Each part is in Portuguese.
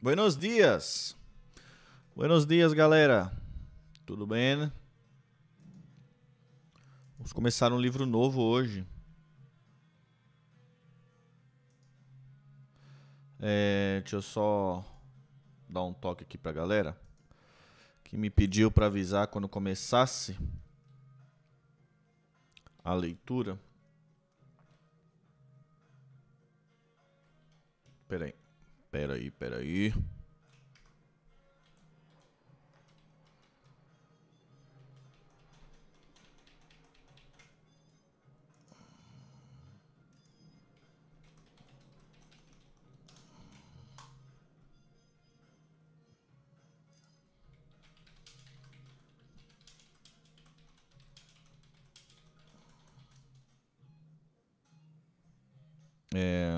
Buenos dias. Buenos dias, galera. Tudo bem? Né? Vamos começar um livro novo hoje. É, deixa eu só dar um toque aqui pra galera que me pediu para avisar quando começasse a leitura. Peraí. Pera aí, pera aí. É...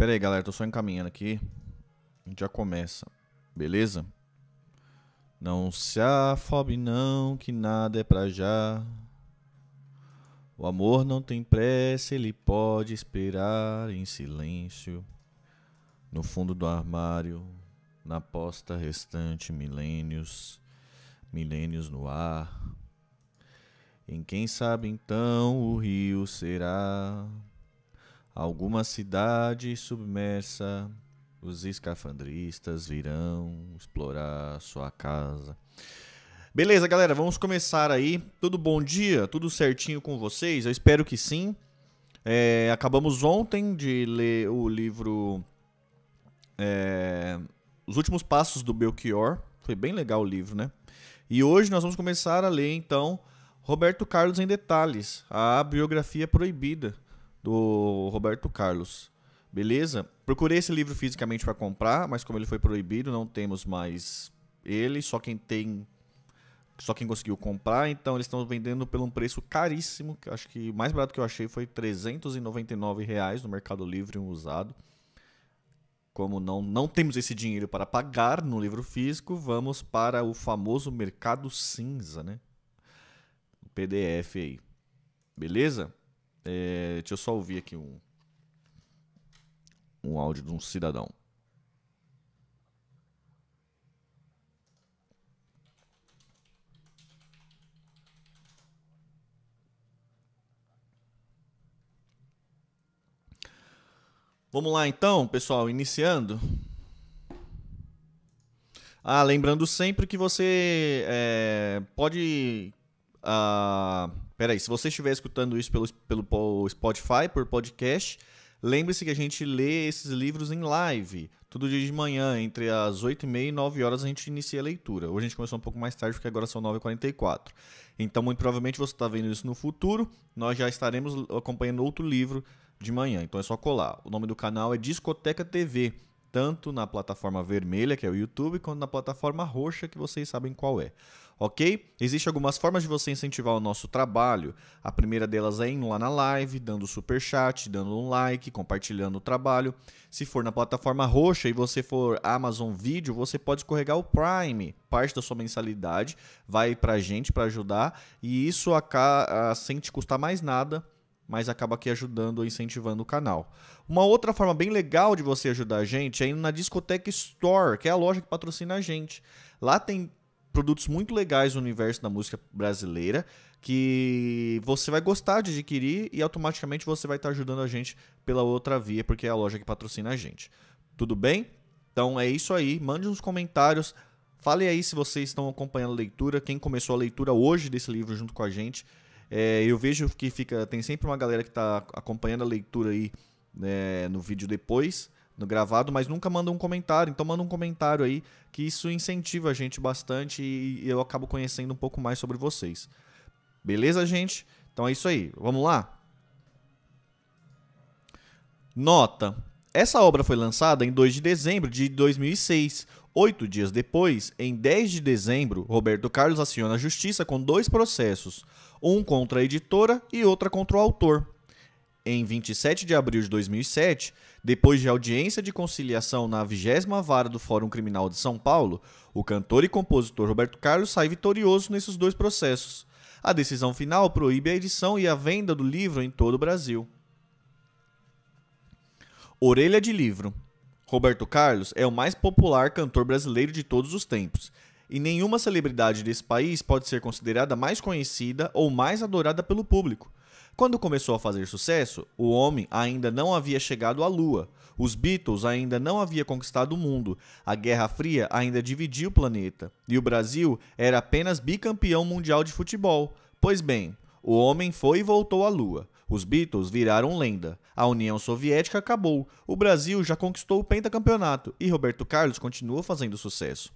Pera aí, galera, tô só encaminhando aqui. A gente já começa, beleza? Não se afobe não, que nada é pra já. O amor não tem pressa, ele pode esperar em silêncio. No fundo do armário, na posta restante, milênios, milênios no ar. Em quem sabe então o rio será Alguma cidade submersa, os escafandristas virão explorar sua casa. Beleza, galera, vamos começar aí. Tudo bom dia? Tudo certinho com vocês? Eu espero que sim. É, acabamos ontem de ler o livro é, Os Últimos Passos do Belchior. Foi bem legal o livro, né? E hoje nós vamos começar a ler, então, Roberto Carlos em detalhes, a biografia proibida do Roberto Carlos. Beleza? Procurei esse livro fisicamente para comprar, mas como ele foi proibido, não temos mais ele, só quem tem só quem conseguiu comprar, então eles estão vendendo pelo um preço caríssimo, que acho que o mais barato que eu achei foi 399 reais no Mercado Livre um usado. Como não não temos esse dinheiro para pagar no livro físico, vamos para o famoso mercado cinza, né? PDF aí. Beleza? É, deixa eu só ouvir aqui um, um áudio de um cidadão. Vamos lá então, pessoal, iniciando. Ah, lembrando sempre que você é, pode. Ah, Peraí, se você estiver escutando isso pelo, pelo, Spotify, por podcast, lembre-se que a gente lê esses livros em live. Todo dia de manhã, entre as 8h30 e 9 horas, a gente inicia a leitura. Hoje a gente começou um pouco mais tarde, porque agora são 9h44. Então, muito provavelmente você está vendo isso no futuro. Nós já estaremos acompanhando outro livro de manhã. Então é só colar. O nome do canal é Discoteca TV, tanto na plataforma vermelha, que é o YouTube, quanto na plataforma roxa, que vocês sabem qual é ok? Existem algumas formas de você incentivar o nosso trabalho. A primeira delas é indo lá na live, dando super chat, dando um like, compartilhando o trabalho. Se for na plataforma roxa e você for Amazon Video, você pode escorregar o Prime. Parte da sua mensalidade vai para a gente para ajudar e isso acaba, ah, sem te custar mais nada mas acaba aqui ajudando ou incentivando o canal. Uma outra forma bem legal de você ajudar a gente é indo na Discoteca Store, que é a loja que patrocina a gente. Lá tem produtos muito legais no universo da música brasileira que você vai gostar de adquirir e automaticamente você vai estar tá ajudando a gente pela outra via, porque é a loja que patrocina a gente. Tudo bem? Então é isso aí. Mande uns comentários. Fale aí se vocês estão acompanhando a leitura, quem começou a leitura hoje desse livro junto com a gente. É, eu vejo que fica tem sempre uma galera que está acompanhando a leitura aí né, no vídeo depois no gravado, mas nunca manda um comentário. Então manda um comentário aí, que isso incentiva a gente bastante e eu acabo conhecendo um pouco mais sobre vocês. Beleza, gente? Então é isso aí. Vamos lá? Nota. Essa obra foi lançada em 2 de dezembro de 2006. Oito dias depois, em 10 de dezembro, Roberto Carlos aciona a justiça com dois processos, um contra a editora e outro contra o autor em 27 de abril de 2007, depois de audiência de conciliação na 20 Vara do Fórum Criminal de São Paulo, o cantor e compositor Roberto Carlos sai vitorioso nesses dois processos. A decisão final proíbe a edição e a venda do livro em todo o Brasil. Orelha de Livro Roberto Carlos é o mais popular cantor brasileiro de todos os tempos, e nenhuma celebridade desse país pode ser considerada mais conhecida ou mais adorada pelo público. Quando começou a fazer sucesso, o homem ainda não havia chegado à Lua, os Beatles ainda não havia conquistado o mundo, a Guerra Fria ainda dividia o planeta, e o Brasil era apenas bicampeão mundial de futebol. Pois bem, o homem foi e voltou à Lua. Os Beatles viraram lenda. A União Soviética acabou. O Brasil já conquistou o pentacampeonato e Roberto Carlos continua fazendo sucesso.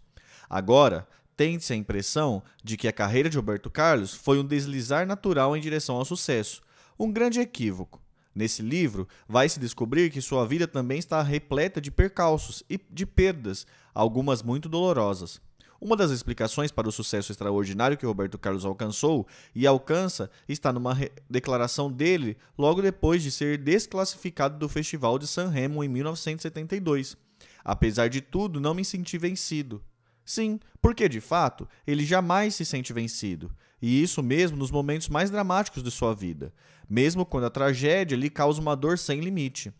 Agora, tem-se a impressão de que a carreira de Roberto Carlos foi um deslizar natural em direção ao sucesso, um grande equívoco. Nesse livro, vai se descobrir que sua vida também está repleta de percalços e de perdas, algumas muito dolorosas. Uma das explicações para o sucesso extraordinário que Roberto Carlos alcançou e alcança está numa declaração dele logo depois de ser desclassificado do Festival de San Remo em 1972. Apesar de tudo, não me senti vencido. Sim, porque de fato ele jamais se sente vencido, e isso mesmo nos momentos mais dramáticos de sua vida mesmo quando a tragédia lhe causa uma dor sem limite.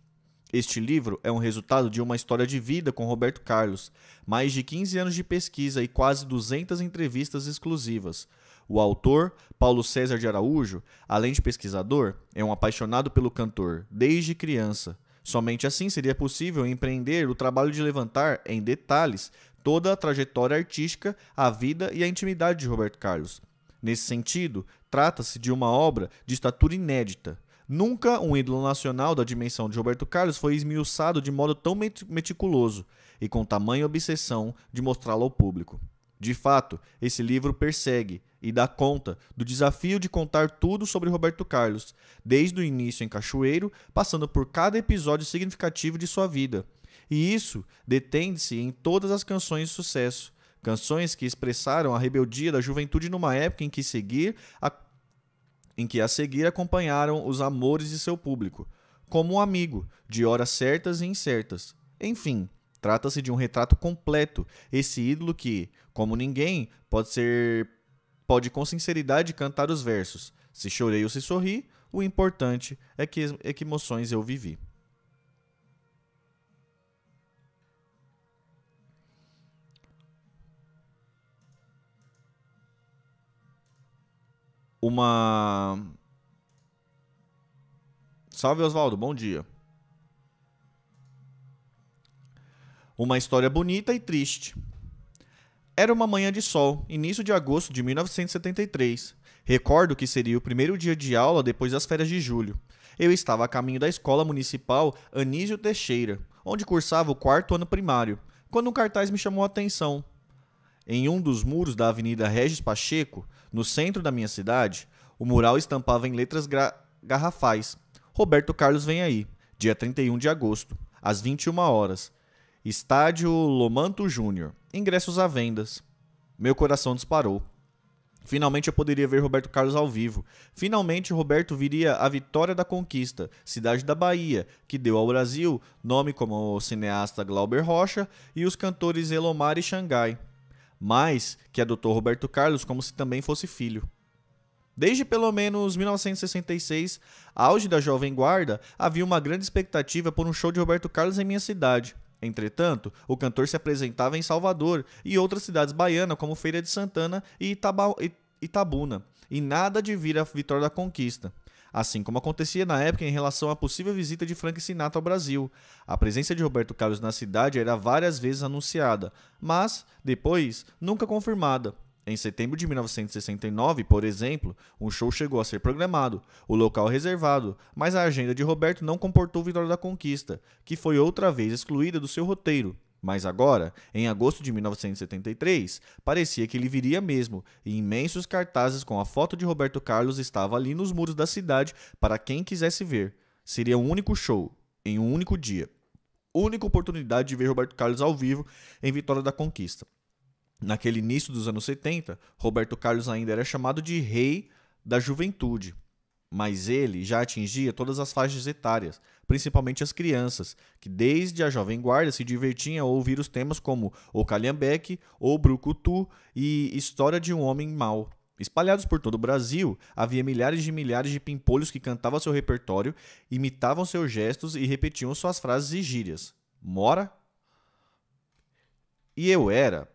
Este livro é um resultado de uma história de vida com Roberto Carlos, mais de 15 anos de pesquisa e quase 200 entrevistas exclusivas. O autor, Paulo César de Araújo, além de pesquisador, é um apaixonado pelo cantor desde criança. Somente assim seria possível empreender o trabalho de levantar, em detalhes, toda a trajetória artística, a vida e a intimidade de Roberto Carlos. Nesse sentido, Trata-se de uma obra de estatura inédita. Nunca um ídolo nacional da dimensão de Roberto Carlos foi esmiuçado de modo tão meticuloso e com tamanha obsessão de mostrá-lo ao público. De fato, esse livro persegue e dá conta do desafio de contar tudo sobre Roberto Carlos, desde o início em Cachoeiro, passando por cada episódio significativo de sua vida. E isso detende-se em todas as canções de sucesso, canções que expressaram a rebeldia da juventude numa época em que seguir a em que a seguir acompanharam os amores de seu público, como um amigo, de horas certas e incertas. Enfim, trata-se de um retrato completo, esse ídolo que, como ninguém, pode ser pode com sinceridade cantar os versos. Se chorei ou se sorri, o importante é que, é que emoções eu vivi. uma. Salve Oswaldo, bom dia. Uma história bonita e triste. Era uma manhã de sol, início de agosto de 1973. Recordo que seria o primeiro dia de aula depois das férias de julho. Eu estava a caminho da escola municipal Anísio Teixeira, onde cursava o quarto ano primário, quando um cartaz me chamou a atenção. Em um dos muros da Avenida Regis Pacheco, no centro da minha cidade, o mural estampava em letras garrafais: Roberto Carlos vem aí, dia 31 de agosto, às 21 horas. Estádio Lomanto Júnior. Ingressos à vendas. Meu coração disparou. Finalmente eu poderia ver Roberto Carlos ao vivo. Finalmente Roberto viria a vitória da conquista, cidade da Bahia, que deu ao Brasil nome como o cineasta Glauber Rocha e os cantores Elomar e Xangai mas que doutor Roberto Carlos como se também fosse filho. Desde pelo menos 1966, auge da Jovem Guarda, havia uma grande expectativa por um show de Roberto Carlos em minha cidade. Entretanto, o cantor se apresentava em Salvador e outras cidades baianas, como Feira de Santana e Itaba Itabuna, e nada de vir a Vitória da Conquista assim como acontecia na época em relação à possível visita de Frank Sinatra ao Brasil. A presença de Roberto Carlos na cidade era várias vezes anunciada, mas, depois, nunca confirmada. Em setembro de 1969, por exemplo, um show chegou a ser programado, o local reservado, mas a agenda de Roberto não comportou Vitória da Conquista, que foi outra vez excluída do seu roteiro. Mas agora, em agosto de 1973, parecia que ele viria mesmo, e imensos cartazes com a foto de Roberto Carlos estava ali nos muros da cidade para quem quisesse ver. Seria um único show, em um único dia. Única oportunidade de ver Roberto Carlos ao vivo em Vitória da Conquista. Naquele início dos anos 70, Roberto Carlos ainda era chamado de Rei da Juventude, mas ele já atingia todas as faixas etárias, principalmente as crianças, que desde a jovem guarda se divertiam a ouvir os temas como O Calhambeque, O Brucutu e História de um Homem Mau. Espalhados por todo o Brasil, havia milhares de milhares de pimpolhos que cantavam seu repertório, imitavam seus gestos e repetiam suas frases e gírias. Mora? E eu era,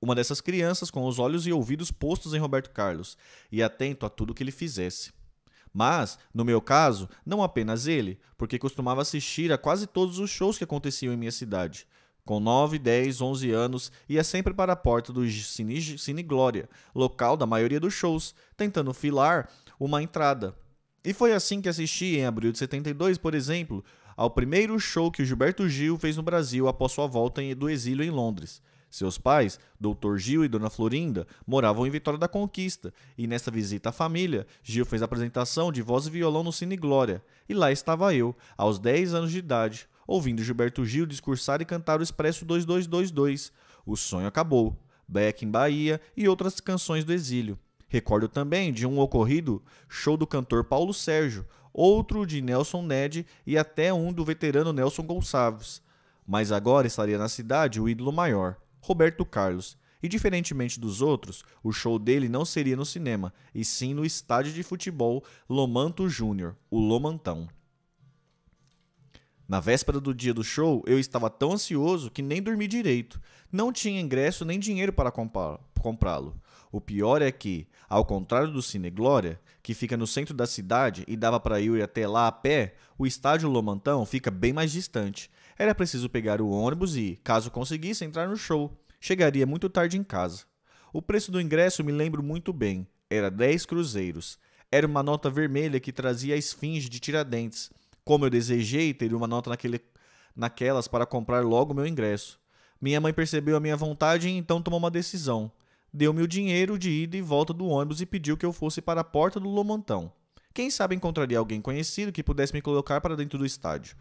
uma dessas crianças com os olhos e ouvidos postos em Roberto Carlos, e atento a tudo que ele fizesse. Mas, no meu caso, não apenas ele, porque costumava assistir a quase todos os shows que aconteciam em minha cidade. Com 9, 10, 11 anos, ia sempre para a porta do Cine, Cine Glória, local da maioria dos shows, tentando filar uma entrada. E foi assim que assisti, em abril de 72, por exemplo, ao primeiro show que o Gilberto Gil fez no Brasil após sua volta do exílio em Londres. Seus pais, Dr. Gil e Dona Florinda, moravam em Vitória da Conquista, e nessa visita à família, Gil fez a apresentação de voz e violão no Cine Glória, e lá estava eu, aos 10 anos de idade, ouvindo Gilberto Gil discursar e cantar o Expresso 2222, O Sonho Acabou, Back em Bahia e outras canções do exílio. Recordo também de um ocorrido show do cantor Paulo Sérgio, outro de Nelson Ned e até um do veterano Nelson Gonçalves. Mas agora estaria na cidade o ídolo maior, Roberto Carlos. E diferentemente dos outros, o show dele não seria no cinema, e sim no estádio de futebol Lomanto Júnior, o Lomantão. Na véspera do dia do show, eu estava tão ansioso que nem dormi direito. Não tinha ingresso nem dinheiro para comprá-lo. O pior é que, ao contrário do Cine Glória, que fica no centro da cidade e dava para ir até lá a pé, o estádio Lomantão fica bem mais distante. Era preciso pegar o ônibus e, caso conseguisse, entrar no show. Chegaria muito tarde em casa. O preço do ingresso me lembro muito bem. Era 10 cruzeiros. Era uma nota vermelha que trazia a esfinge de Tiradentes. Como eu desejei, ter uma nota naquele, naquelas para comprar logo meu ingresso. Minha mãe percebeu a minha vontade e então tomou uma decisão. Deu-me o dinheiro de ida e volta do ônibus e pediu que eu fosse para a porta do Lomontão. Quem sabe encontraria alguém conhecido que pudesse me colocar para dentro do estádio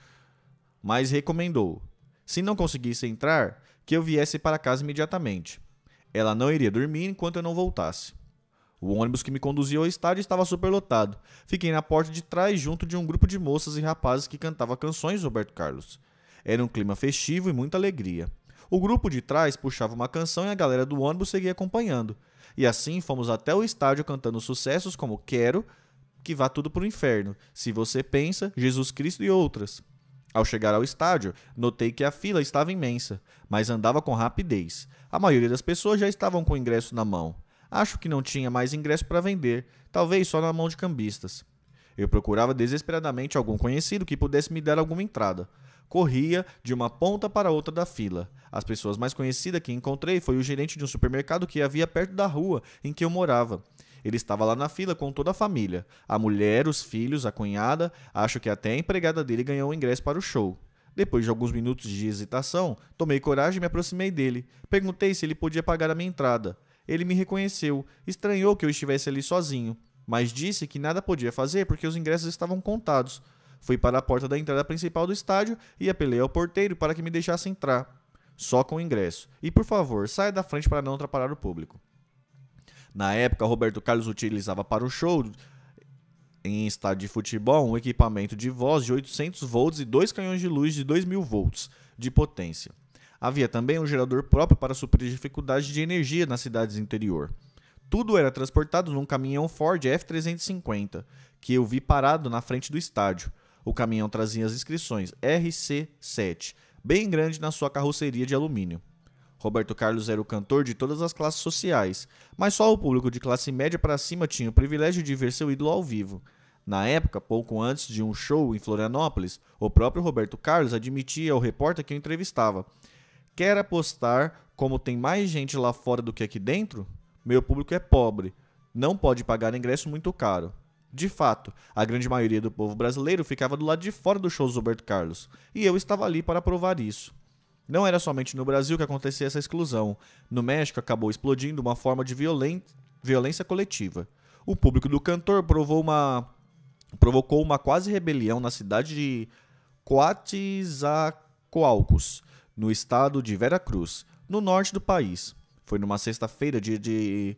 mas recomendou, se não conseguisse entrar, que eu viesse para casa imediatamente. Ela não iria dormir enquanto eu não voltasse. O ônibus que me conduzia ao estádio estava superlotado. Fiquei na porta de trás junto de um grupo de moças e rapazes que cantava canções de Roberto Carlos. Era um clima festivo e muita alegria. O grupo de trás puxava uma canção e a galera do ônibus seguia acompanhando. E assim fomos até o estádio cantando sucessos como Quero, que vá tudo pro inferno, Se você pensa, Jesus Cristo e outras. Ao chegar ao estádio, notei que a fila estava imensa, mas andava com rapidez. A maioria das pessoas já estavam com o ingresso na mão. Acho que não tinha mais ingresso para vender, talvez só na mão de cambistas. Eu procurava desesperadamente algum conhecido que pudesse me dar alguma entrada. Corria de uma ponta para outra da fila. As pessoas mais conhecidas que encontrei foi o gerente de um supermercado que havia perto da rua em que eu morava. Ele estava lá na fila com toda a família: a mulher, os filhos, a cunhada, acho que até a empregada dele ganhou o ingresso para o show. Depois de alguns minutos de hesitação, tomei coragem e me aproximei dele. Perguntei se ele podia pagar a minha entrada. Ele me reconheceu, estranhou que eu estivesse ali sozinho, mas disse que nada podia fazer porque os ingressos estavam contados. Fui para a porta da entrada principal do estádio e apelei ao porteiro para que me deixasse entrar, só com o ingresso. E por favor, saia da frente para não atrapalhar o público. Na época, Roberto Carlos utilizava para o show em estádio de futebol um equipamento de voz de 800 volts e dois canhões de luz de 2000 volts de potência. Havia também um gerador próprio para suprir dificuldades de energia nas cidades interior. Tudo era transportado num caminhão Ford F350, que eu vi parado na frente do estádio. O caminhão trazia as inscrições RC7, bem grande na sua carroceria de alumínio. Roberto Carlos era o cantor de todas as classes sociais, mas só o público de classe média para cima tinha o privilégio de ver seu ídolo ao vivo. Na época, pouco antes de um show em Florianópolis, o próprio Roberto Carlos admitia ao repórter que o entrevistava: Quer apostar como tem mais gente lá fora do que aqui dentro? Meu público é pobre, não pode pagar ingresso muito caro. De fato, a grande maioria do povo brasileiro ficava do lado de fora dos shows do Roberto Carlos, e eu estava ali para provar isso. Não era somente no Brasil que acontecia essa exclusão. No México acabou explodindo uma forma de violen violência coletiva. O público do cantor uma... provocou uma quase rebelião na cidade de Coatzacoalcos, no estado de Veracruz, no norte do país. Foi numa sexta-feira de, de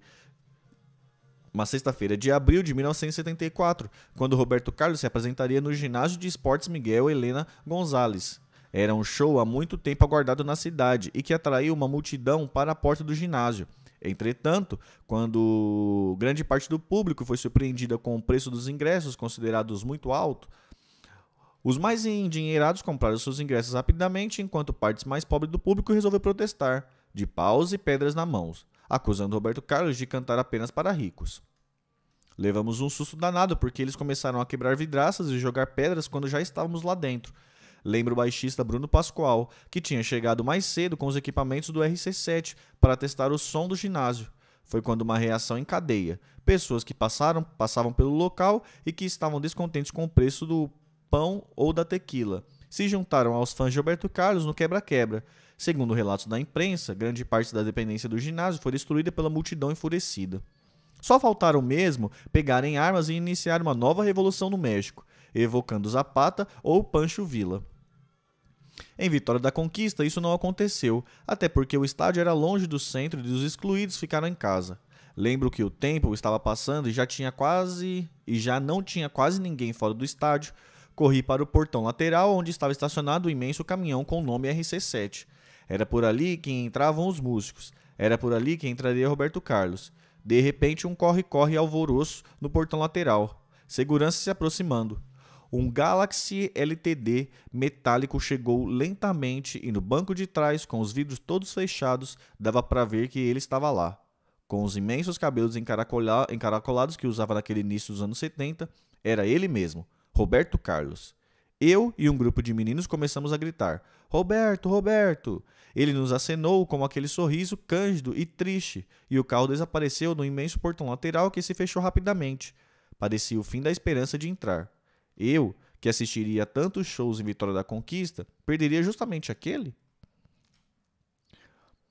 uma sexta-feira de abril de 1974, quando Roberto Carlos se apresentaria no ginásio de esportes Miguel Helena Gonzalez, era um show há muito tempo aguardado na cidade e que atraiu uma multidão para a porta do ginásio. Entretanto, quando grande parte do público foi surpreendida com o preço dos ingressos, considerados muito alto, os mais endinheirados compraram seus ingressos rapidamente, enquanto partes mais pobres do público resolveu protestar, de paus e pedras na mãos, acusando Roberto Carlos de cantar apenas para ricos. Levamos um susto danado porque eles começaram a quebrar vidraças e jogar pedras quando já estávamos lá dentro. Lembra o baixista Bruno Pascoal, que tinha chegado mais cedo com os equipamentos do RC7 para testar o som do ginásio. Foi quando uma reação em cadeia. Pessoas que passaram, passavam pelo local e que estavam descontentes com o preço do pão ou da tequila se juntaram aos fãs de Roberto Carlos no quebra-quebra. Segundo relatos da imprensa, grande parte da dependência do ginásio foi destruída pela multidão enfurecida. Só faltaram mesmo pegarem armas e iniciar uma nova revolução no México evocando Zapata ou Pancho Villa. Em Vitória da Conquista, isso não aconteceu, até porque o estádio era longe do centro e os excluídos ficaram em casa. Lembro que o tempo estava passando e já tinha quase e já não tinha quase ninguém fora do estádio. Corri para o portão lateral onde estava estacionado o imenso caminhão com o nome RC7. Era por ali que entravam os músicos. Era por ali que entraria Roberto Carlos. De repente, um corre-corre alvoroço no portão lateral. Segurança se aproximando um Galaxy LTD metálico chegou lentamente e no banco de trás, com os vidros todos fechados, dava para ver que ele estava lá. Com os imensos cabelos encaracolados que usava naquele início dos anos 70, era ele mesmo, Roberto Carlos. Eu e um grupo de meninos começamos a gritar: Roberto, Roberto! Ele nos acenou com aquele sorriso cândido e triste, e o carro desapareceu no imenso portão lateral que se fechou rapidamente. Parecia o fim da esperança de entrar. Eu, que assistiria a tantos shows em Vitória da Conquista, perderia justamente aquele?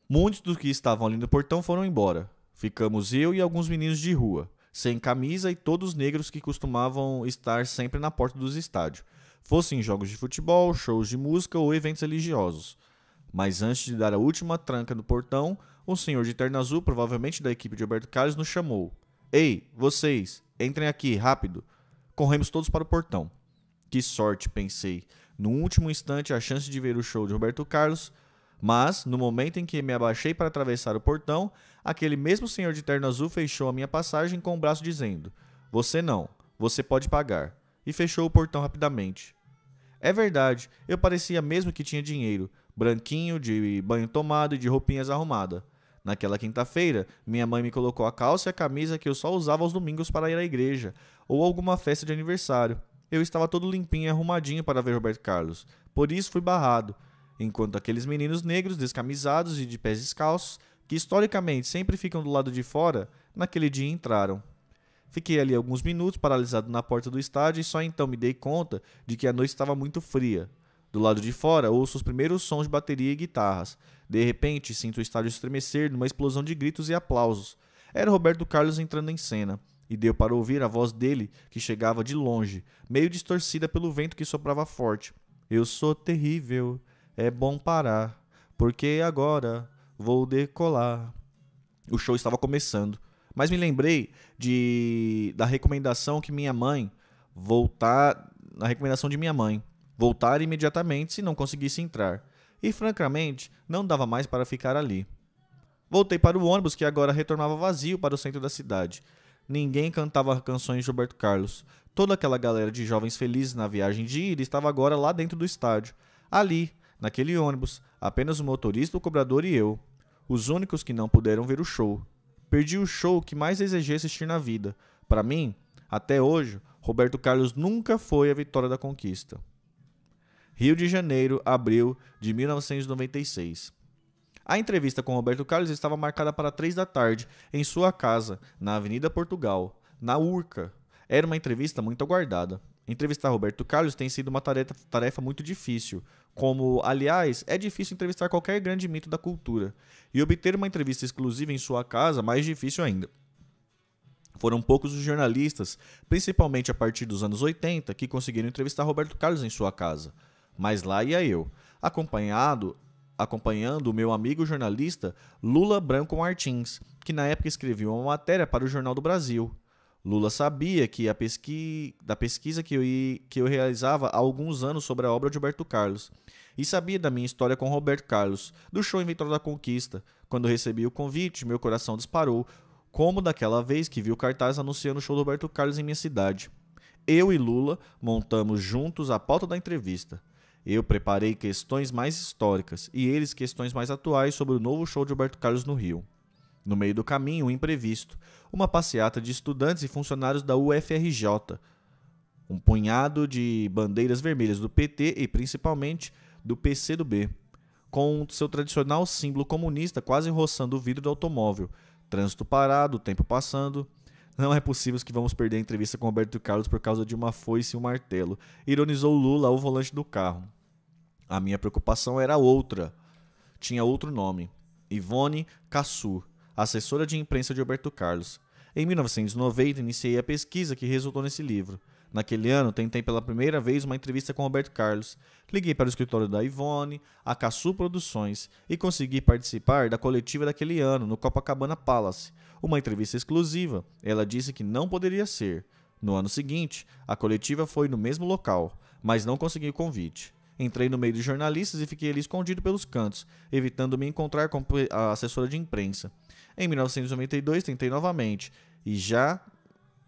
Muitos dos que estavam ali no portão foram embora. Ficamos eu e alguns meninos de rua, sem camisa e todos negros que costumavam estar sempre na porta dos estádios, fossem jogos de futebol, shows de música ou eventos religiosos. Mas antes de dar a última tranca no portão, um senhor de terno azul, provavelmente da equipe de Alberto Carlos, nos chamou. Ei, vocês, entrem aqui, rápido. Corremos todos para o portão. Que sorte, pensei. No último instante, a chance de ver o show de Roberto Carlos. Mas, no momento em que me abaixei para atravessar o portão, aquele mesmo senhor de terno azul fechou a minha passagem com o um braço dizendo: Você não, você pode pagar. E fechou o portão rapidamente. É verdade, eu parecia mesmo que tinha dinheiro, branquinho, de banho tomado e de roupinhas arrumadas. Naquela quinta-feira, minha mãe me colocou a calça e a camisa que eu só usava aos domingos para ir à igreja ou alguma festa de aniversário. Eu estava todo limpinho e arrumadinho para ver Roberto Carlos, por isso fui barrado. Enquanto aqueles meninos negros descamisados e de pés descalços, que historicamente sempre ficam do lado de fora, naquele dia entraram. Fiquei ali alguns minutos paralisado na porta do estádio e só então me dei conta de que a noite estava muito fria. Do lado de fora, ouço os primeiros sons de bateria e guitarras. De repente, sinto o estádio estremecer numa explosão de gritos e aplausos. Era Roberto Carlos entrando em cena, e deu para ouvir a voz dele, que chegava de longe, meio distorcida pelo vento que soprava forte. Eu sou terrível, é bom parar, porque agora vou decolar. O show estava começando, mas me lembrei de da recomendação que minha mãe voltar, na recomendação de minha mãe voltar imediatamente se não conseguisse entrar, e francamente não dava mais para ficar ali. Voltei para o ônibus que agora retornava vazio para o centro da cidade. Ninguém cantava canções de Roberto Carlos. Toda aquela galera de jovens felizes na viagem de ida estava agora lá dentro do estádio. Ali, naquele ônibus, apenas o motorista, o cobrador e eu. Os únicos que não puderam ver o show. Perdi o show que mais desejei assistir na vida. Para mim, até hoje, Roberto Carlos nunca foi a vitória da conquista. Rio de Janeiro, abril de 1996. A entrevista com Roberto Carlos estava marcada para três da tarde, em sua casa, na Avenida Portugal, na Urca. Era uma entrevista muito aguardada. Entrevistar Roberto Carlos tem sido uma tarefa, tarefa, muito difícil, como, aliás, é difícil entrevistar qualquer grande mito da cultura, e obter uma entrevista exclusiva em sua casa, mais difícil ainda. Foram poucos os jornalistas, principalmente a partir dos anos 80, que conseguiram entrevistar Roberto Carlos em sua casa mas lá ia eu, acompanhado acompanhando o meu amigo jornalista Lula Branco Martins, que na época escrevia uma matéria para o Jornal do Brasil. Lula sabia que a pesqui... da pesquisa que eu, que eu realizava há alguns anos sobre a obra de Roberto Carlos, e sabia da minha história com Roberto Carlos, do show Inventor da Conquista. Quando recebi o convite, meu coração disparou, como daquela vez que vi o cartaz anunciando o show do Roberto Carlos em minha cidade. Eu e Lula montamos juntos a pauta da entrevista. Eu preparei questões mais históricas e eles questões mais atuais sobre o novo show de Roberto Carlos no Rio. No meio do caminho, um imprevisto, uma passeata de estudantes e funcionários da UFRJ, um punhado de bandeiras vermelhas do PT e principalmente do PCdoB, com seu tradicional símbolo comunista quase roçando o vidro do automóvel. Trânsito parado, tempo passando, não é possível que vamos perder a entrevista com Roberto Carlos por causa de uma foice e um martelo. Ironizou Lula ao volante do carro. A minha preocupação era outra. Tinha outro nome. Ivone Cassu, assessora de imprensa de Roberto Carlos. Em 1990, iniciei a pesquisa que resultou nesse livro. Naquele ano, tentei pela primeira vez uma entrevista com Roberto Carlos. Liguei para o escritório da Ivone, a Cassu Produções, e consegui participar da coletiva daquele ano, no Copacabana Palace. Uma entrevista exclusiva. Ela disse que não poderia ser. No ano seguinte, a coletiva foi no mesmo local, mas não consegui o convite. Entrei no meio dos jornalistas e fiquei ali escondido pelos cantos, evitando me encontrar com a assessora de imprensa. Em 1992 tentei novamente e já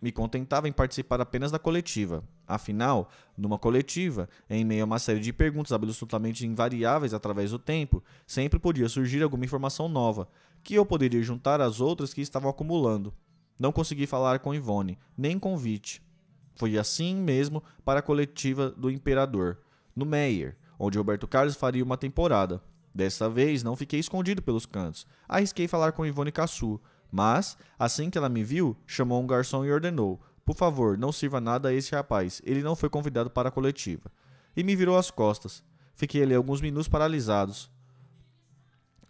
me contentava em participar apenas da coletiva. Afinal, numa coletiva, em meio a uma série de perguntas absolutamente invariáveis através do tempo, sempre podia surgir alguma informação nova, que eu poderia juntar às outras que estavam acumulando. Não consegui falar com Ivone, nem convite. Foi assim mesmo para a coletiva do imperador no Meyer, onde Roberto Carlos faria uma temporada. Dessa vez não fiquei escondido pelos cantos. Arrisquei falar com Ivone Cassu, mas, assim que ela me viu, chamou um garçom e ordenou: Por favor, não sirva nada a esse rapaz, ele não foi convidado para a coletiva. E me virou as costas. Fiquei ali alguns minutos paralisados.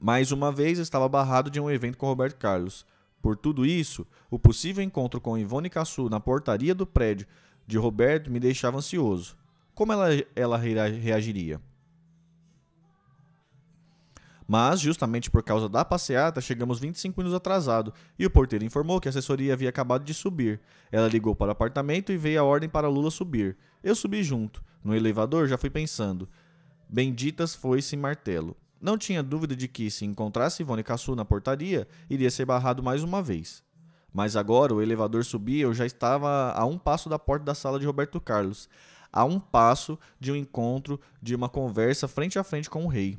Mais uma vez estava barrado de um evento com Roberto Carlos. Por tudo isso, o possível encontro com Ivone Cassu na portaria do prédio de Roberto me deixava ansioso como ela, ela reagiria? Mas, justamente por causa da passeata, chegamos 25 minutos atrasado e o porteiro informou que a assessoria havia acabado de subir. Ela ligou para o apartamento e veio a ordem para Lula subir. Eu subi junto. No elevador já fui pensando. Benditas foi sem martelo. Não tinha dúvida de que, se encontrasse Ivone Cassu na portaria, iria ser barrado mais uma vez. Mas agora o elevador subia e eu já estava a um passo da porta da sala de Roberto Carlos a um passo de um encontro, de uma conversa frente a frente com o rei.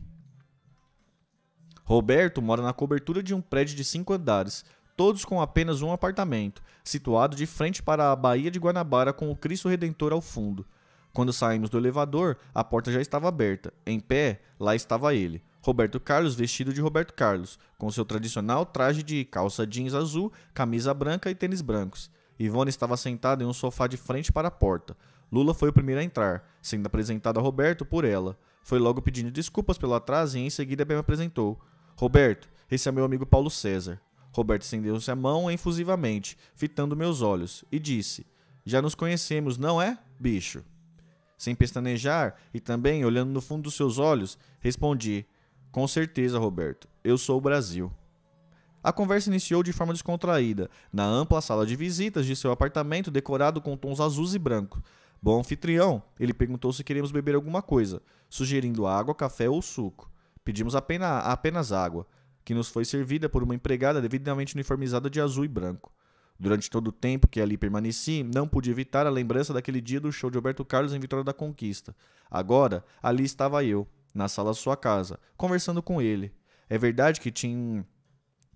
Roberto mora na cobertura de um prédio de cinco andares, todos com apenas um apartamento, situado de frente para a Baía de Guanabara com o Cristo Redentor ao fundo. Quando saímos do elevador, a porta já estava aberta. Em pé, lá estava ele. Roberto Carlos vestido de Roberto Carlos, com seu tradicional traje de calça jeans azul, camisa branca e tênis brancos. Ivone estava sentada em um sofá de frente para a porta. Lula foi o primeiro a entrar, sendo apresentado a Roberto por ela. Foi logo pedindo desculpas pelo atraso e em seguida me apresentou. Roberto, esse é meu amigo Paulo César. Roberto estendeu-se a mão efusivamente, fitando meus olhos, e disse: Já nos conhecemos, não é, bicho? Sem pestanejar e também olhando no fundo dos seus olhos, respondi: Com certeza, Roberto, eu sou o Brasil. A conversa iniciou de forma descontraída, na ampla sala de visitas de seu apartamento decorado com tons azuis e branco. Bom anfitrião, ele perguntou se queríamos beber alguma coisa, sugerindo água, café ou suco. Pedimos apenas, apenas água, que nos foi servida por uma empregada devidamente uniformizada de azul e branco. Durante todo o tempo que ali permaneci, não pude evitar a lembrança daquele dia do show de Alberto Carlos em Vitória da Conquista. Agora, ali estava eu, na sala sua casa, conversando com ele. É verdade que tinha,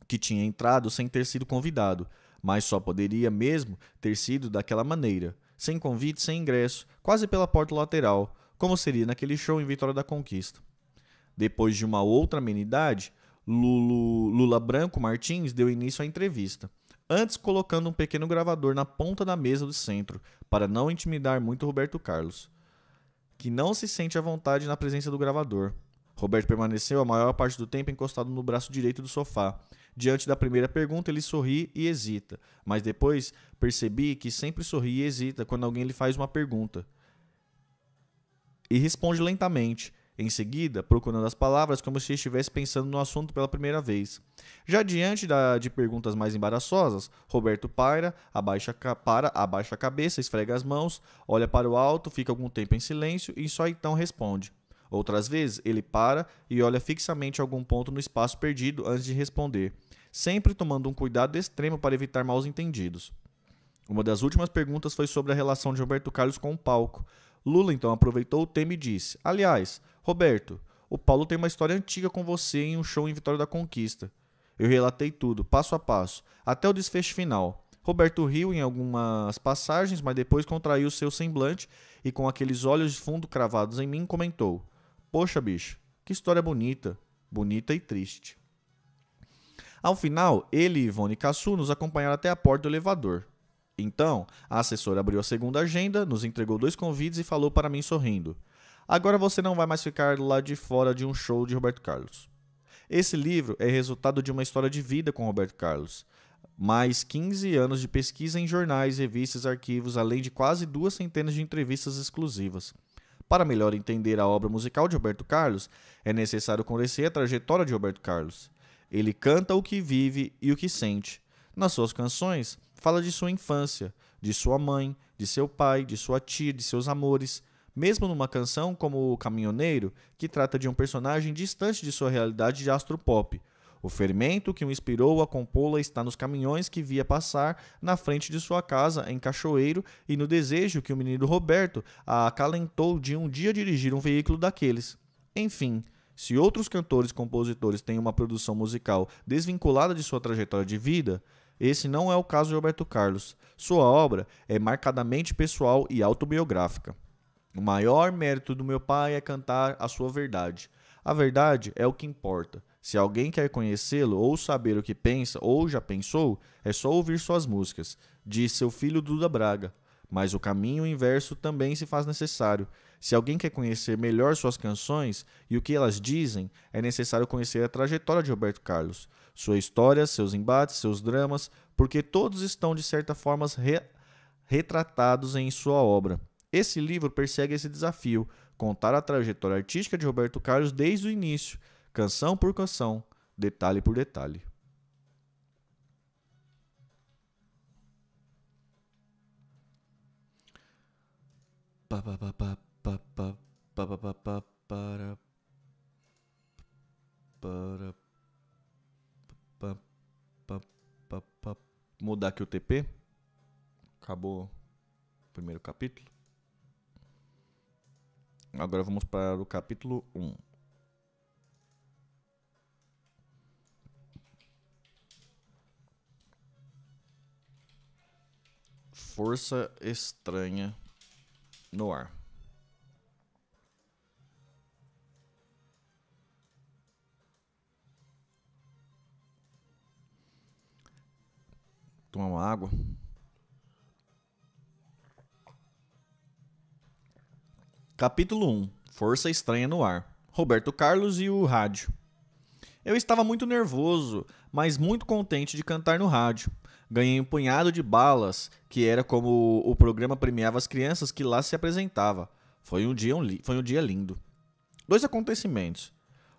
que tinha entrado sem ter sido convidado, mas só poderia mesmo ter sido daquela maneira sem convite, sem ingresso, quase pela porta lateral, como seria naquele show em Vitória da Conquista. Depois de uma outra amenidade, Lula Branco Martins deu início à entrevista, antes colocando um pequeno gravador na ponta da mesa do centro, para não intimidar muito Roberto Carlos, que não se sente à vontade na presença do gravador. Roberto permaneceu a maior parte do tempo encostado no braço direito do sofá, Diante da primeira pergunta, ele sorri e hesita, mas depois percebi que sempre sorri e hesita quando alguém lhe faz uma pergunta. E responde lentamente, em seguida, procurando as palavras como se estivesse pensando no assunto pela primeira vez. Já diante da, de perguntas mais embaraçosas, Roberto paira, abaixa, para, abaixa a cabeça, esfrega as mãos, olha para o alto, fica algum tempo em silêncio e só então responde: Outras vezes, ele para e olha fixamente algum ponto no espaço perdido antes de responder, sempre tomando um cuidado extremo para evitar maus entendidos. Uma das últimas perguntas foi sobre a relação de Roberto Carlos com o palco. Lula então aproveitou o tema e disse: Aliás, Roberto, o Paulo tem uma história antiga com você em um show em Vitória da Conquista. Eu relatei tudo, passo a passo, até o desfecho final. Roberto riu em algumas passagens, mas depois contraiu seu semblante e, com aqueles olhos de fundo cravados em mim, comentou: Poxa, bicho, que história bonita, bonita e triste. Ao final, ele e Ivone Cassu nos acompanharam até a porta do elevador. Então, a assessora abriu a segunda agenda, nos entregou dois convites e falou para mim sorrindo: Agora você não vai mais ficar lá de fora de um show de Roberto Carlos. Esse livro é resultado de uma história de vida com Roberto Carlos. Mais 15 anos de pesquisa em jornais, revistas, arquivos, além de quase duas centenas de entrevistas exclusivas. Para melhor entender a obra musical de Roberto Carlos, é necessário conhecer a trajetória de Roberto Carlos. Ele canta o que vive e o que sente. Nas suas canções, fala de sua infância, de sua mãe, de seu pai, de sua tia, de seus amores. Mesmo numa canção como O Caminhoneiro, que trata de um personagem distante de sua realidade de astro pop, o fermento que o inspirou a compô-la está nos caminhões que via passar na frente de sua casa, em Cachoeiro, e no desejo que o menino Roberto a acalentou de um dia dirigir um veículo daqueles. Enfim, se outros cantores e compositores têm uma produção musical desvinculada de sua trajetória de vida, esse não é o caso de Roberto Carlos. Sua obra é marcadamente pessoal e autobiográfica. O maior mérito do meu pai é cantar a sua verdade. A verdade é o que importa. Se alguém quer conhecê-lo ou saber o que pensa ou já pensou, é só ouvir suas músicas, diz seu filho Duda Braga. Mas o caminho inverso também se faz necessário. Se alguém quer conhecer melhor suas canções e o que elas dizem, é necessário conhecer a trajetória de Roberto Carlos, sua história, seus embates, seus dramas, porque todos estão de certa forma re retratados em sua obra. Esse livro persegue esse desafio, contar a trajetória artística de Roberto Carlos desde o início canção por canção, detalhe por detalhe. Mudar aqui o TP. Acabou o primeiro capítulo. Agora vamos para o capítulo 1. Um. força estranha no ar. Tomar uma água. Capítulo 1 Força Estranha no Ar Roberto Carlos e o Rádio. Eu estava muito nervoso, mas muito contente de cantar no rádio ganhei um punhado de balas, que era como o programa premiava as crianças que lá se apresentava. Foi um dia, um foi um dia lindo. Dois acontecimentos,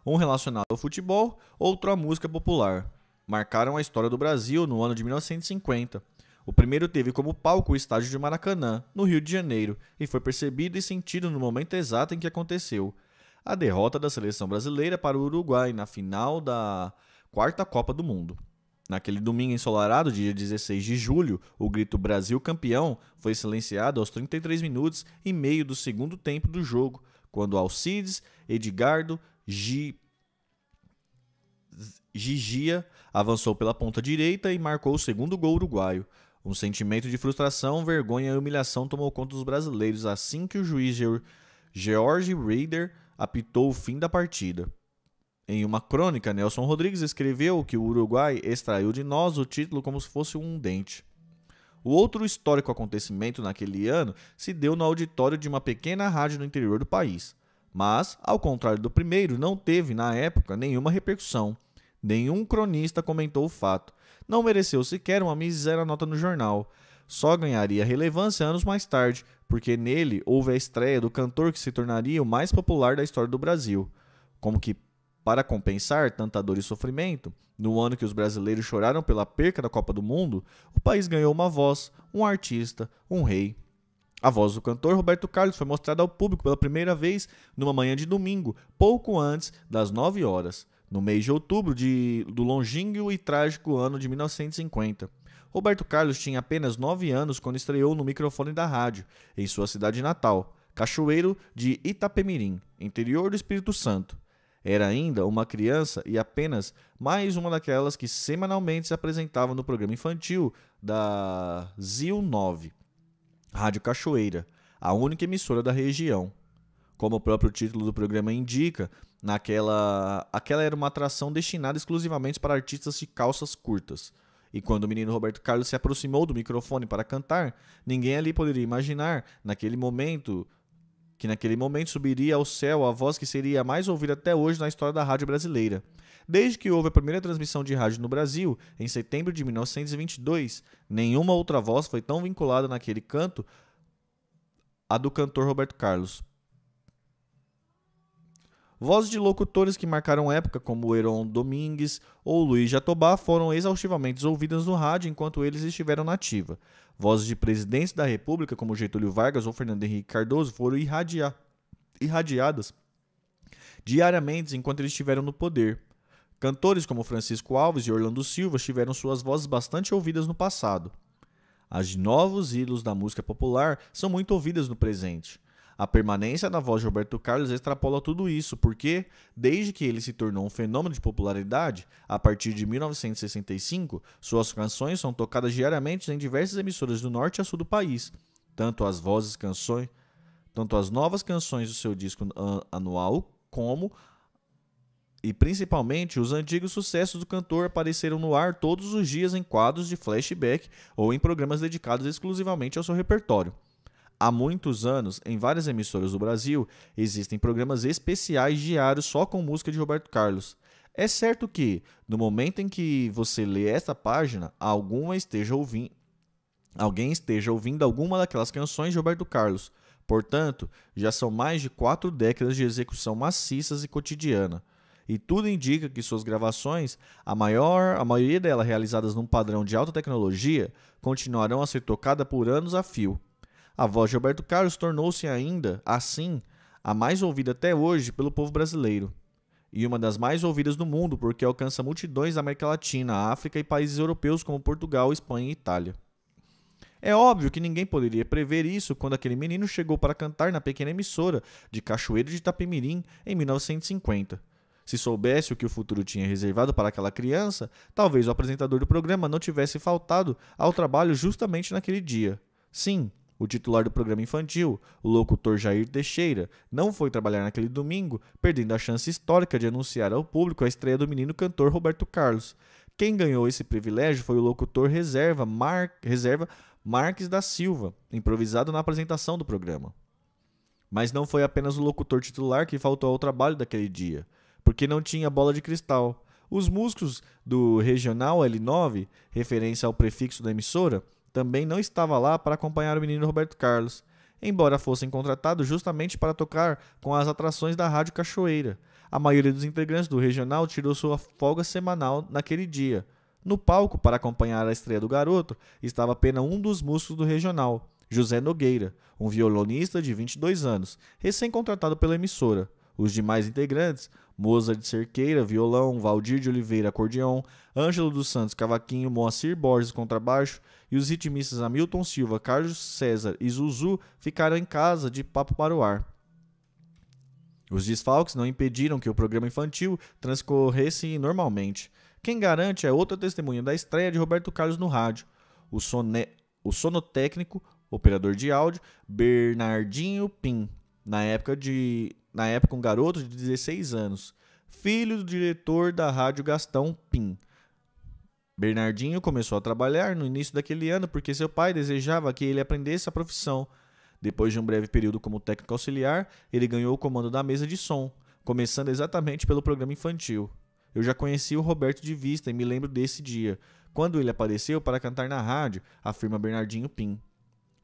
um relacionado ao futebol, outro à música popular, marcaram a história do Brasil no ano de 1950. O primeiro teve como palco o estádio de Maracanã, no Rio de Janeiro, e foi percebido e sentido no momento exato em que aconteceu. A derrota da seleção brasileira para o Uruguai na final da quarta Copa do Mundo. Naquele domingo ensolarado, dia 16 de julho, o grito Brasil campeão foi silenciado aos 33 minutos e meio do segundo tempo do jogo, quando Alcides, Edgardo, Gi... Gigia avançou pela ponta direita e marcou o segundo gol uruguaio. Um sentimento de frustração, vergonha e humilhação tomou conta dos brasileiros assim que o juiz George Reader apitou o fim da partida. Em uma crônica, Nelson Rodrigues escreveu que o Uruguai extraiu de nós o título como se fosse um dente. O outro histórico acontecimento naquele ano se deu no auditório de uma pequena rádio no interior do país. Mas, ao contrário do primeiro, não teve, na época, nenhuma repercussão. Nenhum cronista comentou o fato. Não mereceu sequer uma miséria nota no jornal. Só ganharia relevância anos mais tarde, porque nele houve a estreia do cantor que se tornaria o mais popular da história do Brasil. Como que para compensar tanta dor e sofrimento, no ano que os brasileiros choraram pela perca da Copa do Mundo, o país ganhou uma voz, um artista, um rei. A voz do cantor Roberto Carlos foi mostrada ao público pela primeira vez numa manhã de domingo, pouco antes das 9 horas, no mês de outubro de, do longínquo e trágico ano de 1950. Roberto Carlos tinha apenas 9 anos quando estreou no microfone da rádio, em sua cidade natal, Cachoeiro de Itapemirim, interior do Espírito Santo. Era ainda uma criança e apenas mais uma daquelas que semanalmente se apresentava no programa infantil da ZIL 9, Rádio Cachoeira, a única emissora da região. Como o próprio título do programa indica, naquela aquela era uma atração destinada exclusivamente para artistas de calças curtas. E quando o menino Roberto Carlos se aproximou do microfone para cantar, ninguém ali poderia imaginar, naquele momento, que naquele momento subiria ao céu a voz que seria a mais ouvida até hoje na história da rádio brasileira. Desde que houve a primeira transmissão de rádio no Brasil, em setembro de 1922, nenhuma outra voz foi tão vinculada naquele canto à do cantor Roberto Carlos. Vozes de locutores que marcaram época, como Heron Domingues ou Luiz Jatobá, foram exaustivamente ouvidas no rádio enquanto eles estiveram na ativa. Vozes de presidentes da República, como Getúlio Vargas ou Fernando Henrique Cardoso, foram irradia irradiadas diariamente enquanto eles estiveram no poder. Cantores como Francisco Alves e Orlando Silva tiveram suas vozes bastante ouvidas no passado. As de novos ídolos da música popular são muito ouvidas no presente. A permanência da voz de Roberto Carlos extrapola tudo isso, porque, desde que ele se tornou um fenômeno de popularidade, a partir de 1965, suas canções são tocadas diariamente em diversas emissoras do norte a sul do país. Tanto as vozes canções, tanto as novas canções do seu disco anual, como e principalmente os antigos sucessos do cantor apareceram no ar todos os dias em quadros de flashback ou em programas dedicados exclusivamente ao seu repertório. Há muitos anos, em várias emissoras do Brasil, existem programas especiais diários só com música de Roberto Carlos. É certo que, no momento em que você lê esta página, alguma esteja ouvindo, alguém esteja ouvindo alguma daquelas canções de Roberto Carlos. Portanto, já são mais de quatro décadas de execução maciças e cotidiana. E tudo indica que suas gravações, a maior, a maioria delas realizadas num padrão de alta tecnologia, continuarão a ser tocada por anos a fio. A voz de Roberto Carlos tornou-se ainda, assim, a mais ouvida até hoje pelo povo brasileiro e uma das mais ouvidas do mundo porque alcança multidões da América Latina, África e países europeus como Portugal, Espanha e Itália. É óbvio que ninguém poderia prever isso quando aquele menino chegou para cantar na pequena emissora de Cachoeiro de Itapemirim em 1950. Se soubesse o que o futuro tinha reservado para aquela criança, talvez o apresentador do programa não tivesse faltado ao trabalho justamente naquele dia. Sim, o titular do programa infantil, o locutor Jair Teixeira, não foi trabalhar naquele domingo, perdendo a chance histórica de anunciar ao público a estreia do menino cantor Roberto Carlos. Quem ganhou esse privilégio foi o locutor reserva, Mar... reserva Marques da Silva, improvisado na apresentação do programa. Mas não foi apenas o locutor titular que faltou ao trabalho daquele dia, porque não tinha bola de cristal. Os músicos do Regional L9, referência ao prefixo da emissora, também não estava lá para acompanhar o menino Roberto Carlos, embora fossem contratados justamente para tocar com as atrações da Rádio Cachoeira. A maioria dos integrantes do regional tirou sua folga semanal naquele dia. No palco, para acompanhar a estreia do garoto, estava apenas um dos músicos do regional, José Nogueira, um violonista de 22 anos, recém-contratado pela emissora. Os demais integrantes Moza de Cerqueira, violão, Valdir de Oliveira, acordeão, Ângelo dos Santos, cavaquinho, Moacir Borges, contrabaixo e os ritmistas Hamilton Silva, Carlos César e Zuzu ficaram em casa de papo para o ar. Os desfalques não impediram que o programa infantil transcorresse normalmente. Quem garante é outra testemunha da estreia de Roberto Carlos no rádio, o, soné... o sonotécnico, operador de áudio, Bernardinho Pim. Na época de na época um garoto de 16 anos, filho do diretor da Rádio Gastão Pim. Bernardinho começou a trabalhar no início daquele ano porque seu pai desejava que ele aprendesse a profissão. Depois de um breve período como técnico auxiliar, ele ganhou o comando da mesa de som, começando exatamente pelo programa infantil. Eu já conheci o Roberto de vista e me lembro desse dia, quando ele apareceu para cantar na rádio, afirma Bernardinho Pim.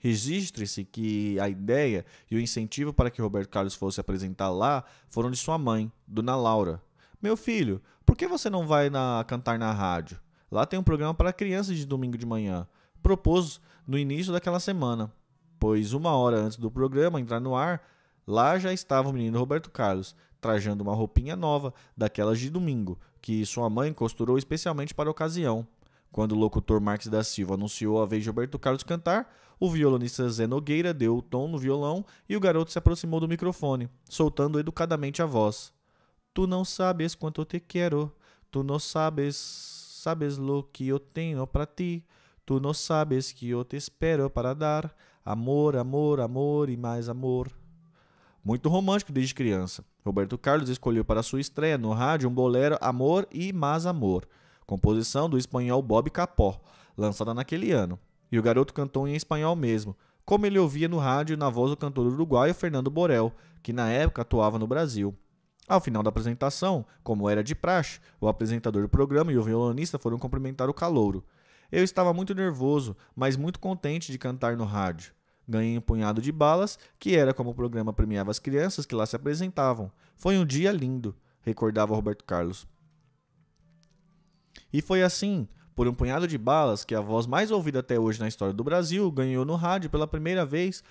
Registre-se que a ideia e o incentivo para que Roberto Carlos fosse apresentar lá foram de sua mãe, Dona Laura. Meu filho, por que você não vai na, cantar na rádio? Lá tem um programa para crianças de domingo de manhã. Propôs no início daquela semana, pois uma hora antes do programa entrar no ar, lá já estava o menino Roberto Carlos, trajando uma roupinha nova, daquelas de domingo, que sua mãe costurou especialmente para a ocasião. Quando o locutor Marques da Silva anunciou a vez de Roberto Carlos cantar, o violonista Zé Nogueira deu o tom no violão e o garoto se aproximou do microfone, soltando educadamente a voz. Tu não sabes quanto eu te quero, tu não sabes, sabes lo que eu tenho para ti, tu não sabes que eu te espero para dar amor, amor, amor e mais amor. Muito romântico desde criança. Roberto Carlos escolheu para sua estreia no rádio um bolero Amor e Mais Amor, composição do espanhol Bob Capó, lançada naquele ano. E o garoto cantou em espanhol mesmo, como ele ouvia no rádio na voz do cantor uruguaio Fernando Borel, que na época atuava no Brasil. Ao final da apresentação, como era de praxe, o apresentador do programa e o violonista foram cumprimentar o calouro. Eu estava muito nervoso, mas muito contente de cantar no rádio. Ganhei um punhado de balas, que era como o programa premiava as crianças que lá se apresentavam. Foi um dia lindo, recordava Roberto Carlos. E foi assim, por um punhado de balas, que a voz mais ouvida até hoje na história do Brasil ganhou no rádio pela primeira vez.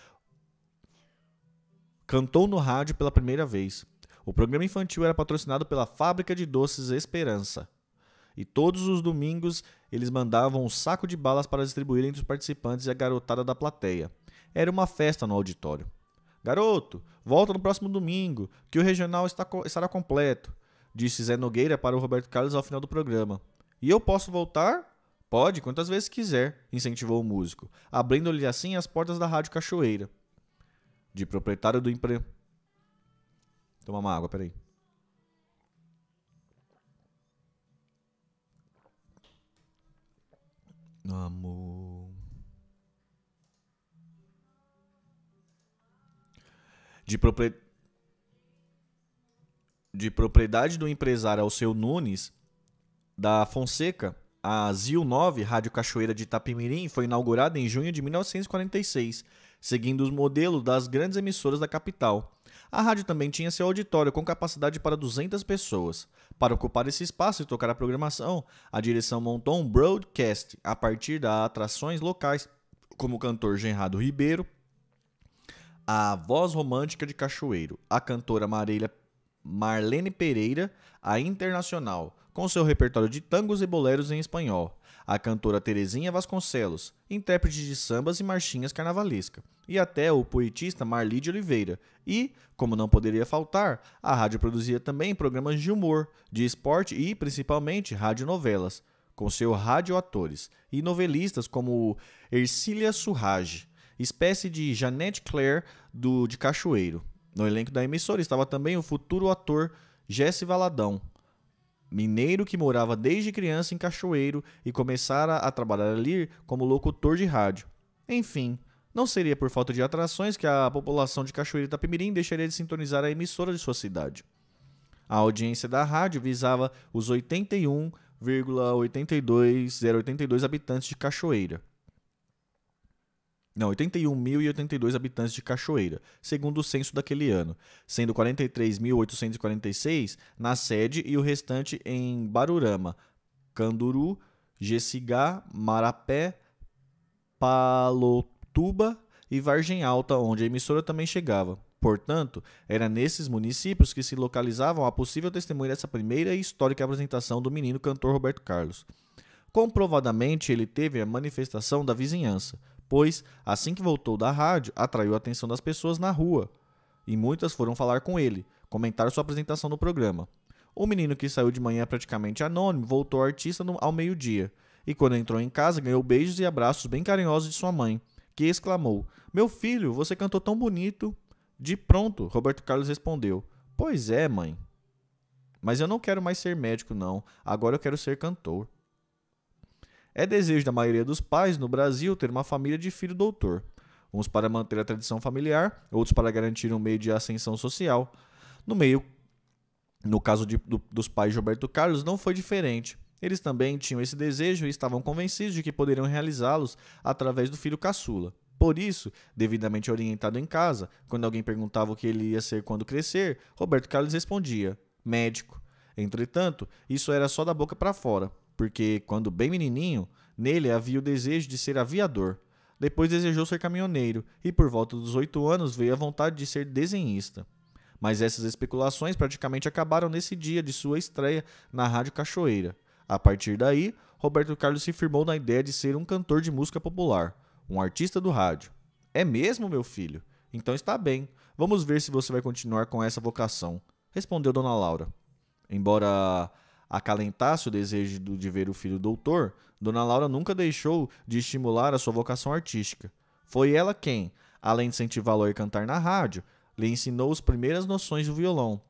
Cantou no rádio pela primeira vez. O programa infantil era patrocinado pela Fábrica de Doces Esperança. E todos os domingos eles mandavam um saco de balas para distribuir entre os participantes e a garotada da plateia. Era uma festa no auditório. Garoto, volta no próximo domingo, que o regional está, estará completo disse Zé Nogueira para o Roberto Carlos ao final do programa. E eu posso voltar? Pode, quantas vezes quiser, incentivou o músico, abrindo-lhe assim as portas da Rádio Cachoeira. De proprietário do emprego. Toma uma água, peraí. Amor. De proprietário de propriedade do empresário Alceu Nunes da Fonseca, a ZIL 9, Rádio Cachoeira de Itapimirim, foi inaugurada em junho de 1946, seguindo os modelos das grandes emissoras da capital. A rádio também tinha seu auditório com capacidade para 200 pessoas. Para ocupar esse espaço e tocar a programação, a direção montou um broadcast a partir de atrações locais, como o cantor Genrado Ribeiro, a voz romântica de Cachoeiro, a cantora Marília Marlene Pereira a internacional, com seu repertório de tangos e boleros em espanhol. A cantora Terezinha Vasconcelos, intérprete de sambas e marchinhas carnavalesca. E até o poetista Marli de Oliveira. E, como não poderia faltar, a rádio produzia também programas de humor, de esporte e, principalmente, radionovelas, com seu atores e novelistas como Ercília Surrage, espécie de Janete Claire do de Cachoeiro. No elenco da emissora estava também o futuro ator Jesse Valadão, mineiro que morava desde criança em Cachoeiro e começara a trabalhar ali como locutor de rádio. Enfim, não seria por falta de atrações que a população de Cachoeiro e Itapemirim deixaria de sintonizar a emissora de sua cidade. A audiência da rádio visava os 81,82082 habitantes de Cachoeira não, 81.082 habitantes de Cachoeira, segundo o censo daquele ano, sendo 43.846 na sede e o restante em Barurama, Canduru, Gessigá, Marapé, Palotuba e Vargem Alta, onde a emissora também chegava. Portanto, era nesses municípios que se localizavam a possível testemunha dessa primeira e histórica apresentação do menino cantor Roberto Carlos. Comprovadamente, ele teve a manifestação da vizinhança, pois, assim que voltou da rádio, atraiu a atenção das pessoas na rua e muitas foram falar com ele, comentar sua apresentação no programa. O menino que saiu de manhã praticamente anônimo voltou artista no, ao meio-dia e, quando entrou em casa, ganhou beijos e abraços bem carinhosos de sua mãe, que exclamou: Meu filho, você cantou tão bonito. De pronto, Roberto Carlos respondeu: Pois é, mãe. Mas eu não quero mais ser médico, não. Agora eu quero ser cantor. É desejo da maioria dos pais no Brasil ter uma família de filho doutor. Uns para manter a tradição familiar, outros para garantir um meio de ascensão social. No meio, no caso de, do, dos pais de Roberto Carlos, não foi diferente. Eles também tinham esse desejo e estavam convencidos de que poderiam realizá-los através do filho caçula. Por isso, devidamente orientado em casa, quando alguém perguntava o que ele ia ser quando crescer, Roberto Carlos respondia: médico. Entretanto, isso era só da boca para fora porque quando bem menininho, nele havia o desejo de ser aviador. Depois desejou ser caminhoneiro e por volta dos oito anos veio a vontade de ser desenhista. Mas essas especulações praticamente acabaram nesse dia de sua estreia na Rádio Cachoeira. A partir daí, Roberto Carlos se firmou na ideia de ser um cantor de música popular, um artista do rádio. É mesmo, meu filho? Então está bem. Vamos ver se você vai continuar com essa vocação, respondeu Dona Laura. Embora acalentasse o desejo de ver o filho doutor, Dona Laura nunca deixou de estimular a sua vocação artística. Foi ela quem, além de incentivá-lo a cantar na rádio, lhe ensinou as primeiras noções do violão.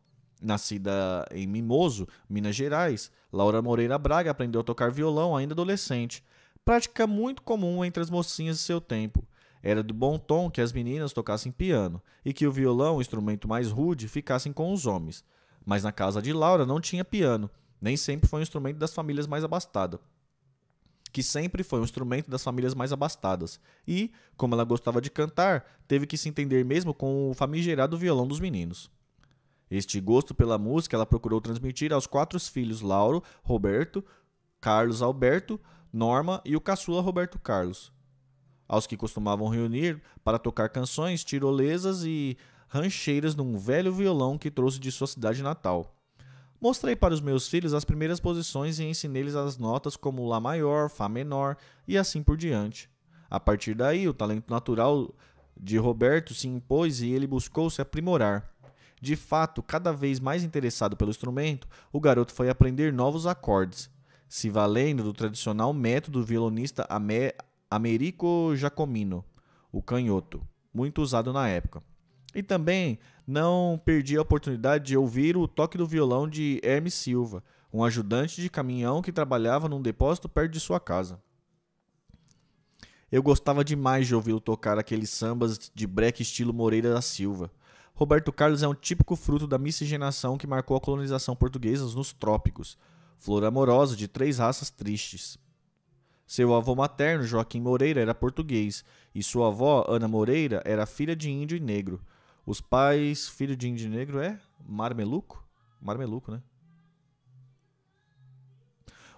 Nascida em Mimoso, Minas Gerais, Laura Moreira Braga aprendeu a tocar violão ainda adolescente, prática muito comum entre as mocinhas de seu tempo. Era de bom tom que as meninas tocassem piano e que o violão, o instrumento mais rude, ficassem com os homens. Mas na casa de Laura não tinha piano nem sempre foi um instrumento das famílias mais abastadas. Que sempre foi um instrumento das famílias mais abastadas. E, como ela gostava de cantar, teve que se entender mesmo com o famigerado violão dos meninos. Este gosto pela música ela procurou transmitir aos quatro filhos Lauro, Roberto, Carlos Alberto, Norma e o caçula Roberto Carlos. Aos que costumavam reunir para tocar canções tirolesas e rancheiras num velho violão que trouxe de sua cidade natal. Mostrei para os meus filhos as primeiras posições e ensinei-lhes as notas como Lá maior, Fá menor e assim por diante. A partir daí, o talento natural de Roberto se impôs e ele buscou se aprimorar. De fato, cada vez mais interessado pelo instrumento, o garoto foi aprender novos acordes, se valendo do tradicional método violonista Americo Giacomino, o canhoto, muito usado na época. E também não perdi a oportunidade de ouvir o toque do violão de Hermes Silva, um ajudante de caminhão que trabalhava num depósito perto de sua casa. Eu gostava demais de ouvi-lo tocar aqueles sambas de breque estilo Moreira da Silva. Roberto Carlos é um típico fruto da miscigenação que marcou a colonização portuguesa nos trópicos, flor amorosa de três raças tristes. Seu avô materno, Joaquim Moreira, era português, e sua avó, Ana Moreira, era filha de índio e negro. Os pais, filho de índio negro é Marmeluco? Marmeluco, né?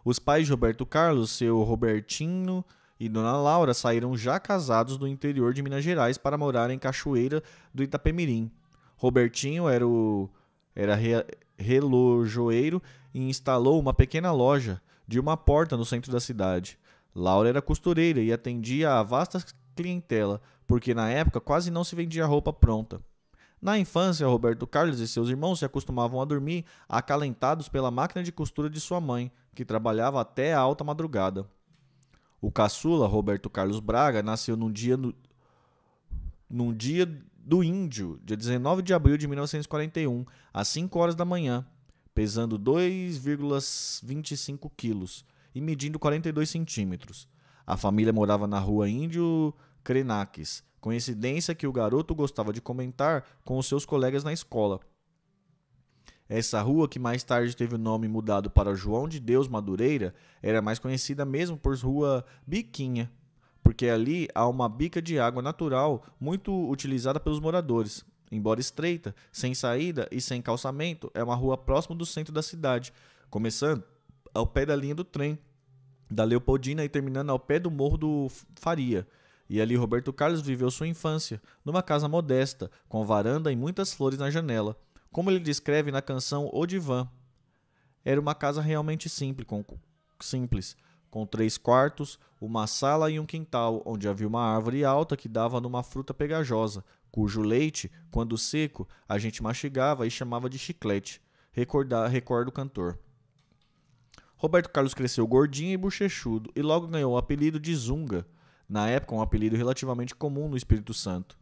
Os pais de Roberto Carlos, seu Robertinho e Dona Laura saíram já casados do interior de Minas Gerais para morar em Cachoeira do Itapemirim. Robertinho era o era re, relojoeiro e instalou uma pequena loja de uma porta no centro da cidade. Laura era costureira e atendia a vasta clientela, porque na época quase não se vendia roupa pronta. Na infância, Roberto Carlos e seus irmãos se acostumavam a dormir acalentados pela máquina de costura de sua mãe, que trabalhava até a alta madrugada. O caçula, Roberto Carlos Braga, nasceu num dia, no... num dia do Índio, dia 19 de abril de 1941, às 5 horas da manhã, pesando 2,25 quilos e medindo 42 centímetros. A família morava na rua Índio Crenaques, Coincidência que o garoto gostava de comentar com os seus colegas na escola. Essa rua, que mais tarde teve o nome mudado para João de Deus Madureira, era mais conhecida mesmo por Rua Biquinha, porque ali há uma bica de água natural muito utilizada pelos moradores. Embora estreita, sem saída e sem calçamento, é uma rua próxima do centro da cidade, começando ao pé da linha do trem da Leopoldina e terminando ao pé do Morro do Faria. E ali Roberto Carlos viveu sua infância, numa casa modesta, com varanda e muitas flores na janela, como ele descreve na canção O Divã. Era uma casa realmente simples, com, simples, com três quartos, uma sala e um quintal, onde havia uma árvore alta que dava numa fruta pegajosa, cujo leite, quando seco, a gente mastigava e chamava de chiclete, recorda, recorda o cantor. Roberto Carlos cresceu gordinho e bochechudo e logo ganhou o apelido de Zunga na época um apelido relativamente comum no Espírito Santo.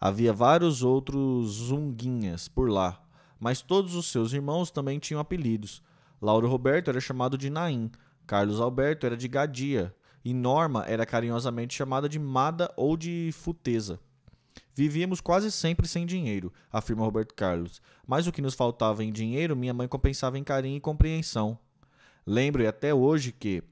Havia vários outros zunguinhas por lá, mas todos os seus irmãos também tinham apelidos. Lauro Roberto era chamado de Naim, Carlos Alberto era de Gadia e Norma era carinhosamente chamada de Mada ou de Futeza. Vivíamos quase sempre sem dinheiro, afirma Roberto Carlos, mas o que nos faltava em dinheiro minha mãe compensava em carinho e compreensão. Lembro até hoje que,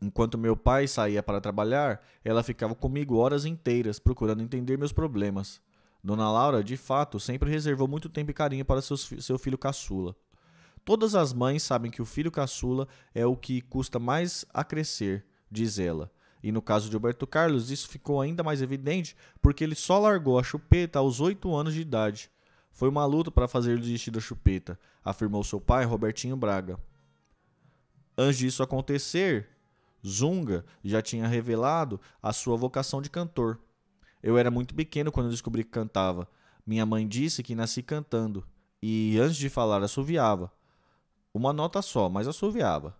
Enquanto meu pai saía para trabalhar, ela ficava comigo horas inteiras procurando entender meus problemas. Dona Laura, de fato, sempre reservou muito tempo e carinho para seus, seu filho caçula. Todas as mães sabem que o filho caçula é o que custa mais a crescer, diz ela. E no caso de Roberto Carlos, isso ficou ainda mais evidente porque ele só largou a chupeta aos 8 anos de idade. Foi uma luta para fazer ele desistir da chupeta, afirmou seu pai, Robertinho Braga. Antes disso acontecer, Zunga já tinha revelado a sua vocação de cantor. Eu era muito pequeno quando descobri que cantava. Minha mãe disse que nasci cantando e, antes de falar, assoviava. Uma nota só, mas assoviava.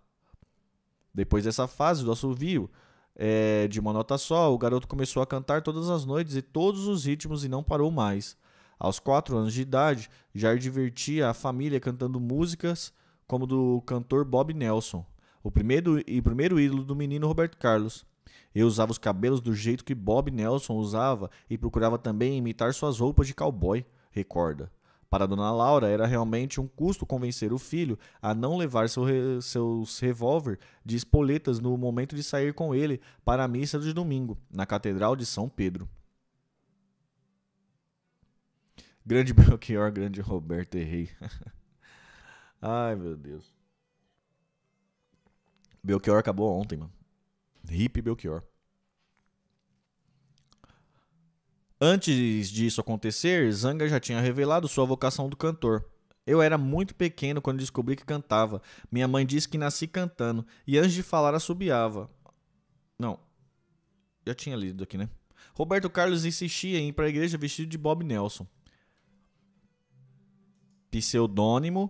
Depois dessa fase do assovio, é, de uma nota só, o garoto começou a cantar todas as noites e todos os ritmos e não parou mais. Aos quatro anos de idade, já divertia a família cantando músicas como do cantor Bob Nelson o primeiro e primeiro ídolo do menino Roberto Carlos. Eu usava os cabelos do jeito que Bob Nelson usava e procurava também imitar suas roupas de cowboy, recorda. Para Dona Laura, era realmente um custo convencer o filho a não levar seu re... seus revólver de espoletas no momento de sair com ele para a missa de domingo, na Catedral de São Pedro. Grande Belchior, grande Roberto, errei. Ai, meu Deus. Belchior acabou ontem, mano. Hip Belchior. Antes disso acontecer, Zanga já tinha revelado sua vocação do cantor. Eu era muito pequeno quando descobri que cantava. Minha mãe disse que nasci cantando e antes de falar assobiava. Não. Já tinha lido aqui, né? Roberto Carlos insistia em ir para a igreja vestido de Bob Nelson. Pseudônimo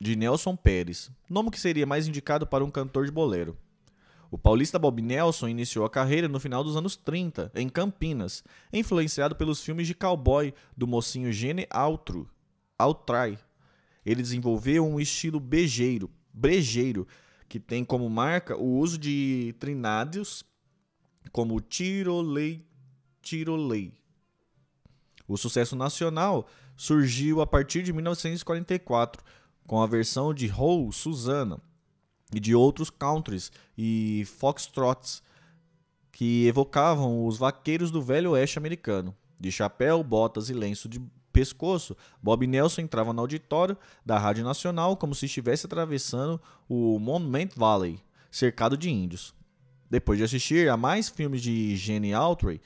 de Nelson Pérez, nome que seria mais indicado para um cantor de bolero. O paulista Bob Nelson iniciou a carreira no final dos anos 30, em Campinas, influenciado pelos filmes de cowboy do mocinho Gene Altru, Altrai. Ele desenvolveu um estilo bejeiro, brejeiro, que tem como marca o uso de trinádios como tirolei, tirolei. O sucesso nacional surgiu a partir de 1944, com a versão de Hole, Susana e de outros countries e foxtrots que evocavam os vaqueiros do velho oeste americano. De chapéu, botas e lenço de pescoço, Bob Nelson entrava no auditório da Rádio Nacional como se estivesse atravessando o Monument Valley, cercado de índios. Depois de assistir a mais filmes de Gene Autry,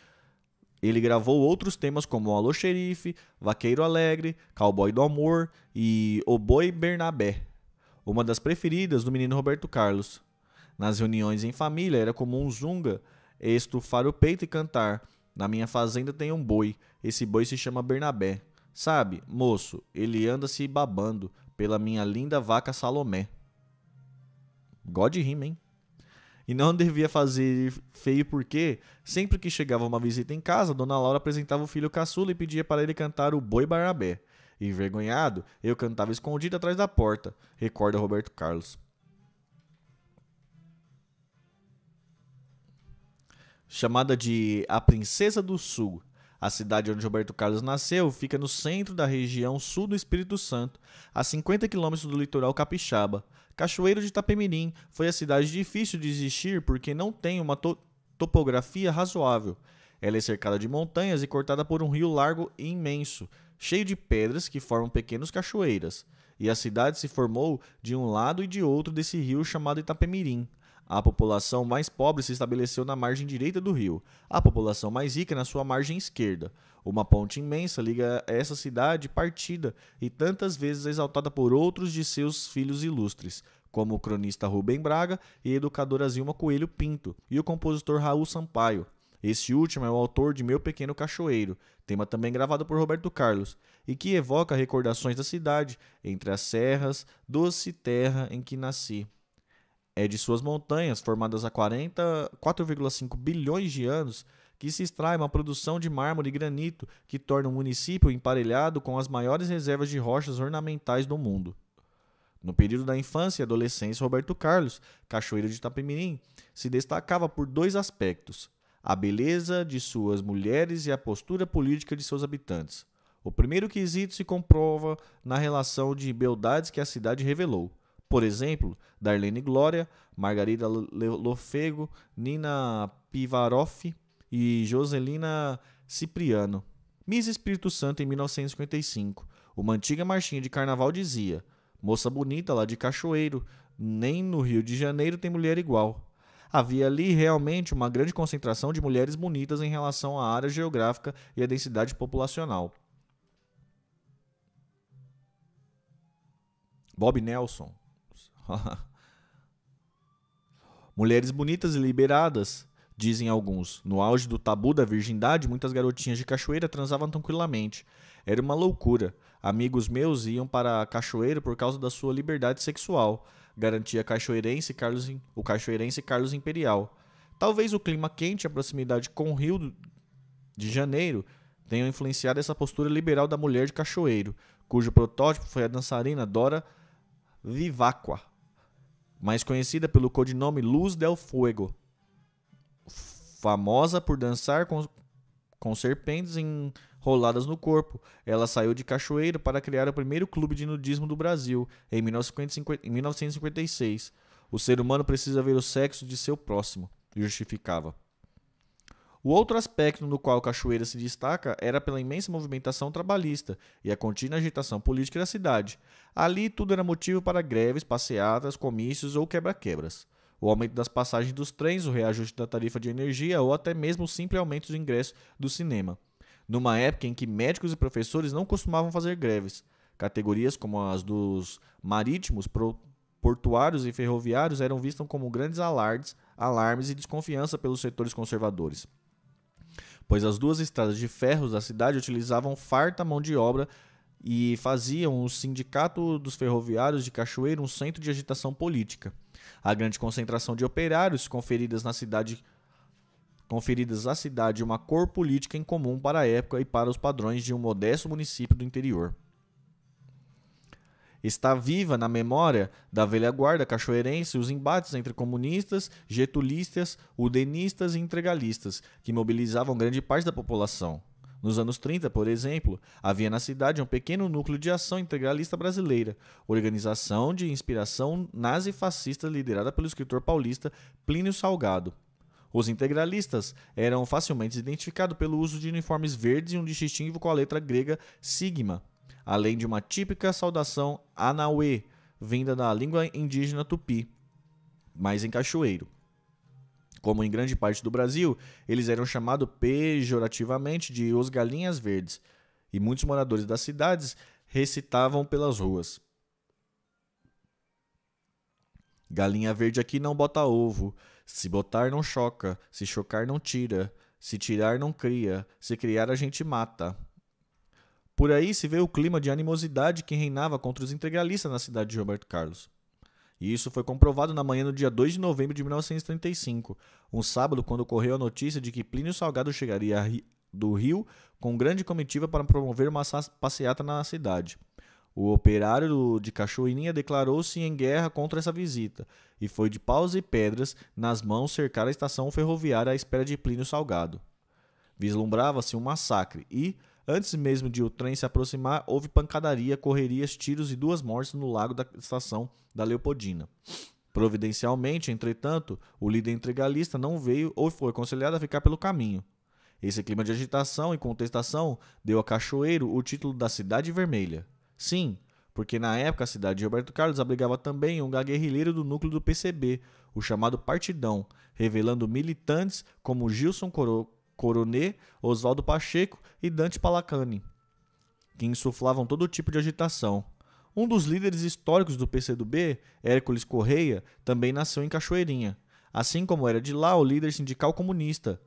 ele gravou outros temas como Alô Xerife, Vaqueiro Alegre, Cowboy do Amor e O Boi Bernabé, uma das preferidas do menino Roberto Carlos. Nas reuniões em família era comum zunga, estufar o peito e cantar: Na minha fazenda tem um boi, esse boi se chama Bernabé. Sabe, moço, ele anda se babando pela minha linda vaca Salomé. God rima, hein? E não devia fazer feio porque, sempre que chegava uma visita em casa, Dona Laura apresentava o filho caçula e pedia para ele cantar o Boi Barabé. Envergonhado, eu cantava escondido atrás da porta, recorda Roberto Carlos. Chamada de A Princesa do Sul, a cidade onde Roberto Carlos nasceu fica no centro da região sul do Espírito Santo, a 50 quilômetros do litoral capixaba. Cachoeiro de Itapemirim foi a cidade difícil de existir porque não tem uma to topografia razoável. Ela é cercada de montanhas e cortada por um rio largo e imenso, cheio de pedras que formam pequenas cachoeiras. E a cidade se formou de um lado e de outro desse rio chamado Itapemirim. A população mais pobre se estabeleceu na margem direita do rio, a população mais rica na sua margem esquerda. Uma ponte imensa liga essa cidade partida e tantas vezes exaltada por outros de seus filhos ilustres, como o cronista Rubem Braga e a educadora Zilma Coelho Pinto e o compositor Raul Sampaio. Este último é o autor de Meu Pequeno Cachoeiro, tema também gravado por Roberto Carlos, e que evoca recordações da cidade, entre as serras, doce terra em que nasci é de suas montanhas, formadas há 4,5 bilhões de anos, que se extrai uma produção de mármore e granito que torna o município emparelhado com as maiores reservas de rochas ornamentais do mundo. No período da infância e adolescência, Roberto Carlos, cachoeiro de Itapemirim, se destacava por dois aspectos: a beleza de suas mulheres e a postura política de seus habitantes. O primeiro quesito se comprova na relação de beldades que a cidade revelou. Por exemplo, Darlene Glória, Margarida Lofego, Nina Pivaroff e Joselina Cipriano. Miss Espírito Santo em 1955. Uma antiga marchinha de carnaval dizia: Moça bonita lá de Cachoeiro, nem no Rio de Janeiro tem mulher igual. Havia ali realmente uma grande concentração de mulheres bonitas em relação à área geográfica e à densidade populacional. Bob Nelson, Mulheres bonitas e liberadas, dizem alguns. No auge do tabu da virgindade, muitas garotinhas de cachoeira transavam tranquilamente. Era uma loucura. Amigos meus iam para a cachoeira por causa da sua liberdade sexual, garantia cachoeirense Carlos, o cachoeirense Carlos Imperial. Talvez o clima quente e a proximidade com o Rio de Janeiro tenham influenciado essa postura liberal da mulher de cachoeiro, cujo protótipo foi a dançarina Dora Vivacqua, mais conhecida pelo codinome Luz del Fuego, famosa por dançar com, com serpentes enroladas no corpo. Ela saiu de Cachoeiro para criar o primeiro clube de nudismo do Brasil, em 1956. O ser humano precisa ver o sexo de seu próximo, justificava. O outro aspecto no qual Cachoeira se destaca era pela imensa movimentação trabalhista e a contínua agitação política da cidade. Ali tudo era motivo para greves, passeatas, comícios ou quebra-quebras. O aumento das passagens dos trens, o reajuste da tarifa de energia ou até mesmo o simples aumento do ingresso do cinema. Numa época em que médicos e professores não costumavam fazer greves, categorias como as dos marítimos, portuários e ferroviários eram vistas como grandes alardes, alarmes e desconfiança pelos setores conservadores pois as duas estradas de ferros da cidade utilizavam farta mão de obra e faziam o Sindicato dos Ferroviários de Cachoeira um centro de agitação política. A grande concentração de operários conferidas na cidade conferidas à cidade uma cor política em comum para a época e para os padrões de um modesto município do interior está viva na memória da velha guarda cachoeirense os embates entre comunistas, getulistas, udenistas e integralistas, que mobilizavam grande parte da população. Nos anos 30, por exemplo, havia na cidade um pequeno núcleo de ação integralista brasileira, organização de inspiração nazi-fascista liderada pelo escritor paulista Plínio Salgado. Os integralistas eram facilmente identificados pelo uso de uniformes verdes e um distintivo com a letra grega sigma, além de uma típica saudação Anauê, vinda da língua indígena tupi, mas em cachoeiro. Como em grande parte do Brasil, eles eram chamados pejorativamente de os galinhas verdes, e muitos moradores das cidades recitavam pelas ruas. Galinha verde aqui não bota ovo, se botar não choca, se chocar não tira, se tirar não cria, se criar a gente mata. Por aí se vê o clima de animosidade que reinava contra os integralistas na cidade de Roberto Carlos. E isso foi comprovado na manhã do dia 2 de novembro de 1935, um sábado quando ocorreu a notícia de que Plínio Salgado chegaria do Rio com grande comitiva para promover uma passeata na cidade. O operário de Cachoeirinha declarou-se em guerra contra essa visita e foi de paus e pedras nas mãos cercar a estação ferroviária à espera de Plínio Salgado. Vislumbrava-se um massacre e, Antes mesmo de o trem se aproximar, houve pancadaria, correrias, tiros e duas mortes no lago da estação da Leopoldina. Providencialmente, entretanto, o líder entregalista não veio ou foi aconselhado a ficar pelo caminho. Esse clima de agitação e contestação deu a Cachoeiro o título da Cidade Vermelha. Sim, porque na época a cidade de Roberto Carlos abrigava também um guerrilheiro do núcleo do PCB, o chamado Partidão, revelando militantes como Gilson Coro Coronê, Oswaldo Pacheco e Dante Palacani, que insuflavam todo tipo de agitação. Um dos líderes históricos do PCdoB, Hércules Correia, também nasceu em Cachoeirinha, assim como era de lá o líder sindical comunista,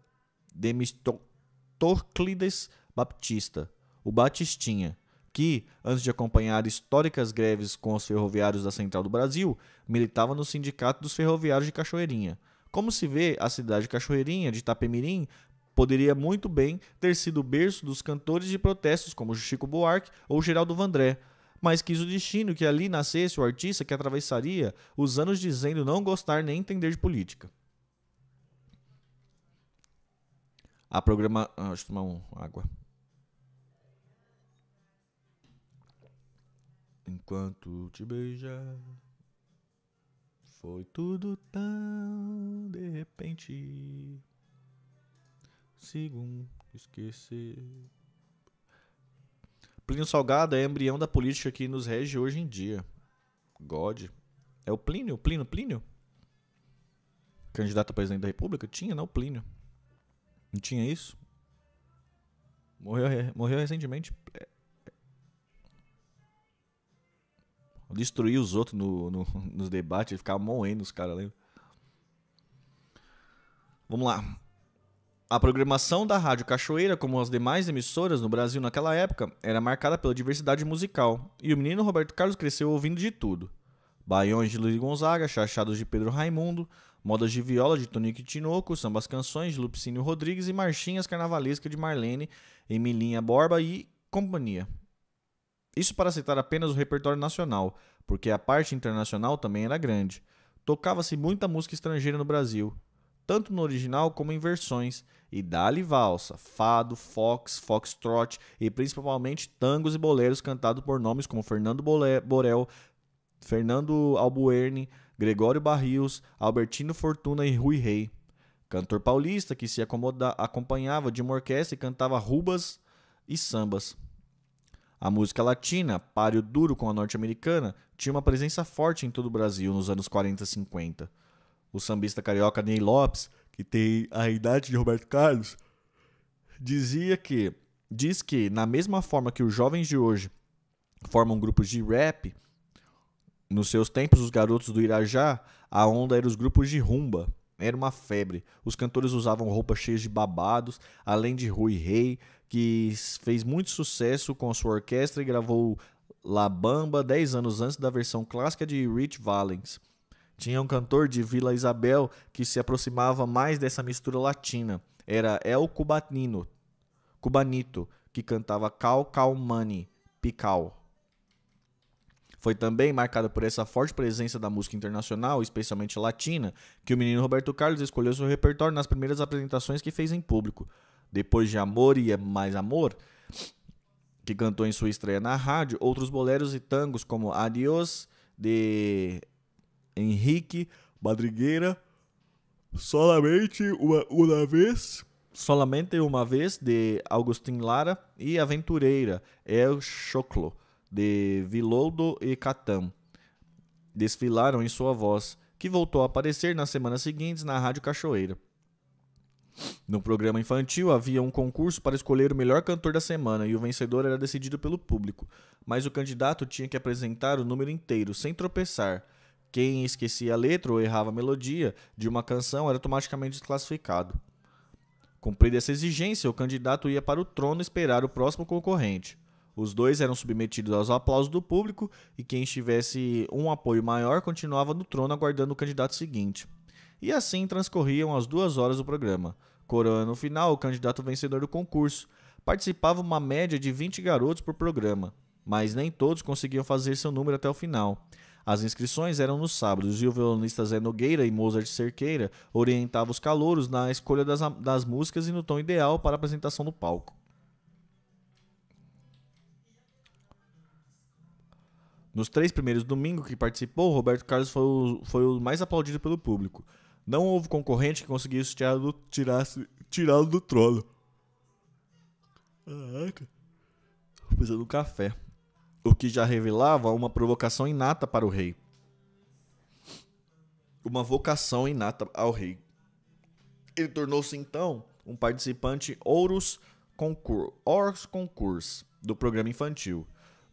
Demistoclides Baptista, o Batistinha, que, antes de acompanhar históricas greves com os ferroviários da Central do Brasil, militava no Sindicato dos Ferroviários de Cachoeirinha. Como se vê, a cidade de Cachoeirinha de Itapemirim poderia muito bem ter sido o berço dos cantores de protestos como Chico Buarque ou Geraldo Vandré, mas quis o destino que ali nascesse o artista que atravessaria os anos dizendo não gostar nem entender de política. A programa, ah, deixa eu tomar um água. Enquanto te beijar foi tudo tão de repente consigo esquecer. Plínio Salgado é embrião da política que nos rege hoje em dia. God. É o Plínio? Plínio? Plínio? Candidato a presidente da República? Tinha, não? Plínio. Não tinha isso? Morreu, morreu recentemente. É, é. Destruir os outros no, no, nos debates, e ficava moendo os caras, lembra? Vamos lá. A programação da Rádio Cachoeira, como as demais emissoras no Brasil naquela época, era marcada pela diversidade musical, e o menino Roberto Carlos cresceu ouvindo de tudo. Baiões de Luiz Gonzaga, chachados de Pedro Raimundo, modas de viola de Tonico e Tinoco, sambas canções de Lupicínio Rodrigues e marchinhas carnavalescas de Marlene, Emilinha Borba e companhia. Isso para citar apenas o repertório nacional, porque a parte internacional também era grande. Tocava-se muita música estrangeira no Brasil, tanto no original como em versões, e dali valsa, fado, fox, foxtrot e principalmente tangos e boleros cantados por nomes como Fernando Borel, Fernando Albuerne, Gregório Barrios, Albertino Fortuna e Rui Rei. Cantor paulista que se acomoda, acompanhava de uma orquestra e cantava rubas e sambas. A música latina, páreo duro com a norte-americana, tinha uma presença forte em todo o Brasil nos anos 40 e 50. O sambista carioca Ney Lopes que tem a idade de Roberto Carlos, dizia que diz que na mesma forma que os jovens de hoje formam grupos de rap, nos seus tempos os garotos do Irajá, a onda era os grupos de rumba. Era uma febre. Os cantores usavam roupas cheias de babados, além de Rui Rei, que fez muito sucesso com sua orquestra e gravou La Bamba 10 anos antes da versão clássica de Rich Valens. Tinha um cantor de Vila Isabel que se aproximava mais dessa mistura latina. Era El Cubanino, Cubanito, que cantava Cal Cal Money, Pical. Foi também marcada por essa forte presença da música internacional, especialmente latina, que o menino Roberto Carlos escolheu seu repertório nas primeiras apresentações que fez em público. Depois de Amor e é Mais Amor, que cantou em sua estreia na rádio, outros boleros e tangos como Adiós de Henrique Madrigueira, Solamente uma, uma vez. Solamente uma vez, de Agustin Lara. E Aventureira, El Choclo, de Viloldo e Catam. Desfilaram em sua voz, que voltou a aparecer nas semanas seguintes na Rádio Cachoeira. No programa infantil havia um concurso para escolher o melhor cantor da semana e o vencedor era decidido pelo público, mas o candidato tinha que apresentar o número inteiro, sem tropeçar quem esquecia a letra ou errava a melodia de uma canção era automaticamente desclassificado. Cumprida essa exigência, o candidato ia para o trono esperar o próximo concorrente. Os dois eram submetidos aos aplausos do público e quem tivesse um apoio maior continuava no trono aguardando o candidato seguinte. E assim transcorriam as duas horas do programa. Coroando no final o candidato vencedor do concurso. Participava uma média de 20 garotos por programa, mas nem todos conseguiam fazer seu número até o final. As inscrições eram nos sábados e o violonista Zé Nogueira e Mozart Cerqueira orientavam os calouros na escolha das, das músicas e no tom ideal para a apresentação no palco. Nos três primeiros domingos que participou, Roberto Carlos foi o, foi o mais aplaudido pelo público. Não houve concorrente que conseguisse tirá-lo tirá do trono. Caraca. Tô precisando café o que já revelava uma provocação inata para o rei. Uma vocação inata ao rei. Ele tornou-se então um participante Ouros Concur, Ors do programa infantil.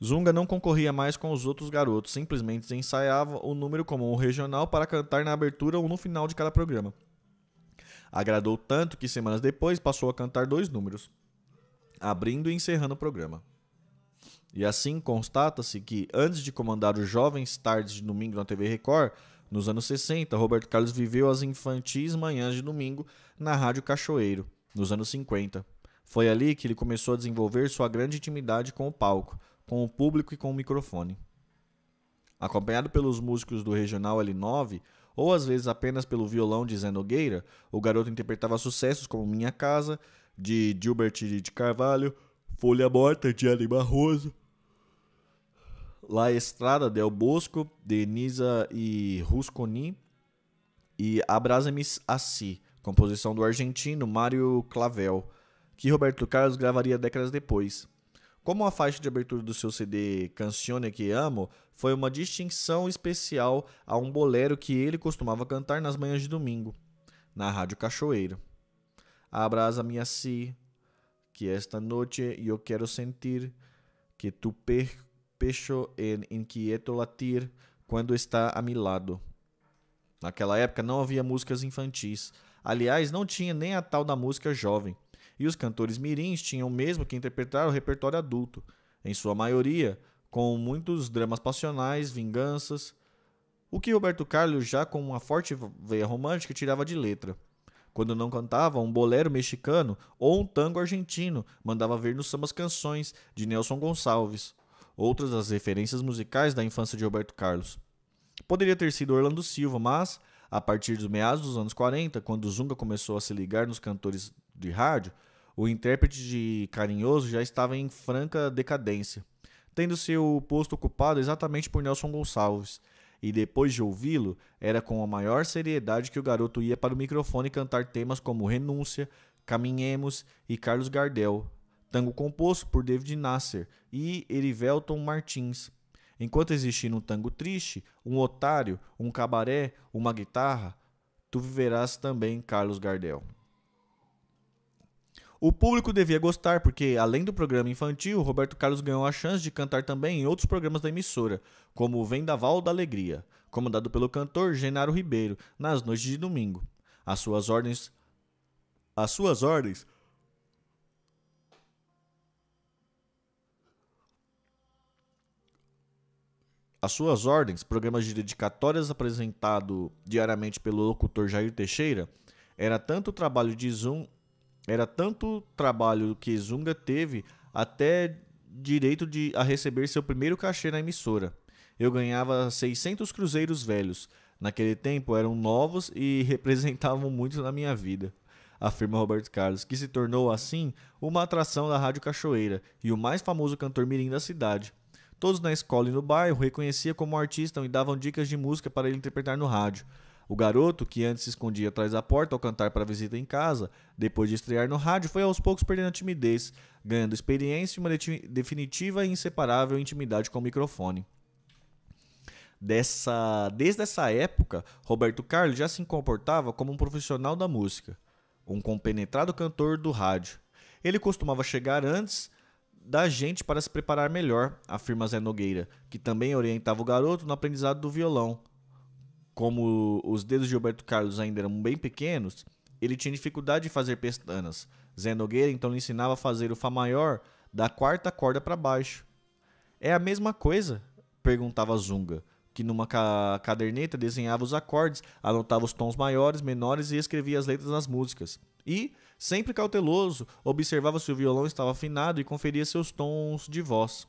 Zunga não concorria mais com os outros garotos, simplesmente ensaiava o número comum regional para cantar na abertura ou no final de cada programa. Agradou tanto que semanas depois passou a cantar dois números, abrindo e encerrando o programa. E assim constata-se que, antes de comandar os jovens tardes de domingo na TV Record, nos anos 60, Roberto Carlos viveu as infantis manhãs de domingo na Rádio Cachoeiro, nos anos 50. Foi ali que ele começou a desenvolver sua grande intimidade com o palco, com o público e com o microfone. Acompanhado pelos músicos do Regional L9, ou às vezes apenas pelo violão de Zé Nogueira, o garoto interpretava sucessos como Minha Casa, de Gilbert de Carvalho, Folha Morta de Anne Barroso. La Estrada del Bosco, Denisa e Rusconi. E Abrázame a Si, composição do argentino Mário Clavel, que Roberto Carlos gravaria décadas depois. Como a faixa de abertura do seu CD Cancione que Amo foi uma distinção especial a um bolero que ele costumava cantar nas manhãs de domingo, na Rádio Cachoeira. Abrasa-me a si, que esta noite eu quero sentir que tu pe pecho inquieto latir quando está a meu lado. Naquela época não havia músicas infantis. Aliás, não tinha nem a tal da música jovem. E os cantores mirins tinham mesmo que interpretar o repertório adulto, em sua maioria, com muitos dramas passionais, vinganças, o que Roberto Carlos, já com uma forte veia romântica, tirava de letra. Quando não cantava, um bolero mexicano ou um tango argentino mandava ver nos sambas canções de Nelson Gonçalves, outras das referências musicais da infância de Roberto Carlos. Poderia ter sido Orlando Silva, mas, a partir dos meados dos anos 40, quando Zunga começou a se ligar nos cantores de rádio, o intérprete de Carinhoso já estava em franca decadência, tendo seu posto ocupado exatamente por Nelson Gonçalves, e depois de ouvi-lo, era com a maior seriedade que o garoto ia para o microfone cantar temas como Renúncia, Caminhemos e Carlos Gardel, tango composto por David Nasser e Erivelton Martins. Enquanto existir um tango triste, um otário, um cabaré, uma guitarra, tu viverás também Carlos Gardel. O público devia gostar, porque, além do programa infantil, Roberto Carlos ganhou a chance de cantar também em outros programas da emissora, como o Vendaval da Alegria, comandado pelo cantor Genaro Ribeiro, nas noites de domingo. As suas ordens. As suas ordens. As suas ordens, programas de dedicatórias apresentado diariamente pelo locutor Jair Teixeira, era tanto o trabalho de Zoom era tanto trabalho que Zunga teve até direito de a receber seu primeiro cachê na emissora. Eu ganhava 600 cruzeiros velhos. Naquele tempo eram novos e representavam muito na minha vida, afirma Roberto Carlos, que se tornou assim uma atração da Rádio Cachoeira e o mais famoso cantor mirim da cidade. Todos na escola e no bairro reconhecia como artista e davam dicas de música para ele interpretar no rádio. O garoto, que antes se escondia atrás da porta ao cantar para a visita em casa, depois de estrear no rádio, foi aos poucos perdendo a timidez, ganhando experiência e uma definitiva e inseparável intimidade com o microfone. Dessa, desde essa época, Roberto Carlos já se comportava como um profissional da música, um compenetrado cantor do rádio. Ele costumava chegar antes da gente para se preparar melhor, afirma Zé Nogueira, que também orientava o garoto no aprendizado do violão como os dedos de Gilberto Carlos ainda eram bem pequenos, ele tinha dificuldade de fazer pestanas. Zé Nogueira então lhe ensinava a fazer o Fá maior da quarta corda para baixo. É a mesma coisa? perguntava Zunga, que numa ca caderneta desenhava os acordes, anotava os tons maiores, menores e escrevia as letras nas músicas. E, sempre cauteloso, observava se o violão estava afinado e conferia seus tons de voz.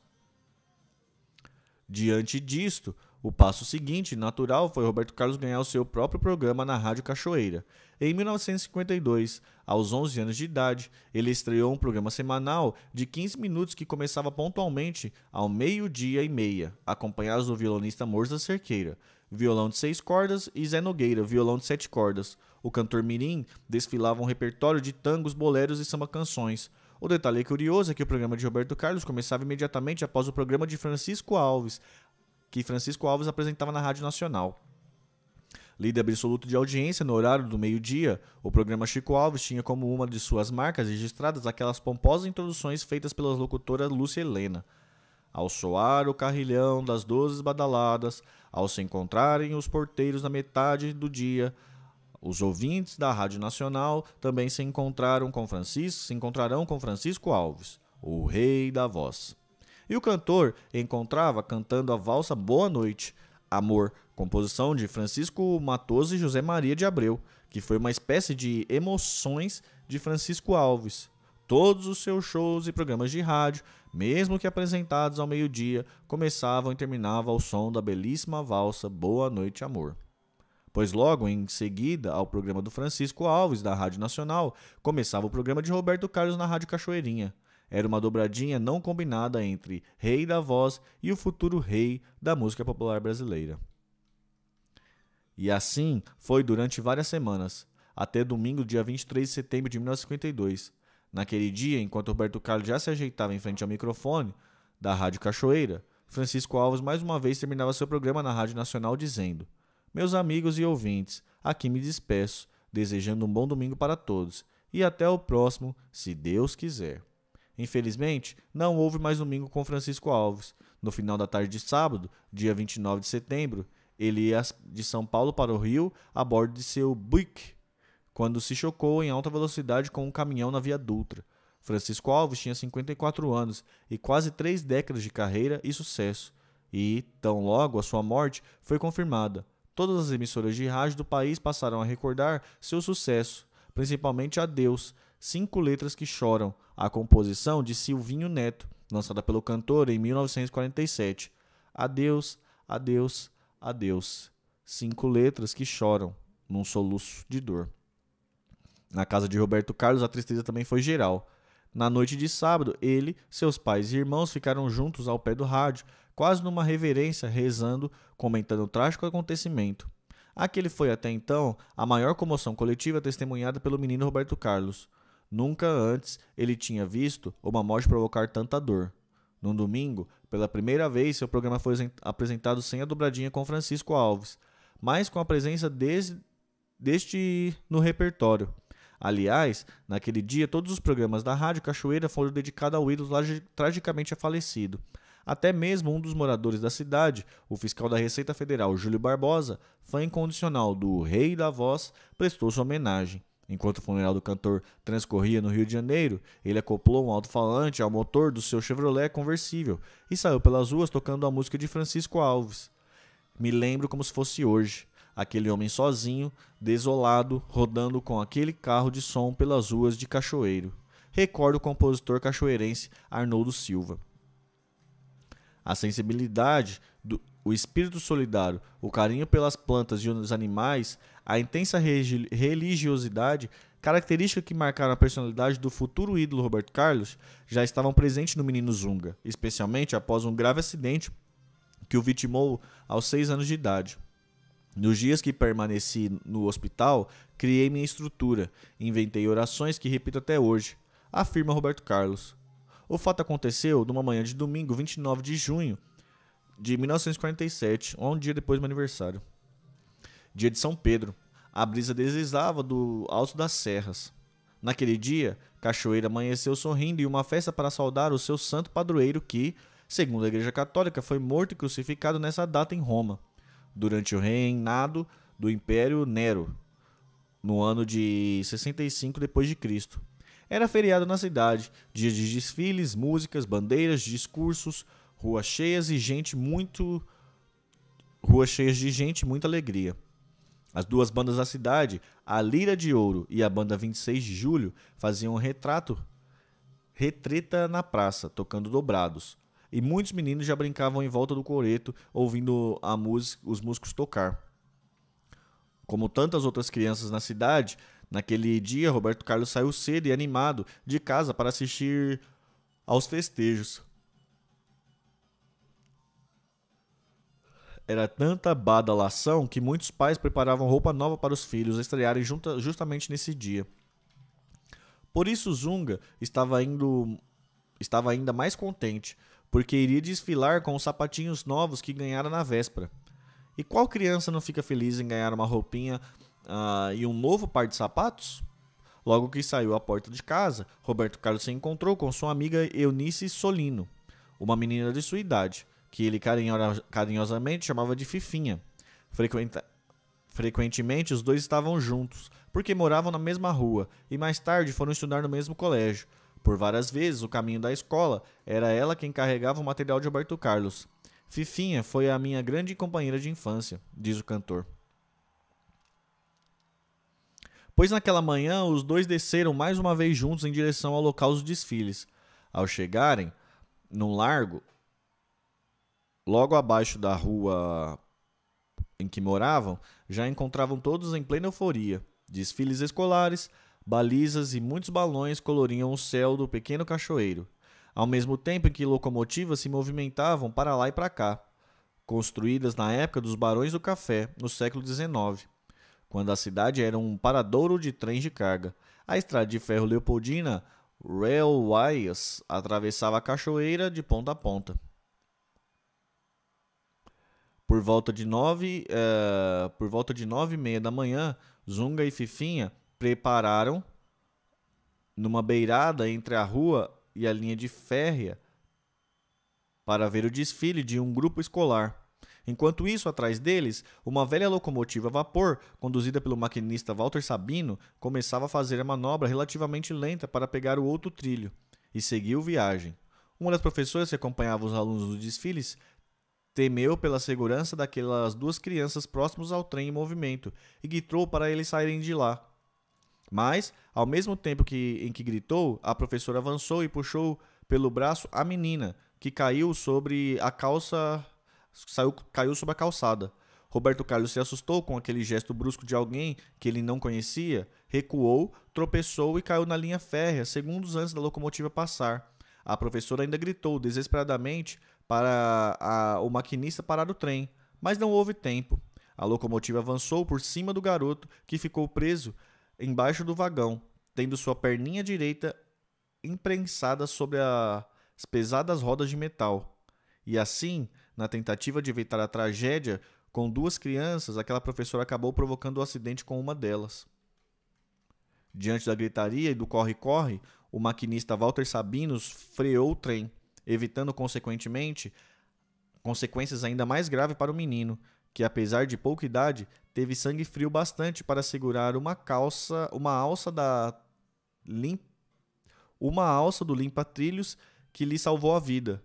Diante disto, o passo seguinte, natural, foi Roberto Carlos ganhar o seu próprio programa na Rádio Cachoeira. Em 1952, aos 11 anos de idade, ele estreou um programa semanal de 15 minutos que começava pontualmente ao meio-dia e meia, acompanhados do violonista Morza Cerqueira, violão de seis cordas, e Zé Nogueira, violão de sete cordas. O cantor Mirim desfilava um repertório de tangos, boleros e samba-canções. O detalhe curioso é que o programa de Roberto Carlos começava imediatamente após o programa de Francisco Alves, que Francisco Alves apresentava na Rádio Nacional. Líder absoluto de audiência, no horário do meio-dia, o programa Chico Alves tinha como uma de suas marcas registradas aquelas pomposas introduções feitas pelas locutoras Lúcia Helena. Ao soar o carrilhão das doze badaladas, ao se encontrarem os porteiros na metade do dia, os ouvintes da Rádio Nacional também se encontraram com Francisco, se encontrarão com Francisco Alves, o rei da voz. E o cantor encontrava cantando a valsa Boa Noite, Amor, composição de Francisco Matoso e José Maria de Abreu, que foi uma espécie de emoções de Francisco Alves. Todos os seus shows e programas de rádio, mesmo que apresentados ao meio-dia, começavam e terminavam ao som da belíssima valsa Boa Noite Amor. Pois logo em seguida ao programa do Francisco Alves da Rádio Nacional, começava o programa de Roberto Carlos na Rádio Cachoeirinha. Era uma dobradinha não combinada entre rei da voz e o futuro rei da música popular brasileira. E assim foi durante várias semanas, até domingo, dia 23 de setembro de 1952. Naquele dia, enquanto Roberto Carlos já se ajeitava em frente ao microfone da Rádio Cachoeira, Francisco Alves mais uma vez terminava seu programa na Rádio Nacional dizendo: Meus amigos e ouvintes, aqui me despeço, desejando um bom domingo para todos e até o próximo, se Deus quiser. Infelizmente, não houve mais domingo com Francisco Alves. No final da tarde de sábado, dia 29 de setembro, ele ia de São Paulo para o Rio a bordo de seu Buick, quando se chocou em alta velocidade com um caminhão na Via Dutra. Francisco Alves tinha 54 anos e quase três décadas de carreira e sucesso, e, tão logo a sua morte foi confirmada, todas as emissoras de rádio do país passaram a recordar seu sucesso, principalmente a Deus, Cinco Letras que Choram, a composição de Silvinho Neto, lançada pelo cantor em 1947. Adeus, adeus, adeus. Cinco letras que choram num soluço de dor. Na casa de Roberto Carlos, a tristeza também foi geral. Na noite de sábado, ele, seus pais e irmãos ficaram juntos ao pé do rádio, quase numa reverência, rezando, comentando o trágico acontecimento. Aquele foi até então a maior comoção coletiva testemunhada pelo menino Roberto Carlos. Nunca antes ele tinha visto uma morte provocar tanta dor. Num domingo, pela primeira vez, seu programa foi apresentado sem a dobradinha com Francisco Alves, mas com a presença desse, deste no repertório. Aliás, naquele dia, todos os programas da Rádio Cachoeira foram dedicados ao ídolo tragicamente falecido. Até mesmo um dos moradores da cidade, o fiscal da Receita Federal Júlio Barbosa, fã incondicional do Rei da Voz, prestou sua homenagem. Enquanto o funeral do cantor transcorria no Rio de Janeiro, ele acoplou um alto-falante ao motor do seu Chevrolet conversível e saiu pelas ruas tocando a música de Francisco Alves. Me lembro como se fosse hoje, aquele homem sozinho, desolado, rodando com aquele carro de som pelas ruas de Cachoeiro. Recordo o compositor cachoeirense Arnoldo Silva. A sensibilidade do, o espírito solidário, o carinho pelas plantas e os animais, a intensa religiosidade, característica que marcaram a personalidade do futuro ídolo Roberto Carlos, já estavam presentes no menino Zunga, especialmente após um grave acidente que o vitimou aos seis anos de idade. Nos dias que permaneci no hospital, criei minha estrutura, inventei orações que repito até hoje, afirma Roberto Carlos. O fato aconteceu numa manhã de domingo, 29 de junho de 1947, um dia depois do meu aniversário dia de São Pedro. A brisa deslizava do alto das serras. Naquele dia, Cachoeira amanheceu sorrindo e uma festa para saudar o seu santo padroeiro que, segundo a Igreja Católica, foi morto e crucificado nessa data em Roma, durante o reinado do Império Nero, no ano de 65 depois de Cristo. Era feriado na cidade, dia de desfiles, músicas, bandeiras, discursos, ruas cheias e gente muito ruas cheias de gente, muita alegria. As duas bandas da cidade, a Lira de Ouro e a Banda 26 de Julho, faziam um retrato, retreta na praça, tocando dobrados. E muitos meninos já brincavam em volta do coreto, ouvindo a música, os músicos tocar. Como tantas outras crianças na cidade, naquele dia Roberto Carlos saiu cedo e animado de casa para assistir aos festejos. era tanta badalação que muitos pais preparavam roupa nova para os filhos estrearem junta, justamente nesse dia. Por isso Zunga estava indo estava ainda mais contente, porque iria desfilar com os sapatinhos novos que ganhara na véspera. E qual criança não fica feliz em ganhar uma roupinha uh, e um novo par de sapatos? Logo que saiu à porta de casa, Roberto Carlos se encontrou com sua amiga Eunice Solino, uma menina de sua idade, que ele carinhosamente chamava de Fifinha. Frequenta... Frequentemente os dois estavam juntos, porque moravam na mesma rua e mais tarde foram estudar no mesmo colégio. Por várias vezes, o caminho da escola era ela quem carregava o material de Alberto Carlos. Fifinha foi a minha grande companheira de infância, diz o cantor. Pois naquela manhã, os dois desceram mais uma vez juntos em direção ao local dos desfiles. Ao chegarem, num largo, Logo abaixo da rua em que moravam, já encontravam todos em plena euforia. Desfiles escolares, balizas e muitos balões coloriam o céu do pequeno cachoeiro, ao mesmo tempo em que locomotivas se movimentavam para lá e para cá, construídas na época dos Barões do Café, no século XIX, quando a cidade era um paradouro de trens de carga. A estrada de ferro Leopoldina, Railways, atravessava a cachoeira de ponta a ponta. Por volta de nove, uh, por volta de nove e meia da manhã, Zunga e Fifinha prepararam numa beirada entre a rua e a linha de férrea para ver o desfile de um grupo escolar. Enquanto isso, atrás deles, uma velha locomotiva a vapor, conduzida pelo maquinista Walter Sabino, começava a fazer a manobra relativamente lenta para pegar o outro trilho, e seguiu viagem. Uma das professoras que acompanhava os alunos nos desfiles Temeu pela segurança daquelas duas crianças próximos ao trem em movimento e gritou para eles saírem de lá. Mas, ao mesmo tempo que, em que gritou, a professora avançou e puxou pelo braço a menina, que caiu sobre a calça. Saiu, caiu sobre a calçada. Roberto Carlos se assustou com aquele gesto brusco de alguém que ele não conhecia, recuou, tropeçou e caiu na linha férrea segundos antes da locomotiva passar. A professora ainda gritou desesperadamente para a, o maquinista parar o trem, mas não houve tempo. A locomotiva avançou por cima do garoto, que ficou preso embaixo do vagão, tendo sua perninha direita imprensada sobre as pesadas rodas de metal. E assim, na tentativa de evitar a tragédia com duas crianças, aquela professora acabou provocando o um acidente com uma delas. Diante da gritaria e do corre-corre, o maquinista Walter Sabinos freou o trem evitando consequentemente consequências ainda mais graves para o menino, que apesar de pouca idade, teve sangue frio bastante para segurar uma calça, uma alça da lim... uma alça do limpa-trilhos que lhe salvou a vida.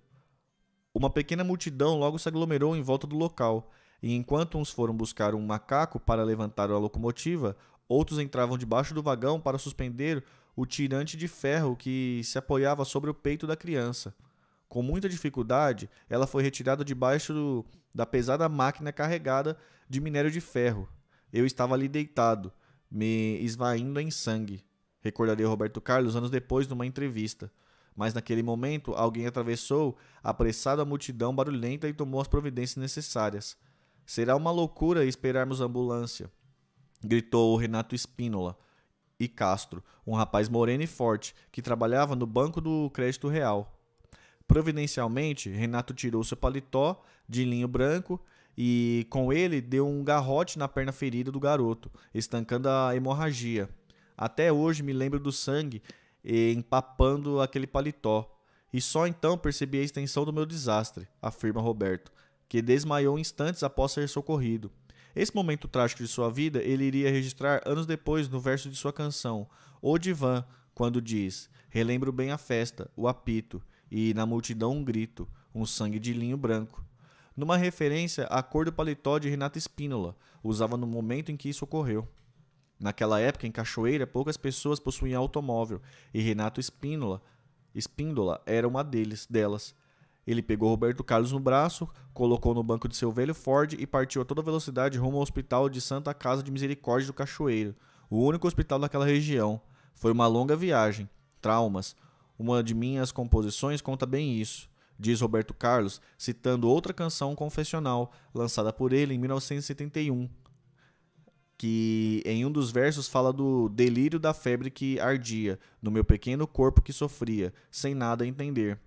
Uma pequena multidão logo se aglomerou em volta do local, e enquanto uns foram buscar um macaco para levantar a locomotiva, outros entravam debaixo do vagão para suspender o tirante de ferro que se apoiava sobre o peito da criança. Com muita dificuldade, ela foi retirada debaixo do, da pesada máquina carregada de minério de ferro. Eu estava ali deitado, me esvaindo em sangue. Recordaria Roberto Carlos anos depois numa entrevista. Mas naquele momento, alguém atravessou apressado a multidão barulhenta e tomou as providências necessárias. Será uma loucura esperarmos ambulância, gritou Renato Espínola e Castro, um rapaz moreno e forte que trabalhava no Banco do Crédito Real. Providencialmente, Renato tirou seu paletó de linho branco e, com ele, deu um garrote na perna ferida do garoto, estancando a hemorragia. Até hoje me lembro do sangue eh, empapando aquele paletó. E só então percebi a extensão do meu desastre, afirma Roberto, que desmaiou instantes após ser socorrido. Esse momento trágico de sua vida ele iria registrar anos depois no verso de sua canção, O Divã, quando diz: Relembro bem a festa, o apito, e na multidão um grito, um sangue de linho branco. Numa referência à cor do paletó de Renata Espínola, usava no momento em que isso ocorreu. Naquela época, em Cachoeira, poucas pessoas possuíam automóvel e Renato Espínola, Espíndola era uma deles, delas. Ele pegou Roberto Carlos no braço, colocou no banco de seu velho Ford e partiu a toda velocidade rumo ao hospital de Santa Casa de Misericórdia do Cachoeiro, o único hospital daquela região. Foi uma longa viagem, traumas, uma de minhas composições conta bem isso, diz Roberto Carlos, citando outra canção confessional lançada por ele em 1971, que em um dos versos fala do delírio da febre que ardia no meu pequeno corpo que sofria, sem nada entender.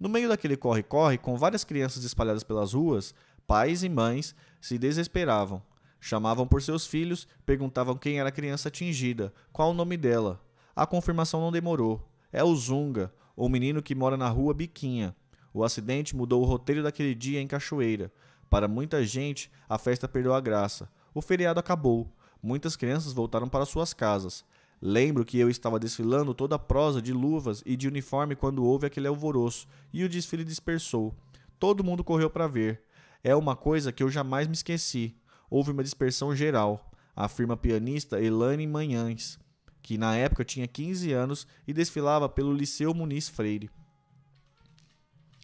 No meio daquele corre-corre, com várias crianças espalhadas pelas ruas, pais e mães se desesperavam. Chamavam por seus filhos, perguntavam quem era a criança atingida, qual o nome dela. A confirmação não demorou é o Zunga, o menino que mora na rua Biquinha. O acidente mudou o roteiro daquele dia em Cachoeira. Para muita gente, a festa perdeu a graça. O feriado acabou. Muitas crianças voltaram para suas casas. Lembro que eu estava desfilando toda a prosa de luvas e de uniforme quando houve aquele alvoroço, e o desfile dispersou. Todo mundo correu para ver. É uma coisa que eu jamais me esqueci. Houve uma dispersão geral, afirma a pianista Elane Manhães que na época tinha 15 anos e desfilava pelo Liceu Muniz Freire.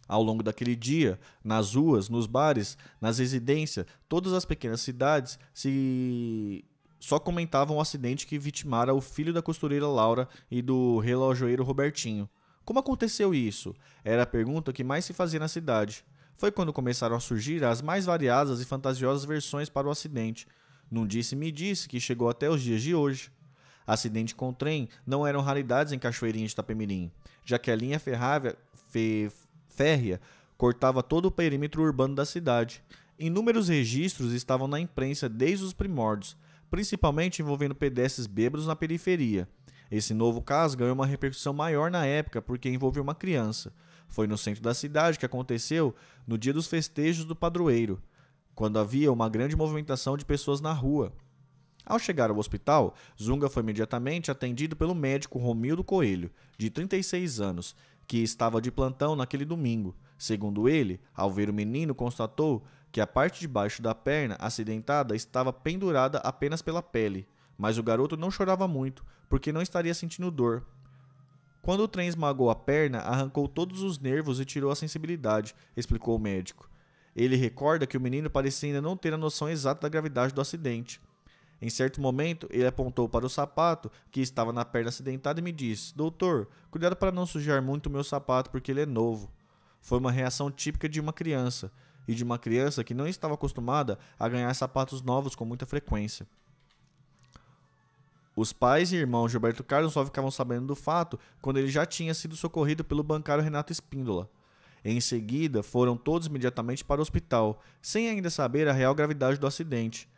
Ao longo daquele dia, nas ruas, nos bares, nas residências, todas as pequenas cidades se só comentavam o acidente que vitimara o filho da costureira Laura e do relojoeiro Robertinho. Como aconteceu isso? Era a pergunta que mais se fazia na cidade. Foi quando começaram a surgir as mais variadas e fantasiosas versões para o acidente. Num disse-me-disse que chegou até os dias de hoje. Acidente com trem não eram raridades em Cachoeirinha de Itapemirim, já que a linha ferrável, fe, férrea cortava todo o perímetro urbano da cidade. Inúmeros registros estavam na imprensa desde os primórdios, principalmente envolvendo pedestres bêbados na periferia. Esse novo caso ganhou uma repercussão maior na época porque envolveu uma criança. Foi no centro da cidade que aconteceu no dia dos festejos do padroeiro, quando havia uma grande movimentação de pessoas na rua. Ao chegar ao hospital, Zunga foi imediatamente atendido pelo médico Romildo Coelho, de 36 anos, que estava de plantão naquele domingo. Segundo ele, ao ver o menino, constatou que a parte de baixo da perna acidentada estava pendurada apenas pela pele, mas o garoto não chorava muito, porque não estaria sentindo dor. Quando o trem esmagou a perna, arrancou todos os nervos e tirou a sensibilidade, explicou o médico. Ele recorda que o menino parecia ainda não ter a noção exata da gravidade do acidente. Em certo momento, ele apontou para o sapato que estava na perna acidentada e me disse: Doutor, cuidado para não sujar muito o meu sapato porque ele é novo. Foi uma reação típica de uma criança, e de uma criança que não estava acostumada a ganhar sapatos novos com muita frequência. Os pais e irmão Gilberto Carlos só ficavam sabendo do fato quando ele já tinha sido socorrido pelo bancário Renato Espíndola. Em seguida, foram todos imediatamente para o hospital, sem ainda saber a real gravidade do acidente.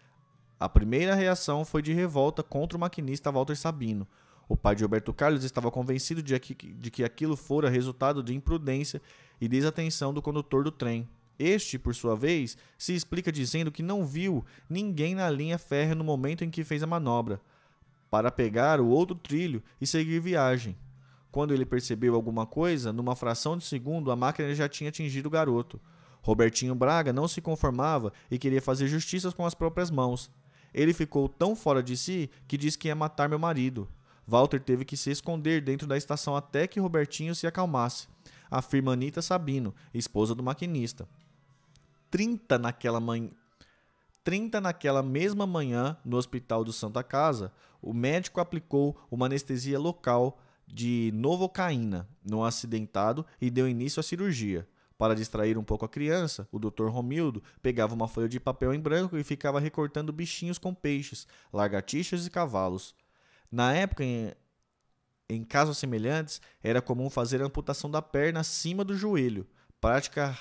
A primeira reação foi de revolta contra o maquinista Walter Sabino. O pai de Roberto Carlos estava convencido de que, de que aquilo fora resultado de imprudência e desatenção do condutor do trem. Este, por sua vez, se explica dizendo que não viu ninguém na linha férrea no momento em que fez a manobra, para pegar o outro trilho e seguir viagem. Quando ele percebeu alguma coisa, numa fração de segundo a máquina já tinha atingido o garoto. Robertinho Braga não se conformava e queria fazer justiça com as próprias mãos. Ele ficou tão fora de si que disse que ia matar meu marido. Walter teve que se esconder dentro da estação até que Robertinho se acalmasse, afirma Anitta Sabino, esposa do maquinista. 30 naquela manhã. 30 naquela mesma manhã, no hospital do Santa Casa, o médico aplicou uma anestesia local de novocaína no acidentado e deu início à cirurgia. Para distrair um pouco a criança, o Dr. Romildo pegava uma folha de papel em branco e ficava recortando bichinhos com peixes, lagartixas e cavalos. Na época, em, em casos semelhantes, era comum fazer a amputação da perna acima do joelho, prática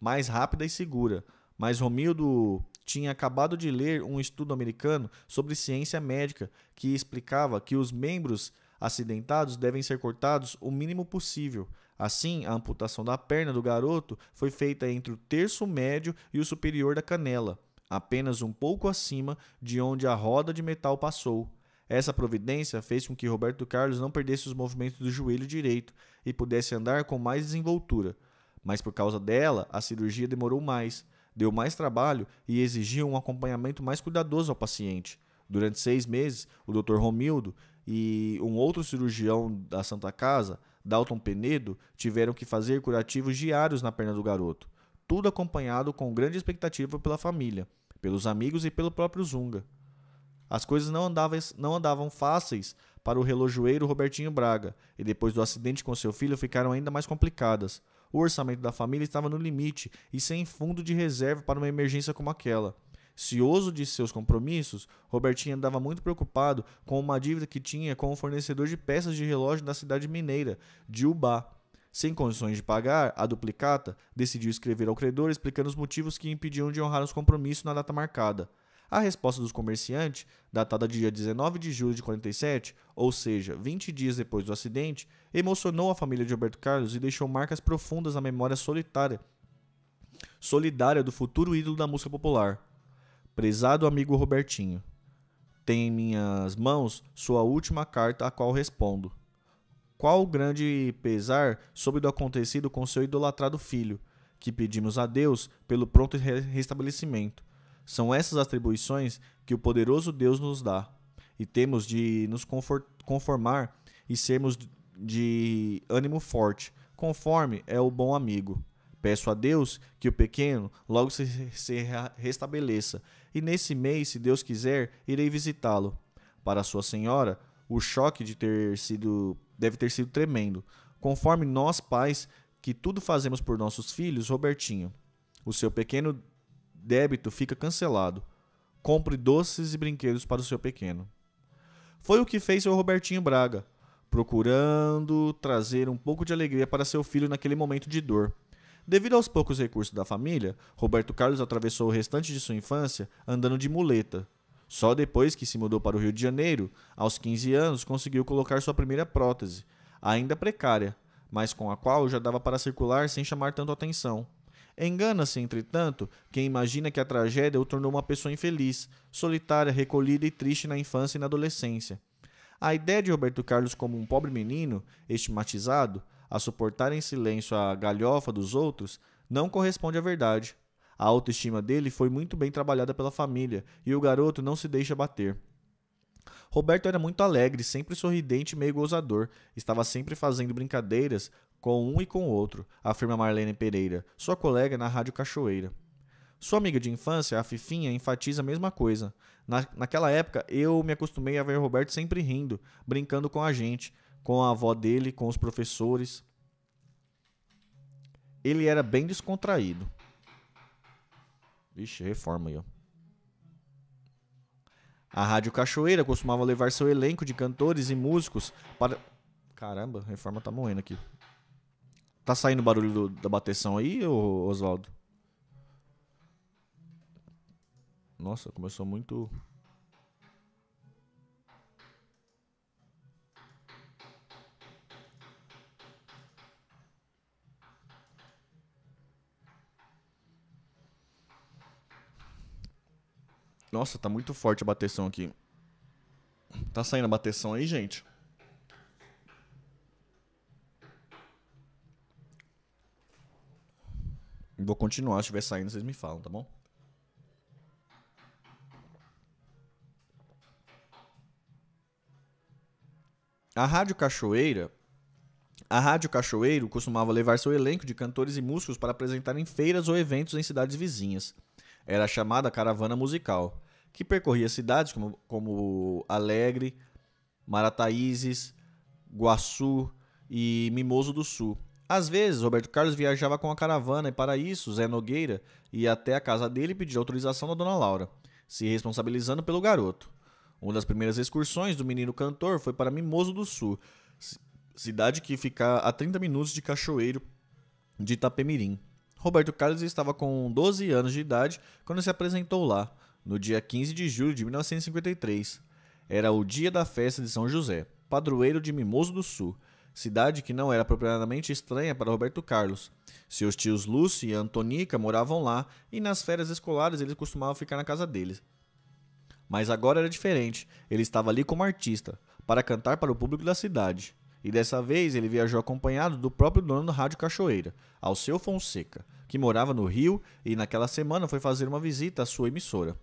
mais rápida e segura. Mas Romildo tinha acabado de ler um estudo americano sobre ciência médica que explicava que os membros acidentados devem ser cortados o mínimo possível Assim, a amputação da perna do garoto foi feita entre o terço médio e o superior da canela, apenas um pouco acima de onde a roda de metal passou. Essa providência fez com que Roberto Carlos não perdesse os movimentos do joelho direito e pudesse andar com mais desenvoltura. Mas por causa dela, a cirurgia demorou mais, deu mais trabalho e exigiu um acompanhamento mais cuidadoso ao paciente. Durante seis meses, o Dr. Romildo e um outro cirurgião da Santa Casa Dalton Penedo tiveram que fazer curativos diários na perna do garoto, tudo acompanhado com grande expectativa pela família, pelos amigos e pelo próprio Zunga. As coisas não andavam, não andavam fáceis para o relojoeiro Robertinho Braga, e depois do acidente com seu filho ficaram ainda mais complicadas. O orçamento da família estava no limite e sem fundo de reserva para uma emergência como aquela. Cioso de seus compromissos, Robertinho andava muito preocupado com uma dívida que tinha com o um fornecedor de peças de relógio da cidade mineira, de Ubá. Sem condições de pagar a duplicata, decidiu escrever ao credor explicando os motivos que impediam de honrar os compromissos na data marcada. A resposta dos comerciantes, datada dia 19 de julho de 47, ou seja, 20 dias depois do acidente, emocionou a família de Roberto Carlos e deixou marcas profundas na memória solitária, solidária do futuro ídolo da música popular. Prezado amigo Robertinho, tem em minhas mãos sua última carta a qual respondo. Qual o grande pesar soube do acontecido com seu idolatrado filho, que pedimos a Deus pelo pronto restabelecimento. São essas atribuições que o poderoso Deus nos dá, e temos de nos conformar e sermos de ânimo forte, conforme é o bom amigo. Peço a Deus que o pequeno logo se restabeleça e nesse mês, se Deus quiser, irei visitá-lo. Para sua senhora, o choque de ter sido deve ter sido tremendo, conforme nós pais que tudo fazemos por nossos filhos, Robertinho. O seu pequeno débito fica cancelado. Compre doces e brinquedos para o seu pequeno. Foi o que fez seu Robertinho Braga, procurando trazer um pouco de alegria para seu filho naquele momento de dor. Devido aos poucos recursos da família, Roberto Carlos atravessou o restante de sua infância andando de muleta. Só depois que se mudou para o Rio de Janeiro, aos 15 anos, conseguiu colocar sua primeira prótese, ainda precária, mas com a qual já dava para circular sem chamar tanto atenção. Engana-se, entretanto, quem imagina que a tragédia o tornou uma pessoa infeliz, solitária, recolhida e triste na infância e na adolescência. A ideia de Roberto Carlos como um pobre menino, estigmatizado, a suportar em silêncio a galhofa dos outros, não corresponde à verdade. A autoestima dele foi muito bem trabalhada pela família e o garoto não se deixa bater. Roberto era muito alegre, sempre sorridente e meio gozador. Estava sempre fazendo brincadeiras com um e com outro, afirma Marlene Pereira, sua colega na Rádio Cachoeira. Sua amiga de infância, a Fifinha, enfatiza a mesma coisa. Na, naquela época, eu me acostumei a ver Roberto sempre rindo, brincando com a gente, com a avó dele, com os professores. Ele era bem descontraído. Vixe, reforma aí, ó. A Rádio Cachoeira costumava levar seu elenco de cantores e músicos para. Caramba, a reforma tá morrendo aqui. Tá saindo barulho do, da bateção aí, Oswaldo? Nossa, começou muito. Nossa, tá muito forte a bateção aqui. Tá saindo a bateção aí, gente? Vou continuar, se estiver saindo, vocês me falam, tá bom? A Rádio Cachoeira. A Rádio Cachoeiro costumava levar seu elenco de cantores e músicos para apresentar em feiras ou eventos em cidades vizinhas. Era a chamada caravana musical, que percorria cidades como, como Alegre, Marataízes, Guaçu e Mimoso do Sul. Às vezes, Roberto Carlos viajava com a caravana e, para isso, Zé Nogueira ia até a casa dele e pedia autorização da dona Laura, se responsabilizando pelo garoto. Uma das primeiras excursões do menino cantor foi para Mimoso do Sul, cidade que fica a 30 minutos de Cachoeiro de Itapemirim. Roberto Carlos estava com 12 anos de idade quando se apresentou lá, no dia 15 de julho de 1953. Era o dia da festa de São José, padroeiro de Mimoso do Sul, cidade que não era propriamente estranha para Roberto Carlos. Seus tios Lúcio e Antonica moravam lá e nas férias escolares ele costumava ficar na casa deles. Mas agora era diferente, ele estava ali como artista, para cantar para o público da cidade. E dessa vez ele viajou acompanhado do próprio dono da Rádio Cachoeira, Alceu Fonseca, que morava no Rio e naquela semana foi fazer uma visita à sua emissora.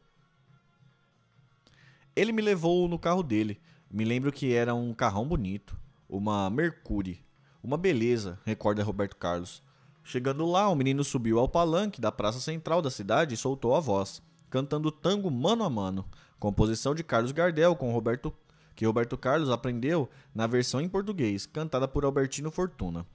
Ele me levou no carro dele. Me lembro que era um carrão bonito, uma Mercury, uma beleza, recorda Roberto Carlos. Chegando lá, o menino subiu ao palanque da praça central da cidade e soltou a voz, cantando tango mano a mano, composição de Carlos Gardel com Roberto que Roberto Carlos aprendeu na versão em português, cantada por Albertino Fortuna.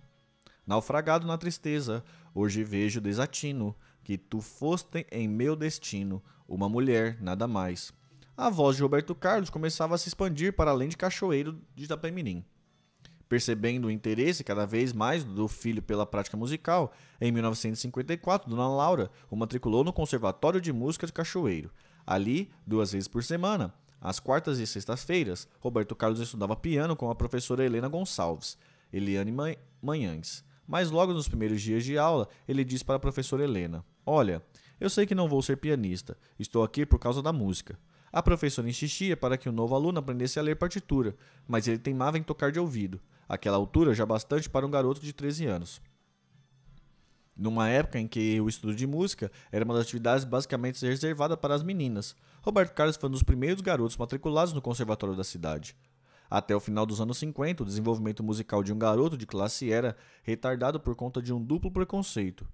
Naufragado na tristeza, hoje vejo desatino, que tu foste em meu destino, uma mulher, nada mais. A voz de Roberto Carlos começava a se expandir para além de Cachoeiro de Itapemirim. Percebendo o interesse cada vez mais do filho pela prática musical, em 1954, Dona Laura o matriculou no Conservatório de Música de Cachoeiro. Ali, duas vezes por semana, às quartas e sextas-feiras, Roberto Carlos estudava piano com a professora Helena Gonçalves, Eliane Manhães. Mas logo nos primeiros dias de aula, ele disse para a professora Helena: Olha, eu sei que não vou ser pianista, estou aqui por causa da música. A professora insistia para que o novo aluno aprendesse a ler partitura, mas ele teimava em tocar de ouvido, aquela altura já bastante para um garoto de 13 anos numa época em que o estudo de música era uma das atividades basicamente reservada para as meninas. Roberto Carlos foi um dos primeiros garotos matriculados no conservatório da cidade. Até o final dos anos 50, o desenvolvimento musical de um garoto de classe era retardado por conta de um duplo preconceito.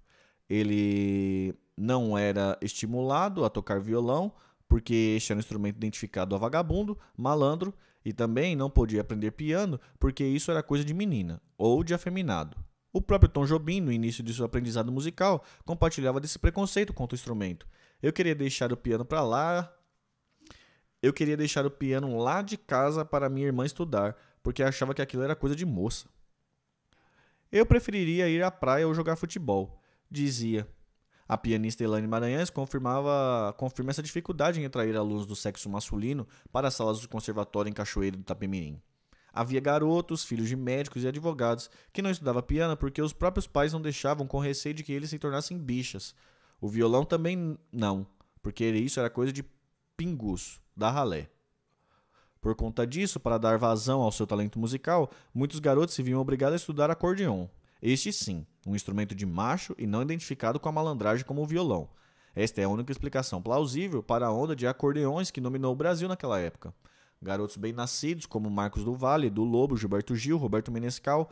Ele não era estimulado a tocar violão, porque este era um instrumento identificado a vagabundo, malandro, e também não podia aprender piano, porque isso era coisa de menina ou de afeminado. O próprio Tom Jobim, no início de seu aprendizado musical, compartilhava desse preconceito contra o instrumento. Eu queria deixar o piano para lá. Eu queria deixar o piano lá de casa para minha irmã estudar, porque achava que aquilo era coisa de moça. Eu preferiria ir à praia ou jogar futebol, dizia. A pianista Elaine Maranhães confirmava, confirma essa dificuldade em atrair alunos do sexo masculino para as salas do conservatório em Cachoeiro do Itapemirim. Havia garotos, filhos de médicos e advogados, que não estudava piano porque os próprios pais não deixavam com receio de que eles se tornassem bichas. O violão também não, porque isso era coisa de pinguço, da ralé. Por conta disso, para dar vazão ao seu talento musical, muitos garotos se viam obrigados a estudar acordeon. Este sim, um instrumento de macho e não identificado com a malandragem como o violão. Esta é a única explicação plausível para a onda de acordeões que dominou o Brasil naquela época. Garotos bem nascidos, como Marcos do Vale, do Lobo, Gilberto Gil, Roberto Menescal,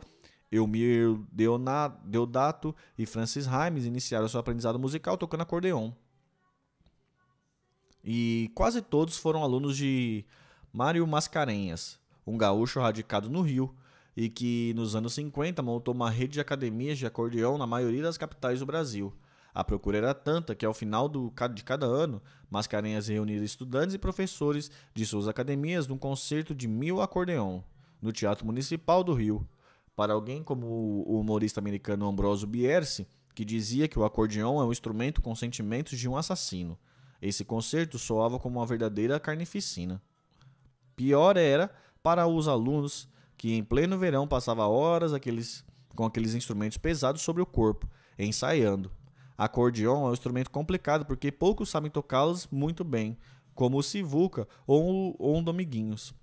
Elmir Deodato e Francis Raimes iniciaram seu aprendizado musical tocando acordeon. E quase todos foram alunos de Mário Mascarenhas, um gaúcho radicado no Rio e que nos anos 50 montou uma rede de academias de acordeão na maioria das capitais do Brasil. A procura era tanta que, ao final do, de cada ano, Mascarenhas reunia estudantes e professores de suas academias num concerto de mil acordeon, no Teatro Municipal do Rio. Para alguém como o humorista americano Ambrosio Bierce, que dizia que o acordeon é um instrumento com sentimentos de um assassino, esse concerto soava como uma verdadeira carnificina. Pior era para os alunos que em pleno verão passava horas aqueles, com aqueles instrumentos pesados sobre o corpo, ensaiando. Acordeon é um instrumento complicado porque poucos sabem tocá-los muito bem, como o Sivuca ou, ou um Dominguinhos.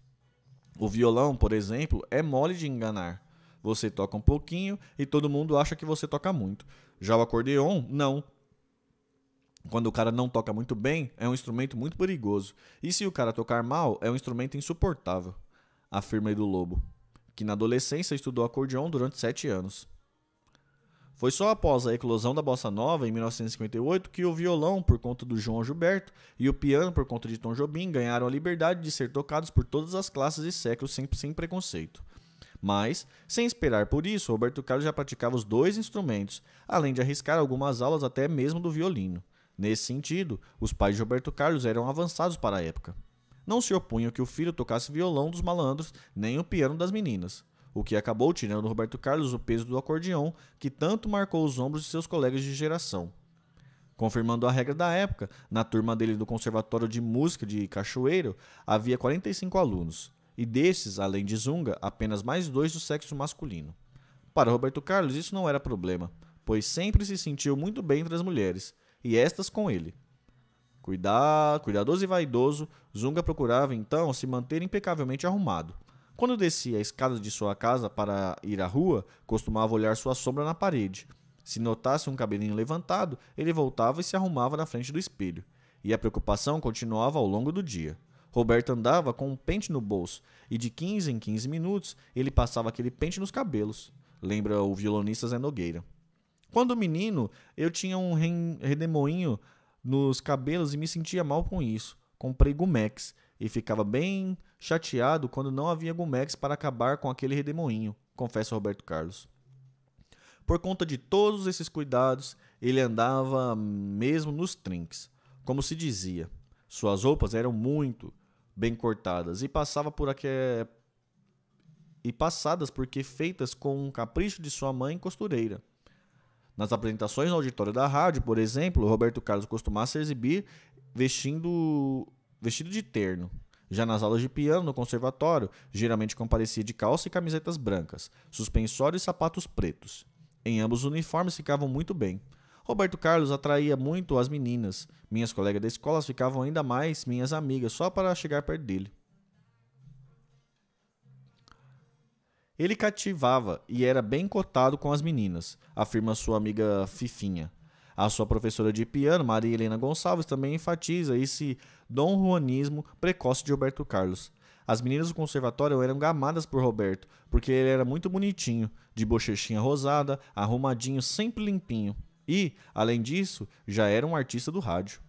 O violão, por exemplo, é mole de enganar. Você toca um pouquinho e todo mundo acha que você toca muito. Já o acordeon, não. Quando o cara não toca muito bem, é um instrumento muito perigoso. E se o cara tocar mal, é um instrumento insuportável, afirma Edu Lobo, que na adolescência estudou acordeon durante sete anos. Foi só após a eclosão da bossa nova em 1958 que o violão, por conta do João Gilberto, e o piano, por conta de Tom Jobim, ganharam a liberdade de ser tocados por todas as classes e séculos sem, sem preconceito. Mas, sem esperar por isso, Roberto Carlos já praticava os dois instrumentos, além de arriscar algumas aulas até mesmo do violino. Nesse sentido, os pais de Roberto Carlos eram avançados para a época. Não se opunham que o filho tocasse violão dos malandros nem o piano das meninas o que acabou tirando do Roberto Carlos o peso do acordeão que tanto marcou os ombros de seus colegas de geração. Confirmando a regra da época, na turma dele do Conservatório de Música de Cachoeiro havia 45 alunos, e desses, além de Zunga, apenas mais dois do sexo masculino. Para Roberto Carlos, isso não era problema, pois sempre se sentiu muito bem entre as mulheres, e estas com ele. Cuidado, cuidadoso e vaidoso, Zunga procurava então se manter impecavelmente arrumado. Quando descia a escada de sua casa para ir à rua, costumava olhar sua sombra na parede. Se notasse um cabelinho levantado, ele voltava e se arrumava na frente do espelho. E a preocupação continuava ao longo do dia. Roberto andava com um pente no bolso, e de 15 em 15 minutos ele passava aquele pente nos cabelos. Lembra o violonista Zé Nogueira. Quando menino, eu tinha um redemoinho nos cabelos e me sentia mal com isso. Comprei Gumex e ficava bem chateado quando não havia Gumex para acabar com aquele redemoinho, confessa Roberto Carlos. Por conta de todos esses cuidados, ele andava mesmo nos trinques, como se dizia. Suas roupas eram muito bem cortadas e passava por aqui e passadas porque feitas com um capricho de sua mãe costureira. Nas apresentações no auditório da rádio, por exemplo, Roberto Carlos costumava se exibir vestindo vestido de terno, já nas aulas de piano no conservatório, geralmente comparecia de calça e camisetas brancas, suspensório e sapatos pretos. Em ambos os uniformes ficavam muito bem. Roberto Carlos atraía muito as meninas. Minhas colegas da escola ficavam ainda mais minhas amigas só para chegar perto dele. Ele cativava e era bem cotado com as meninas, afirma sua amiga Fifinha. A sua professora de piano, Maria Helena Gonçalves, também enfatiza esse dom juanismo precoce de Roberto Carlos. As meninas do conservatório eram gamadas por Roberto, porque ele era muito bonitinho, de bochechinha rosada, arrumadinho, sempre limpinho. E, além disso, já era um artista do rádio.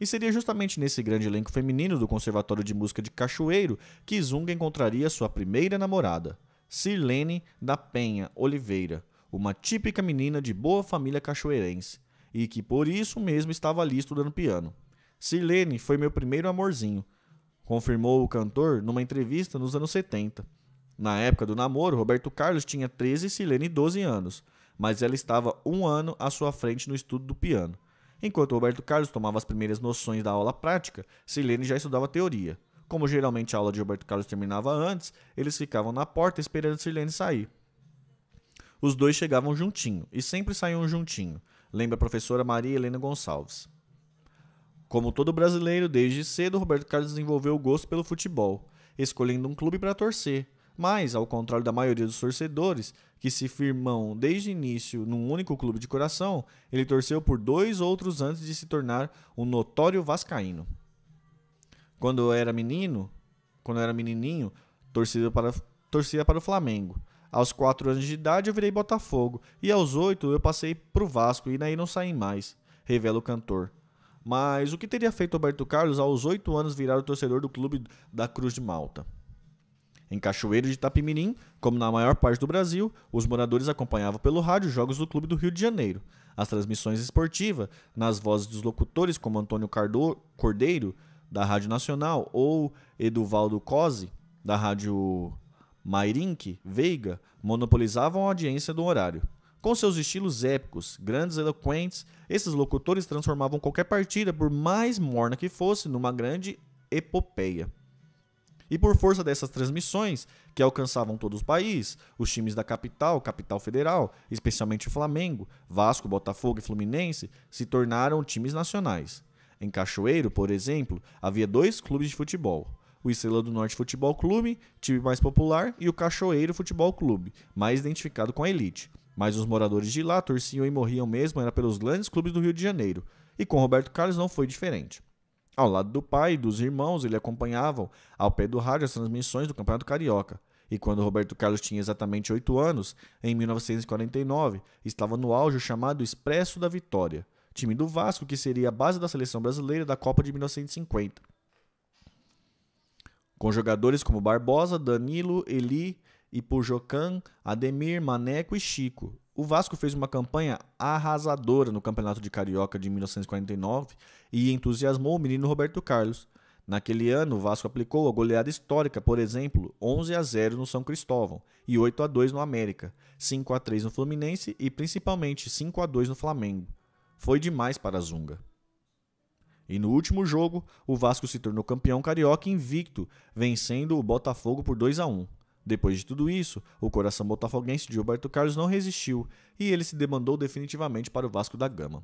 E seria justamente nesse grande elenco feminino do Conservatório de Música de Cachoeiro que Zunga encontraria sua primeira namorada, Sirlene da Penha Oliveira, uma típica menina de boa família cachoeirense, e que por isso mesmo estava ali estudando piano. Silene foi meu primeiro amorzinho, confirmou o cantor numa entrevista nos anos 70. Na época do namoro, Roberto Carlos tinha 13 e Silene 12 anos, mas ela estava um ano à sua frente no estudo do piano. Enquanto Roberto Carlos tomava as primeiras noções da aula prática, Silene já estudava teoria. Como geralmente a aula de Roberto Carlos terminava antes, eles ficavam na porta esperando Silene sair os dois chegavam juntinho e sempre saíam juntinho, lembra a professora Maria Helena Gonçalves. Como todo brasileiro, desde cedo Roberto Carlos desenvolveu o gosto pelo futebol, escolhendo um clube para torcer. Mas, ao contrário da maioria dos torcedores, que se firmam desde o início num único clube de coração, ele torceu por dois outros antes de se tornar um notório vascaíno. Quando era menino, quando era menininho, torcia para, torcia para o Flamengo. Aos 4 anos de idade eu virei Botafogo e aos 8 eu passei pro Vasco e daí não saí mais, revela o cantor. Mas o que teria feito Roberto Carlos aos 8 anos virar o torcedor do clube da Cruz de Malta? Em Cachoeiro de Itapimirim, como na maior parte do Brasil, os moradores acompanhavam pelo rádio jogos do clube do Rio de Janeiro. As transmissões esportivas, nas vozes dos locutores como Antônio Cardo Cordeiro, da Rádio Nacional, ou Eduvaldo Cosi, da Rádio Mairink, Veiga monopolizavam a audiência do horário. Com seus estilos épicos, grandes eloquentes, esses locutores transformavam qualquer partida, por mais morna que fosse, numa grande epopeia. E por força dessas transmissões, que alcançavam todo o país, os times da capital, capital federal, especialmente o Flamengo, Vasco, Botafogo e Fluminense, se tornaram times nacionais. Em Cachoeiro, por exemplo, havia dois clubes de futebol, o Estrela do Norte Futebol Clube, time mais popular, e o Cachoeiro Futebol Clube, mais identificado com a elite. Mas os moradores de lá torciam e morriam mesmo era pelos grandes clubes do Rio de Janeiro, e com Roberto Carlos não foi diferente. Ao lado do pai e dos irmãos, ele acompanhava ao pé do rádio as transmissões do Campeonato Carioca. E quando Roberto Carlos tinha exatamente 8 anos, em 1949, estava no auge o chamado Expresso da Vitória, time do Vasco que seria a base da seleção brasileira da Copa de 1950 com jogadores como Barbosa, Danilo, Eli, Ipujocan, Ademir, Maneco e Chico. O Vasco fez uma campanha arrasadora no Campeonato de Carioca de 1949 e entusiasmou o menino Roberto Carlos. Naquele ano, o Vasco aplicou a goleada histórica, por exemplo, 11 a 0 no São Cristóvão e 8 a 2 no América, 5 a 3 no Fluminense e principalmente 5 a 2 no Flamengo. Foi demais para a Zunga. E no último jogo, o Vasco se tornou campeão carioca invicto, vencendo o Botafogo por 2 a 1. Depois de tudo isso, o coração botafoguense de Roberto Carlos não resistiu e ele se demandou definitivamente para o Vasco da Gama.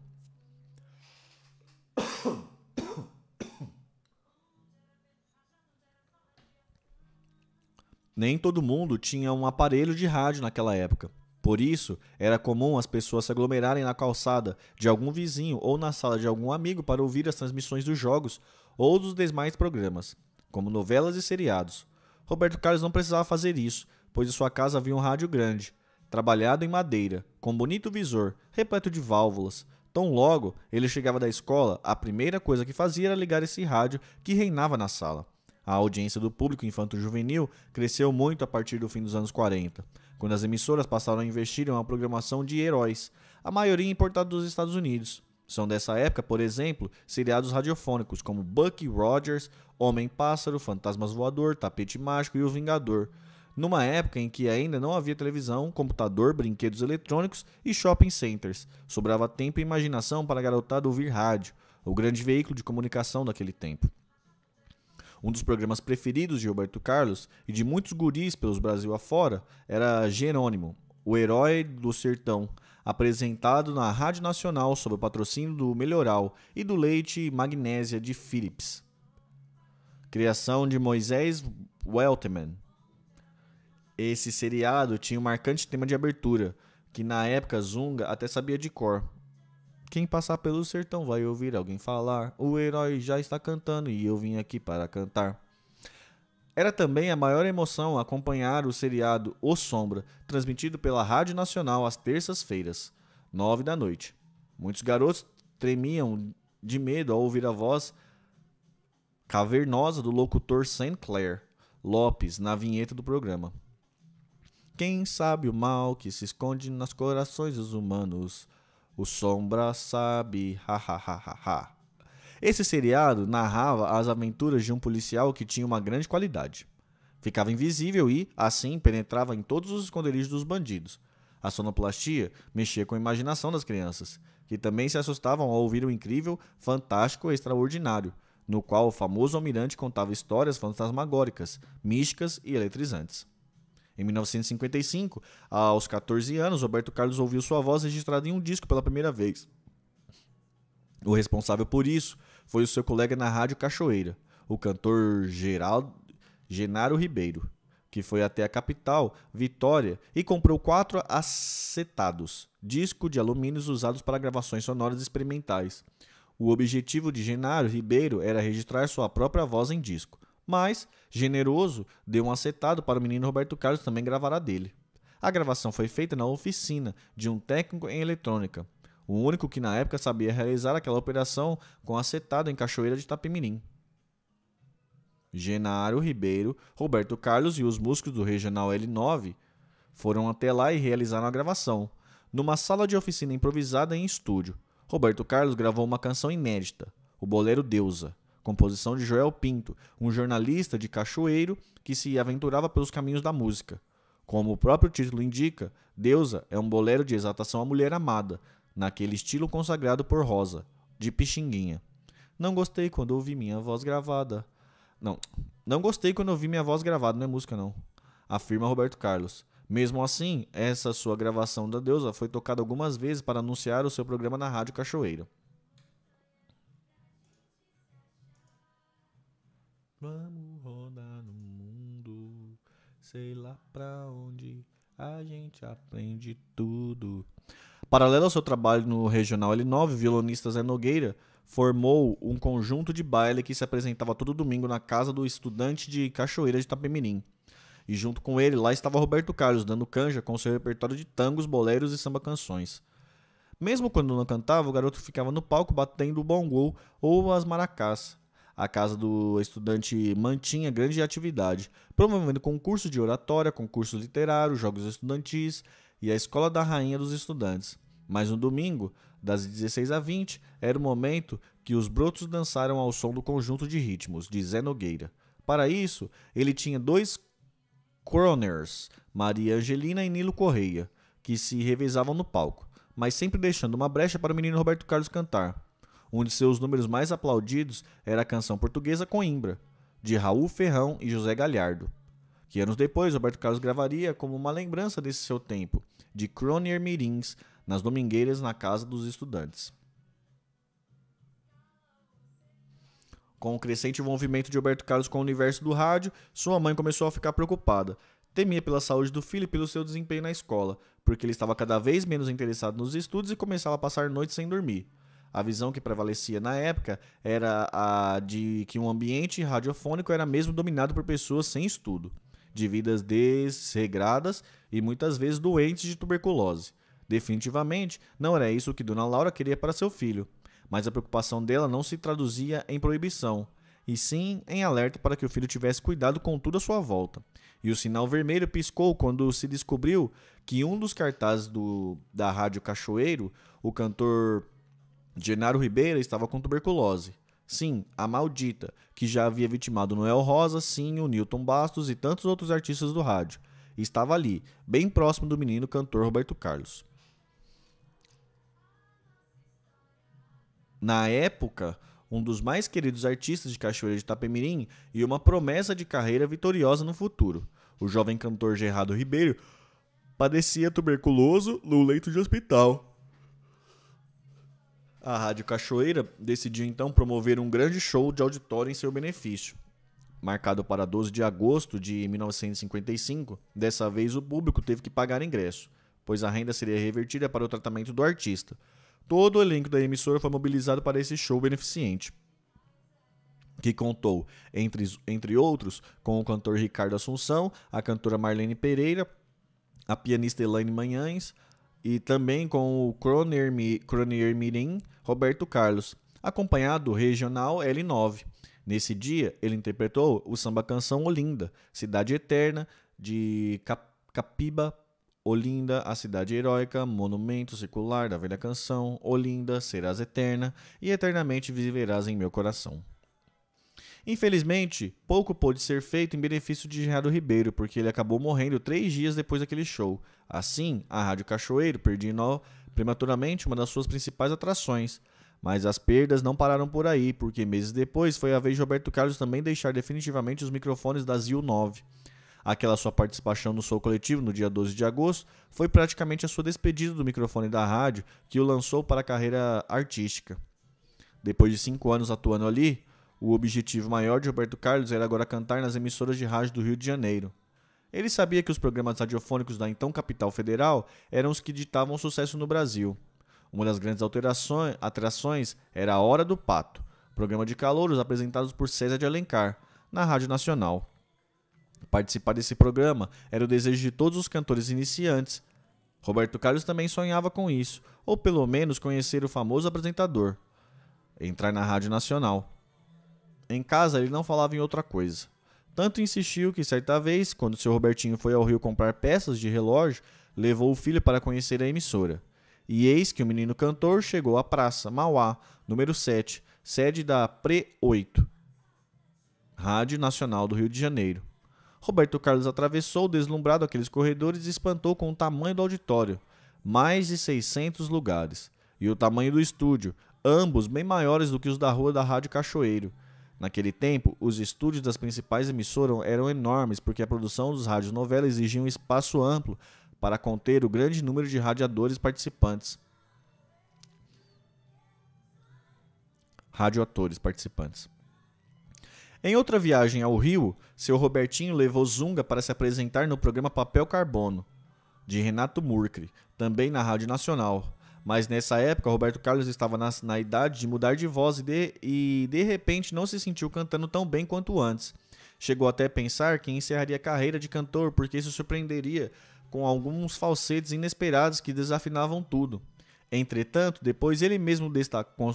Nem todo mundo tinha um aparelho de rádio naquela época. Por isso, era comum as pessoas se aglomerarem na calçada de algum vizinho ou na sala de algum amigo para ouvir as transmissões dos jogos ou dos demais programas, como novelas e seriados. Roberto Carlos não precisava fazer isso, pois em sua casa havia um rádio grande, trabalhado em madeira, com bonito visor, repleto de válvulas. Tão logo ele chegava da escola, a primeira coisa que fazia era ligar esse rádio que reinava na sala. A audiência do público infanto-juvenil cresceu muito a partir do fim dos anos 40, quando as emissoras passaram a investir em uma programação de heróis, a maioria importada dos Estados Unidos. São dessa época, por exemplo, seriados radiofônicos como Bucky Rogers, Homem-Pássaro, Fantasmas Voador, Tapete Mágico e O Vingador. Numa época em que ainda não havia televisão, computador, brinquedos eletrônicos e shopping centers, sobrava tempo e imaginação para a garotada ouvir rádio, o grande veículo de comunicação daquele tempo. Um dos programas preferidos de Roberto Carlos e de muitos guris pelos Brasil afora era Jerônimo, o herói do sertão, apresentado na Rádio Nacional sob o patrocínio do Melhoral e do leite magnésia de Philips. Criação de Moisés Welteman. Esse seriado tinha um marcante tema de abertura, que na época Zunga até sabia de cor. Quem passar pelo sertão vai ouvir alguém falar. O herói já está cantando e eu vim aqui para cantar. Era também a maior emoção acompanhar o seriado O Sombra, transmitido pela Rádio Nacional às terças-feiras, nove da noite. Muitos garotos tremiam de medo ao ouvir a voz cavernosa do locutor Clair Lopes na vinheta do programa. Quem sabe o mal que se esconde nos corações dos humanos? O Sombra sabe, ha, ha, ha, ha, Esse seriado narrava as aventuras de um policial que tinha uma grande qualidade. Ficava invisível e, assim, penetrava em todos os esconderijos dos bandidos. A sonoplastia mexia com a imaginação das crianças, que também se assustavam ao ouvir o incrível, fantástico e extraordinário, no qual o famoso almirante contava histórias fantasmagóricas, místicas e eletrizantes. Em 1955, aos 14 anos, Roberto Carlos ouviu sua voz registrada em um disco pela primeira vez. O responsável por isso foi o seu colega na Rádio Cachoeira, o cantor Geraldo, Genaro Ribeiro, que foi até a capital, Vitória, e comprou quatro acetados, disco de alumínios usados para gravações sonoras experimentais. O objetivo de Genaro Ribeiro era registrar sua própria voz em disco. Mas, generoso, deu um acetado para o menino Roberto Carlos também gravar a dele. A gravação foi feita na oficina de um técnico em eletrônica, o único que na época sabia realizar aquela operação com acetado em Cachoeira de Itapemirim. Genaro Ribeiro, Roberto Carlos e os músicos do Regional L9 foram até lá e realizaram a gravação, numa sala de oficina improvisada em estúdio. Roberto Carlos gravou uma canção inédita, o Bolero Deusa, composição de Joel Pinto, um jornalista de Cachoeiro que se aventurava pelos caminhos da música. Como o próprio título indica, Deusa é um bolero de exaltação à mulher amada, naquele estilo consagrado por Rosa, de Pixinguinha. Não gostei quando ouvi minha voz gravada. Não, não gostei quando ouvi minha voz gravada, não é música não, afirma Roberto Carlos. Mesmo assim, essa sua gravação da deusa foi tocada algumas vezes para anunciar o seu programa na Rádio Cachoeiro. Vamos rodar no mundo, sei lá pra onde a gente aprende tudo. Paralelo ao seu trabalho no Regional L9, violonista Zé Nogueira formou um conjunto de baile que se apresentava todo domingo na casa do estudante de Cachoeira de Itapemirim. E junto com ele, lá estava Roberto Carlos, dando canja com seu repertório de tangos, boleros e samba canções. Mesmo quando não cantava, o garoto ficava no palco batendo o bongô ou as maracás. A casa do estudante mantinha grande atividade, promovendo concurso de oratória, concurso literário, jogos estudantis e a escola da rainha dos estudantes. Mas no domingo, das 16 a 20, era o momento que os brotos dançaram ao som do conjunto de ritmos de Zé Nogueira. Para isso, ele tinha dois coroners, Maria Angelina e Nilo Correia, que se revezavam no palco, mas sempre deixando uma brecha para o menino Roberto Carlos cantar. Um de seus números mais aplaudidos era a canção portuguesa Coimbra, de Raul Ferrão e José Galhardo, que anos depois Roberto Carlos gravaria como uma lembrança desse seu tempo, de Cronier Mirins, nas domingueiras na Casa dos Estudantes. Com o crescente envolvimento de Roberto Carlos com o universo do rádio, sua mãe começou a ficar preocupada. Temia pela saúde do filho e pelo seu desempenho na escola, porque ele estava cada vez menos interessado nos estudos e começava a passar noites sem dormir. A visão que prevalecia na época era a de que um ambiente radiofônico era mesmo dominado por pessoas sem estudo, de vidas desregradas e muitas vezes doentes de tuberculose. Definitivamente, não era isso que Dona Laura queria para seu filho, mas a preocupação dela não se traduzia em proibição, e sim em alerta para que o filho tivesse cuidado com tudo à sua volta. E o sinal vermelho piscou quando se descobriu que um dos cartazes do, da Rádio Cachoeiro, o cantor Genaro Ribeira estava com tuberculose. Sim, a maldita, que já havia vitimado Noel Rosa, sim, o Newton Bastos e tantos outros artistas do rádio. estava ali, bem próximo do menino cantor Roberto Carlos. Na época, um dos mais queridos artistas de Cachoeira de Itapemirim e uma promessa de carreira vitoriosa no futuro. O jovem cantor Gerardo Ribeiro padecia tuberculoso no leito de hospital a Rádio Cachoeira decidiu então promover um grande show de auditório em seu benefício. Marcado para 12 de agosto de 1955, dessa vez o público teve que pagar ingresso, pois a renda seria revertida para o tratamento do artista. Todo o elenco da emissora foi mobilizado para esse show beneficente que contou, entre, entre outros, com o cantor Ricardo Assunção, a cantora Marlene Pereira, a pianista Elaine Manhães, e também com o Cronier Mirim Roberto Carlos, acompanhado do regional L9. Nesse dia, ele interpretou o samba canção Olinda, Cidade Eterna, de Cap Capiba, Olinda, a cidade heróica, monumento circular da velha canção, Olinda, serás eterna e eternamente viverás em meu coração. Infelizmente, pouco pôde ser feito em benefício de Gerardo Ribeiro, porque ele acabou morrendo três dias depois daquele show. Assim, a Rádio Cachoeiro perdia prematuramente uma das suas principais atrações. Mas as perdas não pararam por aí, porque meses depois foi a vez de Roberto Carlos também deixar definitivamente os microfones da Zio 9. Aquela sua participação no Sol Coletivo no dia 12 de agosto foi praticamente a sua despedida do microfone da rádio, que o lançou para a carreira artística. Depois de cinco anos atuando ali, o objetivo maior de Roberto Carlos era agora cantar nas emissoras de rádio do Rio de Janeiro. Ele sabia que os programas radiofônicos da então capital federal eram os que ditavam sucesso no Brasil. Uma das grandes alterações, atrações era a Hora do Pato, programa de calouros apresentados por César de Alencar, na Rádio Nacional. Participar desse programa era o desejo de todos os cantores iniciantes. Roberto Carlos também sonhava com isso, ou pelo menos conhecer o famoso apresentador. Entrar na Rádio Nacional. Em casa ele não falava em outra coisa. Tanto insistiu que certa vez, quando seu Robertinho foi ao Rio comprar peças de relógio, levou o filho para conhecer a emissora. E eis que o menino cantor chegou à praça Mauá, número 7, sede da Pre 8, Rádio Nacional do Rio de Janeiro. Roberto Carlos atravessou deslumbrado aqueles corredores e espantou com o tamanho do auditório, mais de 600 lugares, e o tamanho do estúdio, ambos bem maiores do que os da rua da Rádio Cachoeiro Naquele tempo, os estúdios das principais emissoras eram enormes porque a produção dos rádios novela exigia um espaço amplo para conter o grande número de radiadores participantes. Radioatores participantes. Em outra viagem ao Rio, seu Robertinho levou Zunga para se apresentar no programa Papel Carbono, de Renato Murcri, também na Rádio Nacional. Mas nessa época, Roberto Carlos estava na, na idade de mudar de voz e de, e de repente não se sentiu cantando tão bem quanto antes. Chegou até a pensar que encerraria a carreira de cantor porque se surpreenderia com alguns falsetes inesperados que desafinavam tudo. Entretanto, depois ele mesmo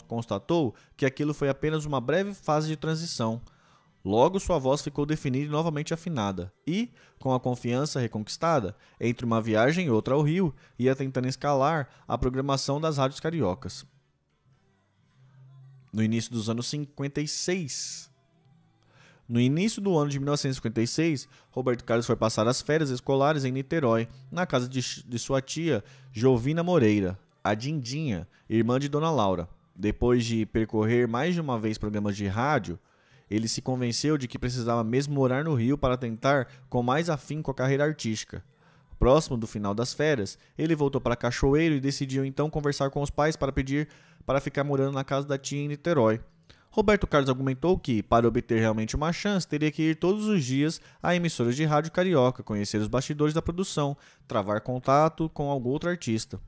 constatou que aquilo foi apenas uma breve fase de transição. Logo, sua voz ficou definida e novamente afinada, e, com a confiança reconquistada, entre uma viagem e outra ao Rio, ia tentando escalar a programação das rádios cariocas. No início dos anos 56. No início do ano de 1956, Roberto Carlos foi passar as férias escolares em Niterói, na casa de, de sua tia Jovina Moreira, a Dindinha, irmã de Dona Laura. Depois de percorrer mais de uma vez programas de rádio, ele se convenceu de que precisava mesmo morar no Rio para tentar com mais afinco a carreira artística. Próximo do final das férias, ele voltou para Cachoeiro e decidiu então conversar com os pais para pedir para ficar morando na casa da tia em Niterói. Roberto Carlos argumentou que, para obter realmente uma chance, teria que ir todos os dias a emissoras de rádio carioca, conhecer os bastidores da produção, travar contato com algum outro artista.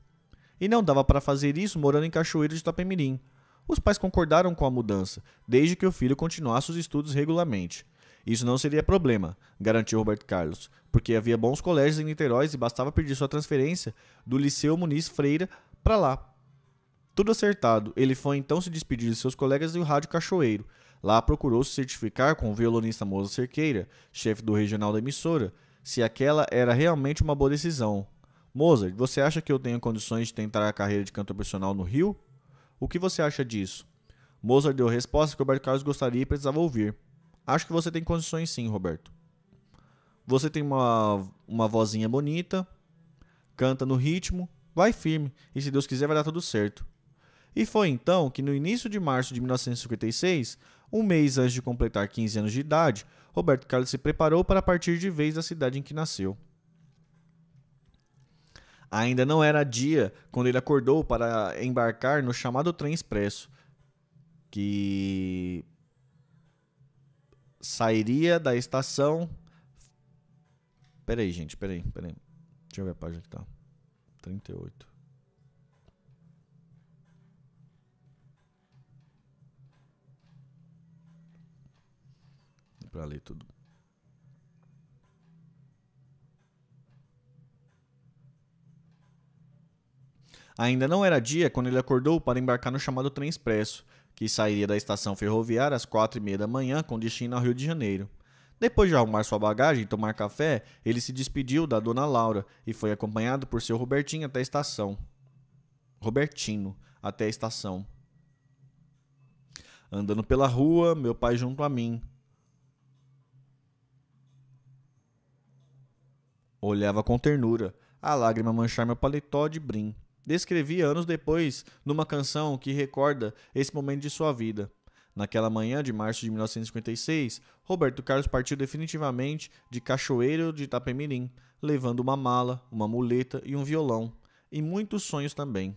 E não dava para fazer isso morando em Cachoeiro de Itapemirim. Os pais concordaram com a mudança, desde que o filho continuasse os estudos regularmente. Isso não seria problema, garantiu Roberto Carlos, porque havia bons colégios em Niterói e bastava pedir sua transferência do Liceu Muniz Freira para lá. Tudo acertado, ele foi então se despedir de seus colegas do Rádio Cachoeiro. Lá procurou se certificar com o violonista Moza Cerqueira, chefe do regional da emissora, se aquela era realmente uma boa decisão. Mozart, você acha que eu tenho condições de tentar a carreira de cantor profissional no Rio? O que você acha disso? Mozart deu a resposta que Roberto Carlos gostaria e precisava ouvir. Acho que você tem condições sim, Roberto. Você tem uma, uma vozinha bonita, canta no ritmo, vai firme e se Deus quiser vai dar tudo certo. E foi então que no início de março de 1956, um mês antes de completar 15 anos de idade, Roberto Carlos se preparou para partir de vez da cidade em que nasceu. Ainda não era dia quando ele acordou para embarcar no chamado trem expresso, que sairia da estação. Peraí, gente, peraí, peraí. Deixa eu ver a página que tá. 38. Pra ler tudo. Ainda não era dia quando ele acordou para embarcar no chamado trem expresso, que sairia da estação ferroviária às quatro e meia da manhã com destino ao Rio de Janeiro. Depois de arrumar sua bagagem e tomar café, ele se despediu da dona Laura e foi acompanhado por seu Robertinho até a estação. Robertino, até a estação. Andando pela rua, meu pai junto a mim. Olhava com ternura, a lágrima manchar meu paletó de brim descrevi anos depois numa canção que recorda esse momento de sua vida. Naquela manhã de março de 1956, Roberto Carlos partiu definitivamente de Cachoeiro de Itapemirim, levando uma mala, uma muleta e um violão, e muitos sonhos também.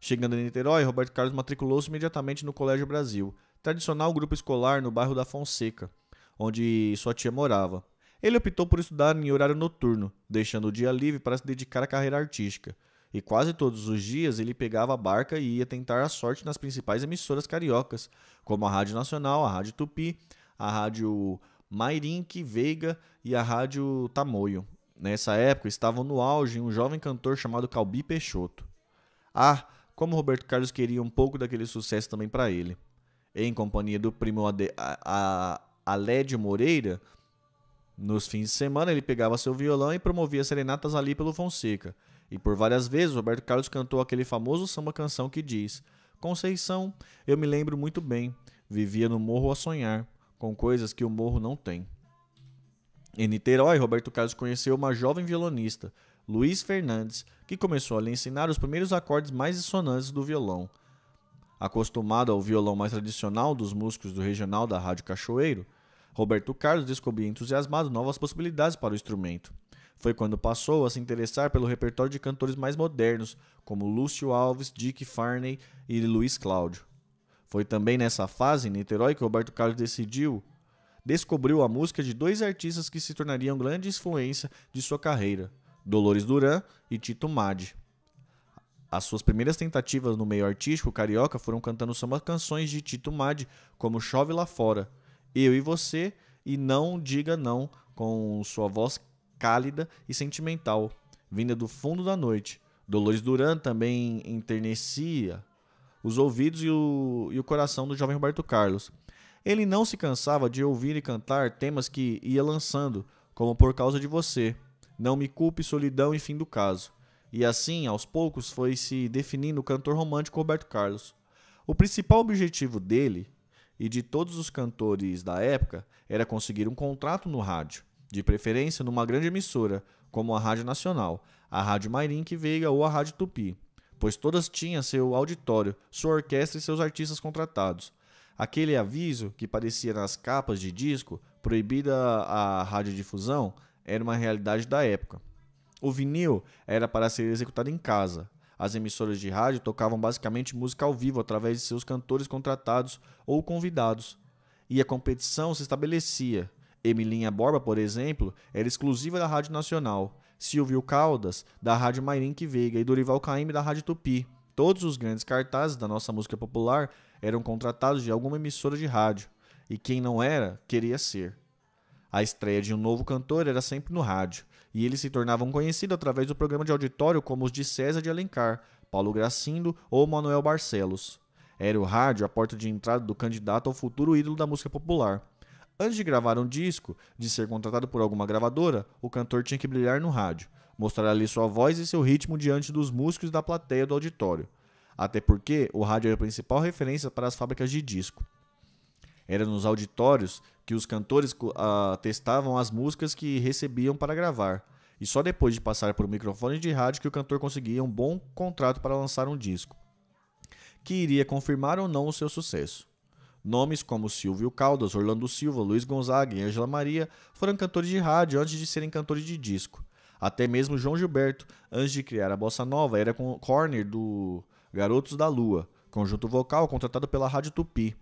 Chegando em Niterói, Roberto Carlos matriculou-se imediatamente no Colégio Brasil, tradicional grupo escolar no bairro da Fonseca, onde sua tia morava. Ele optou por estudar em horário noturno, deixando o dia livre para se dedicar à carreira artística e quase todos os dias ele pegava a barca e ia tentar a sorte nas principais emissoras cariocas, como a Rádio Nacional, a Rádio Tupi, a Rádio Mairinque Veiga e a Rádio Tamoio. Nessa época estavam no auge um jovem cantor chamado Calbi Peixoto. Ah, como Roberto Carlos queria um pouco daquele sucesso também para ele. Em companhia do primo a Alédio Moreira, nos fins de semana ele pegava seu violão e promovia serenatas ali pelo Fonseca e por várias vezes Roberto Carlos cantou aquele famoso samba canção que diz: Conceição, eu me lembro muito bem, vivia no morro a sonhar, com coisas que o morro não tem. Em Niterói, Roberto Carlos conheceu uma jovem violonista, Luiz Fernandes, que começou a lhe ensinar os primeiros acordes mais dissonantes do violão. Acostumado ao violão mais tradicional dos músicos do regional da Rádio Cachoeiro, Roberto Carlos descobria entusiasmado novas possibilidades para o instrumento. Foi quando passou a se interessar pelo repertório de cantores mais modernos, como Lúcio Alves, Dick Farney e Luiz Cláudio. Foi também nessa fase em Niterói que Roberto Carlos decidiu descobriu a música de dois artistas que se tornariam grande influência de sua carreira, Dolores Duran e Tito Madi. As suas primeiras tentativas no meio artístico carioca foram cantando samba canções de Tito Madi, como Chove Lá Fora, Eu e Você e Não Diga Não, com sua voz cálida e sentimental, vinda do fundo da noite. Dolores Duran também enternecia os ouvidos e o, e o coração do jovem Roberto Carlos. Ele não se cansava de ouvir e cantar temas que ia lançando, como Por Causa de Você, Não Me Culpe, Solidão e Fim do Caso. E assim, aos poucos, foi se definindo o cantor romântico Roberto Carlos. O principal objetivo dele e de todos os cantores da época era conseguir um contrato no rádio de preferência numa grande emissora, como a Rádio Nacional, a Rádio Mairink Veiga ou a Rádio Tupi, pois todas tinham seu auditório, sua orquestra e seus artistas contratados. Aquele aviso que parecia nas capas de disco, proibida a radiodifusão, era uma realidade da época. O vinil era para ser executado em casa. As emissoras de rádio tocavam basicamente música ao vivo através de seus cantores contratados ou convidados. E a competição se estabelecia, Emilinha Borba, por exemplo, era exclusiva da Rádio Nacional, Silvio Caldas, da Rádio Mairink Veiga e Dorival Caymmi, da Rádio Tupi. Todos os grandes cartazes da nossa música popular eram contratados de alguma emissora de rádio, e quem não era, queria ser. A estreia de um novo cantor era sempre no rádio, e eles se tornavam conhecidos através do programa de auditório como os de César de Alencar, Paulo Gracindo ou Manuel Barcelos. Era o rádio a porta de entrada do candidato ao futuro ídolo da música popular. Antes de gravar um disco, de ser contratado por alguma gravadora, o cantor tinha que brilhar no rádio, mostrar ali sua voz e seu ritmo diante dos músicos da plateia do auditório. Até porque o rádio era a principal referência para as fábricas de disco. Era nos auditórios que os cantores uh, testavam as músicas que recebiam para gravar, e só depois de passar por um microfone de rádio que o cantor conseguia um bom contrato para lançar um disco, que iria confirmar ou não o seu sucesso. Nomes como Silvio Caldas, Orlando Silva, Luiz Gonzaga e Ângela Maria foram cantores de rádio antes de serem cantores de disco. Até mesmo João Gilberto, antes de criar a bossa nova, era com corner do Garotos da Lua, conjunto vocal contratado pela Rádio Tupi.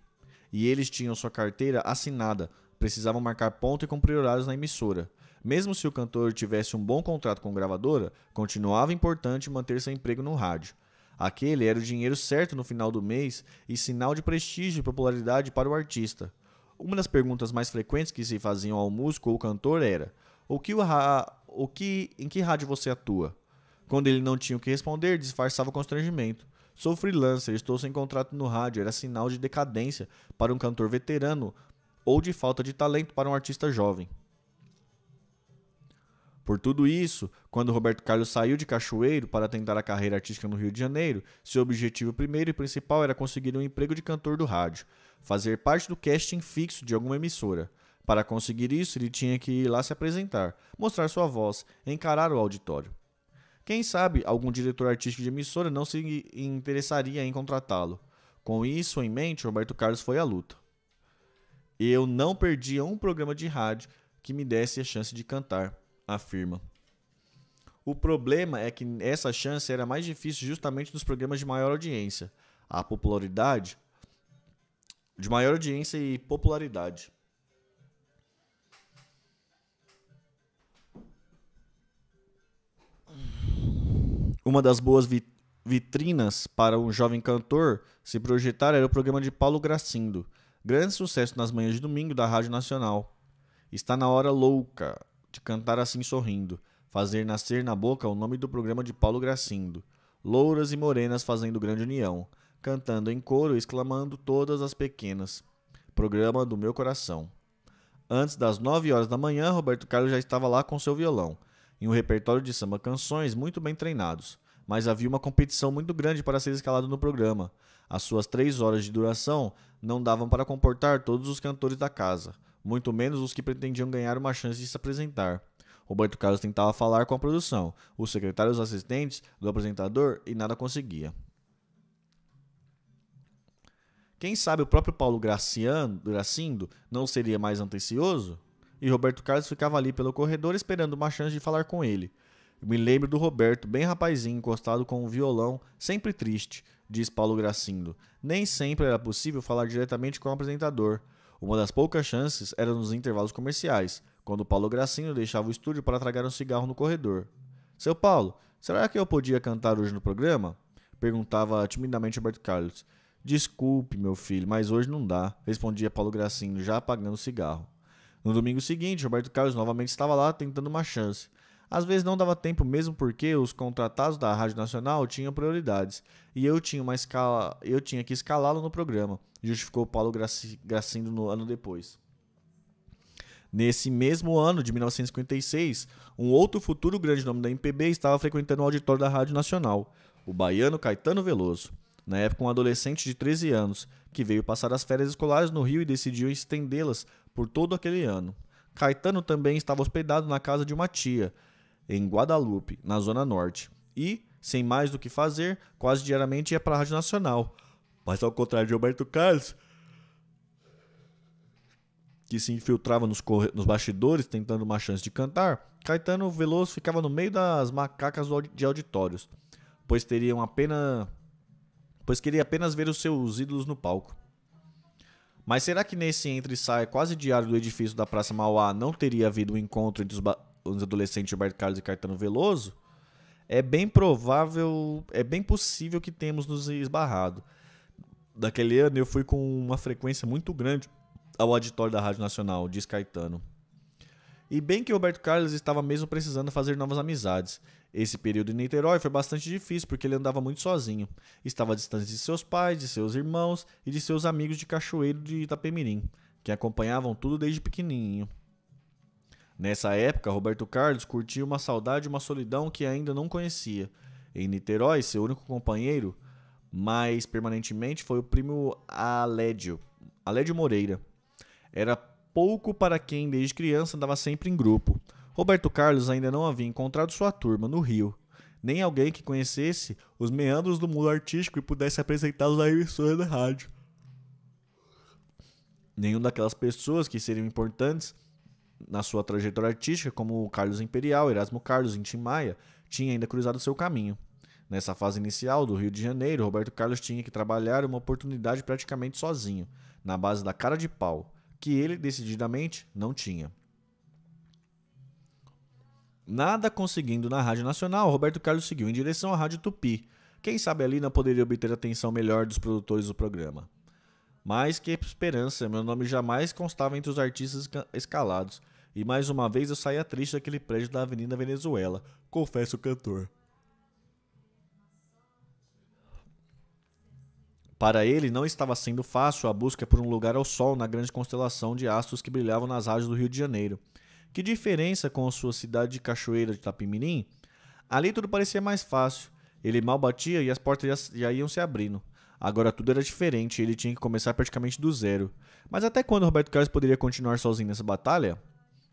E eles tinham sua carteira assinada, precisavam marcar ponto e cumprir horários na emissora. Mesmo se o cantor tivesse um bom contrato com gravadora, continuava importante manter seu emprego no rádio. Aquele era o dinheiro certo no final do mês e sinal de prestígio e popularidade para o artista. Uma das perguntas mais frequentes que se faziam ao músico ou cantor era: o que, o ra... o que... em que rádio você atua? Quando ele não tinha o que responder, disfarçava o constrangimento. Sou freelancer, estou sem contrato no rádio, era sinal de decadência para um cantor veterano ou de falta de talento para um artista jovem. Por tudo isso, quando Roberto Carlos saiu de Cachoeiro para tentar a carreira artística no Rio de Janeiro, seu objetivo primeiro e principal era conseguir um emprego de cantor do rádio, fazer parte do casting fixo de alguma emissora. Para conseguir isso, ele tinha que ir lá se apresentar, mostrar sua voz, encarar o auditório. Quem sabe algum diretor artístico de emissora não se interessaria em contratá-lo. Com isso em mente, Roberto Carlos foi à luta. Eu não perdia um programa de rádio que me desse a chance de cantar afirma. O problema é que essa chance era mais difícil justamente nos programas de maior audiência. A popularidade. De maior audiência e popularidade. Uma das boas vitrinas para um jovem cantor se projetar era o programa de Paulo Gracindo. Grande sucesso nas manhãs de domingo da Rádio Nacional. Está na hora louca de cantar assim sorrindo, fazer nascer na boca o nome do programa de Paulo Gracindo, louras e morenas fazendo grande união, cantando em coro, exclamando todas as pequenas. Programa do meu coração. Antes das nove horas da manhã, Roberto Carlos já estava lá com seu violão, em um repertório de samba canções muito bem treinados, mas havia uma competição muito grande para ser escalado no programa. As suas três horas de duração não davam para comportar todos os cantores da casa muito menos os que pretendiam ganhar uma chance de se apresentar. Roberto Carlos tentava falar com a produção, os secretários assistentes do apresentador e nada conseguia. Quem sabe o próprio Paulo Graciano, Gracindo não seria mais antecioso? E Roberto Carlos ficava ali pelo corredor esperando uma chance de falar com ele. me lembro do Roberto, bem rapazinho, encostado com um violão, sempre triste, diz Paulo Gracindo. Nem sempre era possível falar diretamente com o apresentador. Uma das poucas chances era nos intervalos comerciais, quando Paulo Gracinho deixava o estúdio para tragar um cigarro no corredor. Seu Paulo, será que eu podia cantar hoje no programa? Perguntava timidamente Roberto Carlos. Desculpe, meu filho, mas hoje não dá, respondia Paulo Gracinho, já apagando o cigarro. No domingo seguinte, Roberto Carlos novamente estava lá tentando uma chance. Às vezes não dava tempo mesmo porque os contratados da Rádio Nacional tinham prioridades e eu tinha, uma escala, eu tinha que escalá-lo no programa, justificou Paulo Gracindo no ano depois. Nesse mesmo ano de 1956, um outro futuro grande nome da MPB estava frequentando o auditório da Rádio Nacional, o baiano Caetano Veloso, na época um adolescente de 13 anos, que veio passar as férias escolares no Rio e decidiu estendê-las por todo aquele ano. Caetano também estava hospedado na casa de uma tia, em Guadalupe, na Zona Norte. E, sem mais do que fazer, quase diariamente ia para a Rádio Nacional. Mas ao contrário de Roberto Carlos, que se infiltrava nos, corre... nos bastidores tentando uma chance de cantar, Caetano Veloso ficava no meio das macacas de auditórios, pois teriam apenas pois queria apenas ver os seus ídolos no palco. Mas será que nesse entre e sai quase diário do edifício da Praça Mauá não teria havido um encontro entre os, ba os adolescentes Gilberto Carlos e Caetano Veloso, é bem provável, é bem possível que temos nos esbarrado. Daquele ano eu fui com uma frequência muito grande ao auditório da Rádio Nacional, diz Caetano. E bem que Roberto Carlos estava mesmo precisando fazer novas amizades. Esse período em Niterói foi bastante difícil porque ele andava muito sozinho. Estava distante de seus pais, de seus irmãos e de seus amigos de Cachoeiro de Itapemirim, que acompanhavam tudo desde pequenininho. Nessa época, Roberto Carlos curtia uma saudade e uma solidão que ainda não conhecia. Em Niterói, seu único companheiro, mas permanentemente, foi o primo Alédio, Alédio Moreira. Era pouco para quem, desde criança, andava sempre em grupo. Roberto Carlos ainda não havia encontrado sua turma no Rio, nem alguém que conhecesse os meandros do mundo artístico e pudesse apresentá-los à emissora da rádio. Nenhuma daquelas pessoas que seriam importantes na sua trajetória artística, como Carlos Imperial, Erasmo Carlos, Intim Maia, tinha ainda cruzado seu caminho. Nessa fase inicial do Rio de Janeiro, Roberto Carlos tinha que trabalhar uma oportunidade praticamente sozinho, na base da cara de pau, que ele decididamente não tinha. Nada conseguindo na Rádio Nacional, Roberto Carlos seguiu em direção à Rádio Tupi. Quem sabe ali não poderia obter atenção melhor dos produtores do programa. Mais que esperança, meu nome jamais constava entre os artistas escalados. E mais uma vez eu saía triste daquele prédio da Avenida Venezuela, confessa o cantor. Para ele, não estava sendo fácil a busca por um lugar ao sol na grande constelação de astros que brilhavam nas rádios do Rio de Janeiro. Que diferença com sua cidade de Cachoeira de Itapimirim? Ali tudo parecia mais fácil. Ele mal batia e as portas já, já iam se abrindo. Agora tudo era diferente, ele tinha que começar praticamente do zero. Mas até quando Roberto Carlos poderia continuar sozinho nessa batalha?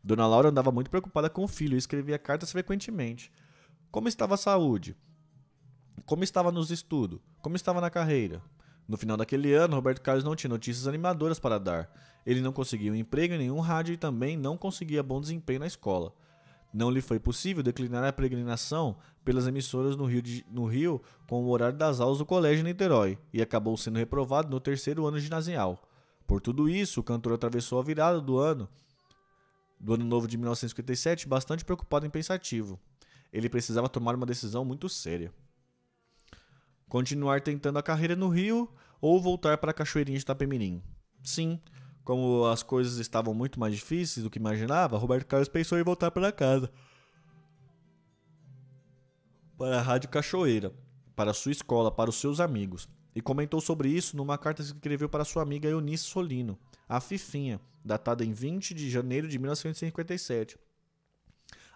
Dona Laura andava muito preocupada com o filho e escrevia cartas frequentemente. Como estava a saúde? Como estava nos estudos? Como estava na carreira? No final daquele ano, Roberto Carlos não tinha notícias animadoras para dar. Ele não conseguia um emprego em nenhum rádio e também não conseguia bom desempenho na escola. Não lhe foi possível declinar a peregrinação pelas emissoras no Rio, de, no Rio com o horário das aulas do colégio em Niterói e acabou sendo reprovado no terceiro ano ginasial. Por tudo isso, o cantor atravessou a virada do ano do ano novo de 1957 bastante preocupado e pensativo. Ele precisava tomar uma decisão muito séria. Continuar tentando a carreira no Rio ou voltar para a Cachoeirinha de Itapemirim. Sim, como as coisas estavam muito mais difíceis do que imaginava, Roberto Carlos pensou em voltar para casa. Para a Rádio Cachoeira, para sua escola, para os seus amigos. E comentou sobre isso numa carta que escreveu para sua amiga Eunice Solino, a Fifinha, datada em 20 de janeiro de 1957.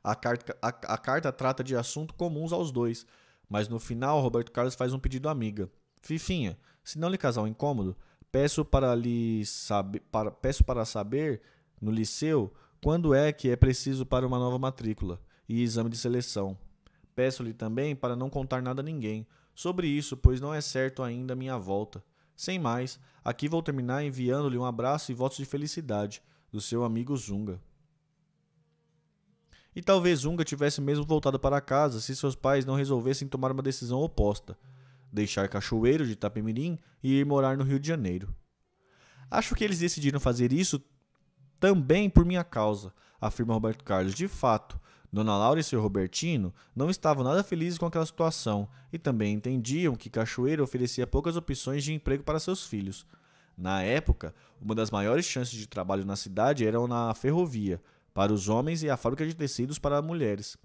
A carta, a, a carta trata de assuntos comuns aos dois, mas no final Roberto Carlos faz um pedido à amiga. Fifinha, se não lhe causar um incômodo, Peço para lhe saber, para, peço para saber no liceu quando é que é preciso para uma nova matrícula e exame de seleção. Peço-lhe também para não contar nada a ninguém sobre isso, pois não é certo ainda a minha volta. Sem mais, aqui vou terminar enviando-lhe um abraço e votos de felicidade do seu amigo Zunga. E talvez Zunga tivesse mesmo voltado para casa se seus pais não resolvessem tomar uma decisão oposta deixar Cachoeiro de Itapemirim e ir morar no Rio de Janeiro. Acho que eles decidiram fazer isso também por minha causa, afirma Roberto Carlos. De fato, Dona Laura e seu Robertino não estavam nada felizes com aquela situação e também entendiam que Cachoeiro oferecia poucas opções de emprego para seus filhos. Na época, uma das maiores chances de trabalho na cidade eram na ferrovia, para os homens e a fábrica de tecidos para mulheres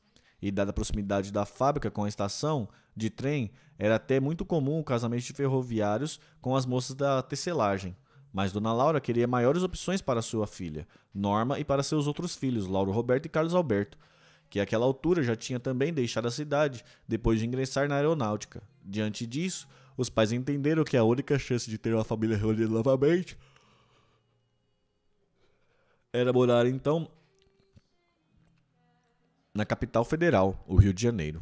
e dada a proximidade da fábrica com a estação de trem, era até muito comum o casamento de ferroviários com as moças da tecelagem. Mas Dona Laura queria maiores opções para sua filha, Norma, e para seus outros filhos, Lauro Roberto e Carlos Alberto, que àquela altura já tinha também deixado a cidade depois de ingressar na aeronáutica. Diante disso, os pais entenderam que a única chance de ter uma família reunida novamente era morar então na capital federal, o Rio de Janeiro.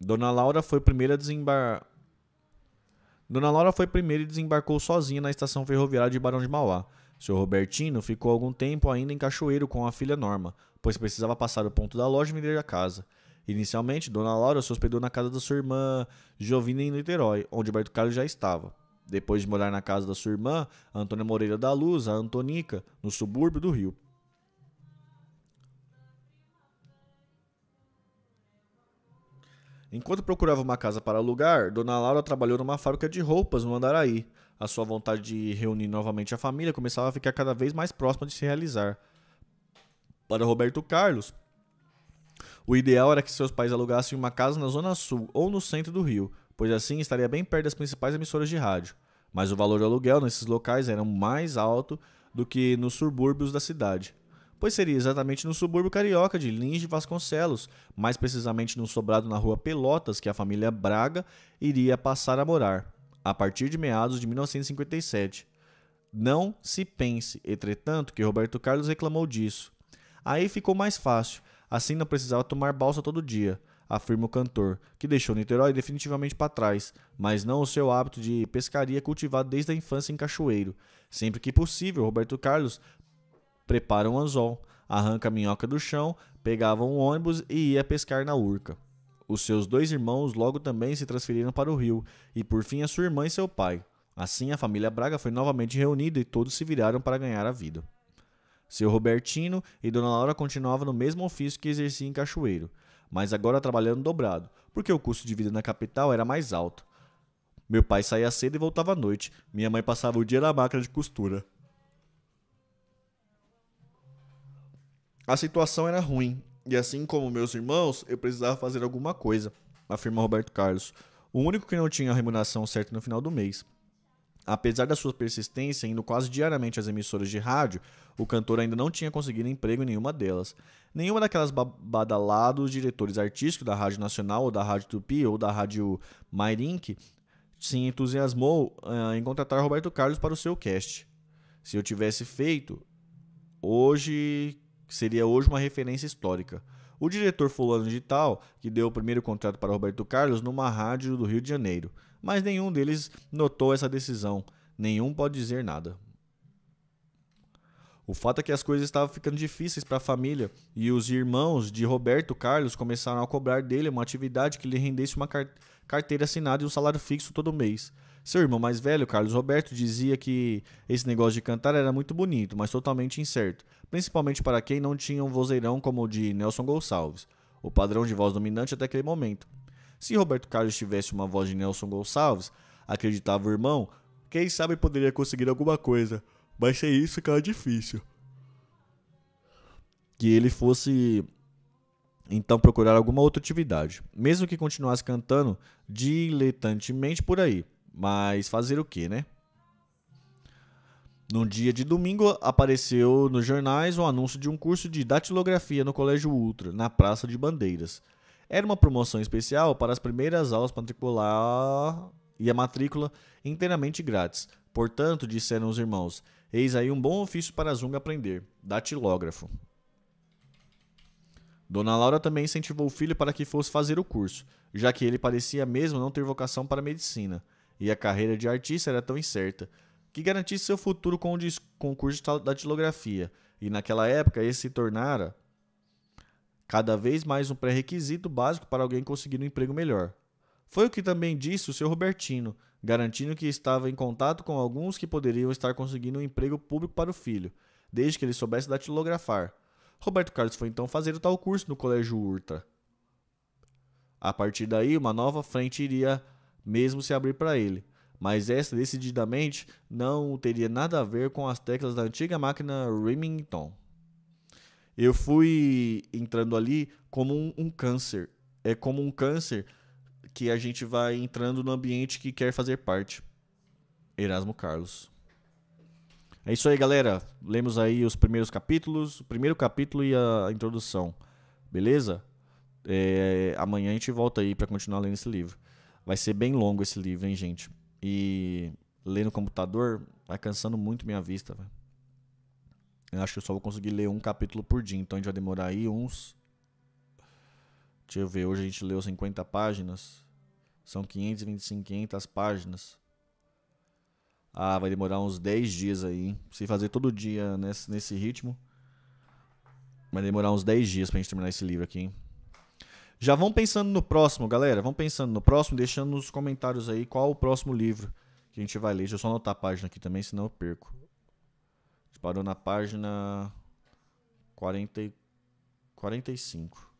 Dona Laura foi primeira a desembar... Dona Laura foi primeira e desembarcou sozinha na estação ferroviária de Barão de Mauá. Sr. Robertino ficou algum tempo ainda em Cachoeiro com a filha Norma, pois precisava passar o ponto da loja e vender a casa. Inicialmente, Dona Laura se hospedou na casa da sua irmã Giovina em Niterói, onde Berto Carlos já estava. Depois de morar na casa da sua irmã, Antônia Moreira da Luz, a Antonica, no subúrbio do Rio. Enquanto procurava uma casa para alugar, Dona Laura trabalhou numa fábrica de roupas no Andaraí. A sua vontade de reunir novamente a família começava a ficar cada vez mais próxima de se realizar. Para Roberto Carlos, o ideal era que seus pais alugassem uma casa na Zona Sul ou no centro do Rio, pois assim estaria bem perto das principais emissoras de rádio. Mas o valor do aluguel nesses locais era mais alto do que nos subúrbios da cidade pois seria exatamente no subúrbio carioca de Lins de Vasconcelos, mais precisamente num sobrado na rua Pelotas que a família Braga iria passar a morar, a partir de meados de 1957. Não se pense, entretanto, que Roberto Carlos reclamou disso. Aí ficou mais fácil, assim não precisava tomar balsa todo dia, afirma o cantor, que deixou Niterói definitivamente para trás, mas não o seu hábito de pescaria cultivado desde a infância em Cachoeiro. Sempre que possível, Roberto Carlos prepara um anzol, arranca a minhoca do chão, pegava um ônibus e ia pescar na urca. Os seus dois irmãos logo também se transferiram para o rio, e por fim a sua irmã e seu pai. Assim a família Braga foi novamente reunida e todos se viraram para ganhar a vida. Seu Robertino e Dona Laura continuavam no mesmo ofício que exercia em Cachoeiro, mas agora trabalhando dobrado, porque o custo de vida na capital era mais alto. Meu pai saía cedo e voltava à noite, minha mãe passava o dia na máquina de costura. A situação era ruim, e assim como meus irmãos, eu precisava fazer alguma coisa, afirma Roberto Carlos, o único que não tinha a remuneração certa no final do mês. Apesar da sua persistência indo quase diariamente às emissoras de rádio, o cantor ainda não tinha conseguido emprego em nenhuma delas. Nenhuma daquelas badalados diretores artísticos da Rádio Nacional ou da Rádio Tupi ou da Rádio Mairink se entusiasmou uh, em contratar Roberto Carlos para o seu cast. Se eu tivesse feito, hoje que seria hoje uma referência histórica. O diretor fulano de tal, que deu o primeiro contrato para Roberto Carlos numa rádio do Rio de Janeiro, mas nenhum deles notou essa decisão. Nenhum pode dizer nada. O fato é que as coisas estavam ficando difíceis para a família e os irmãos de Roberto Carlos começaram a cobrar dele uma atividade que lhe rendesse uma carteira assinada e um salário fixo todo mês. Seu irmão mais velho, Carlos Roberto, dizia que esse negócio de cantar era muito bonito, mas totalmente incerto principalmente para quem não tinha um vozeirão como o de Nelson Gonçalves, o padrão de voz dominante até aquele momento. Se Roberto Carlos tivesse uma voz de Nelson Gonçalves, acreditava o irmão, quem sabe poderia conseguir alguma coisa, mas sem isso ficava difícil. Que ele fosse então procurar alguma outra atividade, mesmo que continuasse cantando diletantemente por aí. Mas fazer o que, né? No dia de domingo, apareceu nos jornais o um anúncio de um curso de datilografia no Colégio Ultra, na Praça de Bandeiras. Era uma promoção especial para as primeiras aulas matricular e a matrícula inteiramente grátis. Portanto, disseram os irmãos, eis aí um bom ofício para Zung aprender, datilógrafo. Dona Laura também incentivou o filho para que fosse fazer o curso, já que ele parecia mesmo não ter vocação para medicina, e a carreira de artista era tão incerta que garantisse seu futuro com o concurso de datilografia, e naquela época esse se tornara cada vez mais um pré-requisito básico para alguém conseguir um emprego melhor. Foi o que também disse o seu Robertino, garantindo que estava em contato com alguns que poderiam estar conseguindo um emprego público para o filho, desde que ele soubesse datilografar. Roberto Carlos foi então fazer o tal curso no Colégio Urta. A partir daí, uma nova frente iria mesmo se abrir para ele mas essa decididamente não teria nada a ver com as teclas da antiga máquina Remington. Eu fui entrando ali como um, um câncer. É como um câncer que a gente vai entrando no ambiente que quer fazer parte. Erasmo Carlos. É isso aí, galera. Lemos aí os primeiros capítulos, o primeiro capítulo e a introdução. Beleza? É, amanhã a gente volta aí para continuar lendo esse livro. Vai ser bem longo esse livro, hein, gente? e ler no computador vai cansando muito minha vista, velho. Eu acho que eu só vou conseguir ler um capítulo por dia, então a gente vai demorar aí uns. Deixa eu ver, hoje a gente leu 50 páginas. São 525, 500 páginas. Ah, vai demorar uns 10 dias aí, hein? Se fazer todo dia nesse, nesse ritmo. Vai demorar uns 10 dias pra gente terminar esse livro aqui, hein? Já vão pensando no próximo, galera. Vão pensando no próximo, deixando nos comentários aí qual o próximo livro que a gente vai ler. Deixa eu só anotar a página aqui também, senão eu perco. A gente parou na página 40 e 45.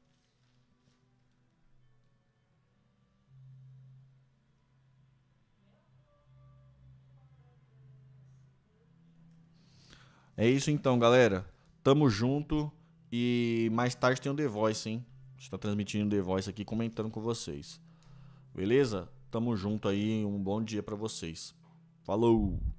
É isso então, galera. Tamo junto e mais tarde tem o The Voice, hein? está transmitindo The Voice aqui, comentando com vocês. Beleza? Tamo junto aí, um bom dia para vocês. Falou!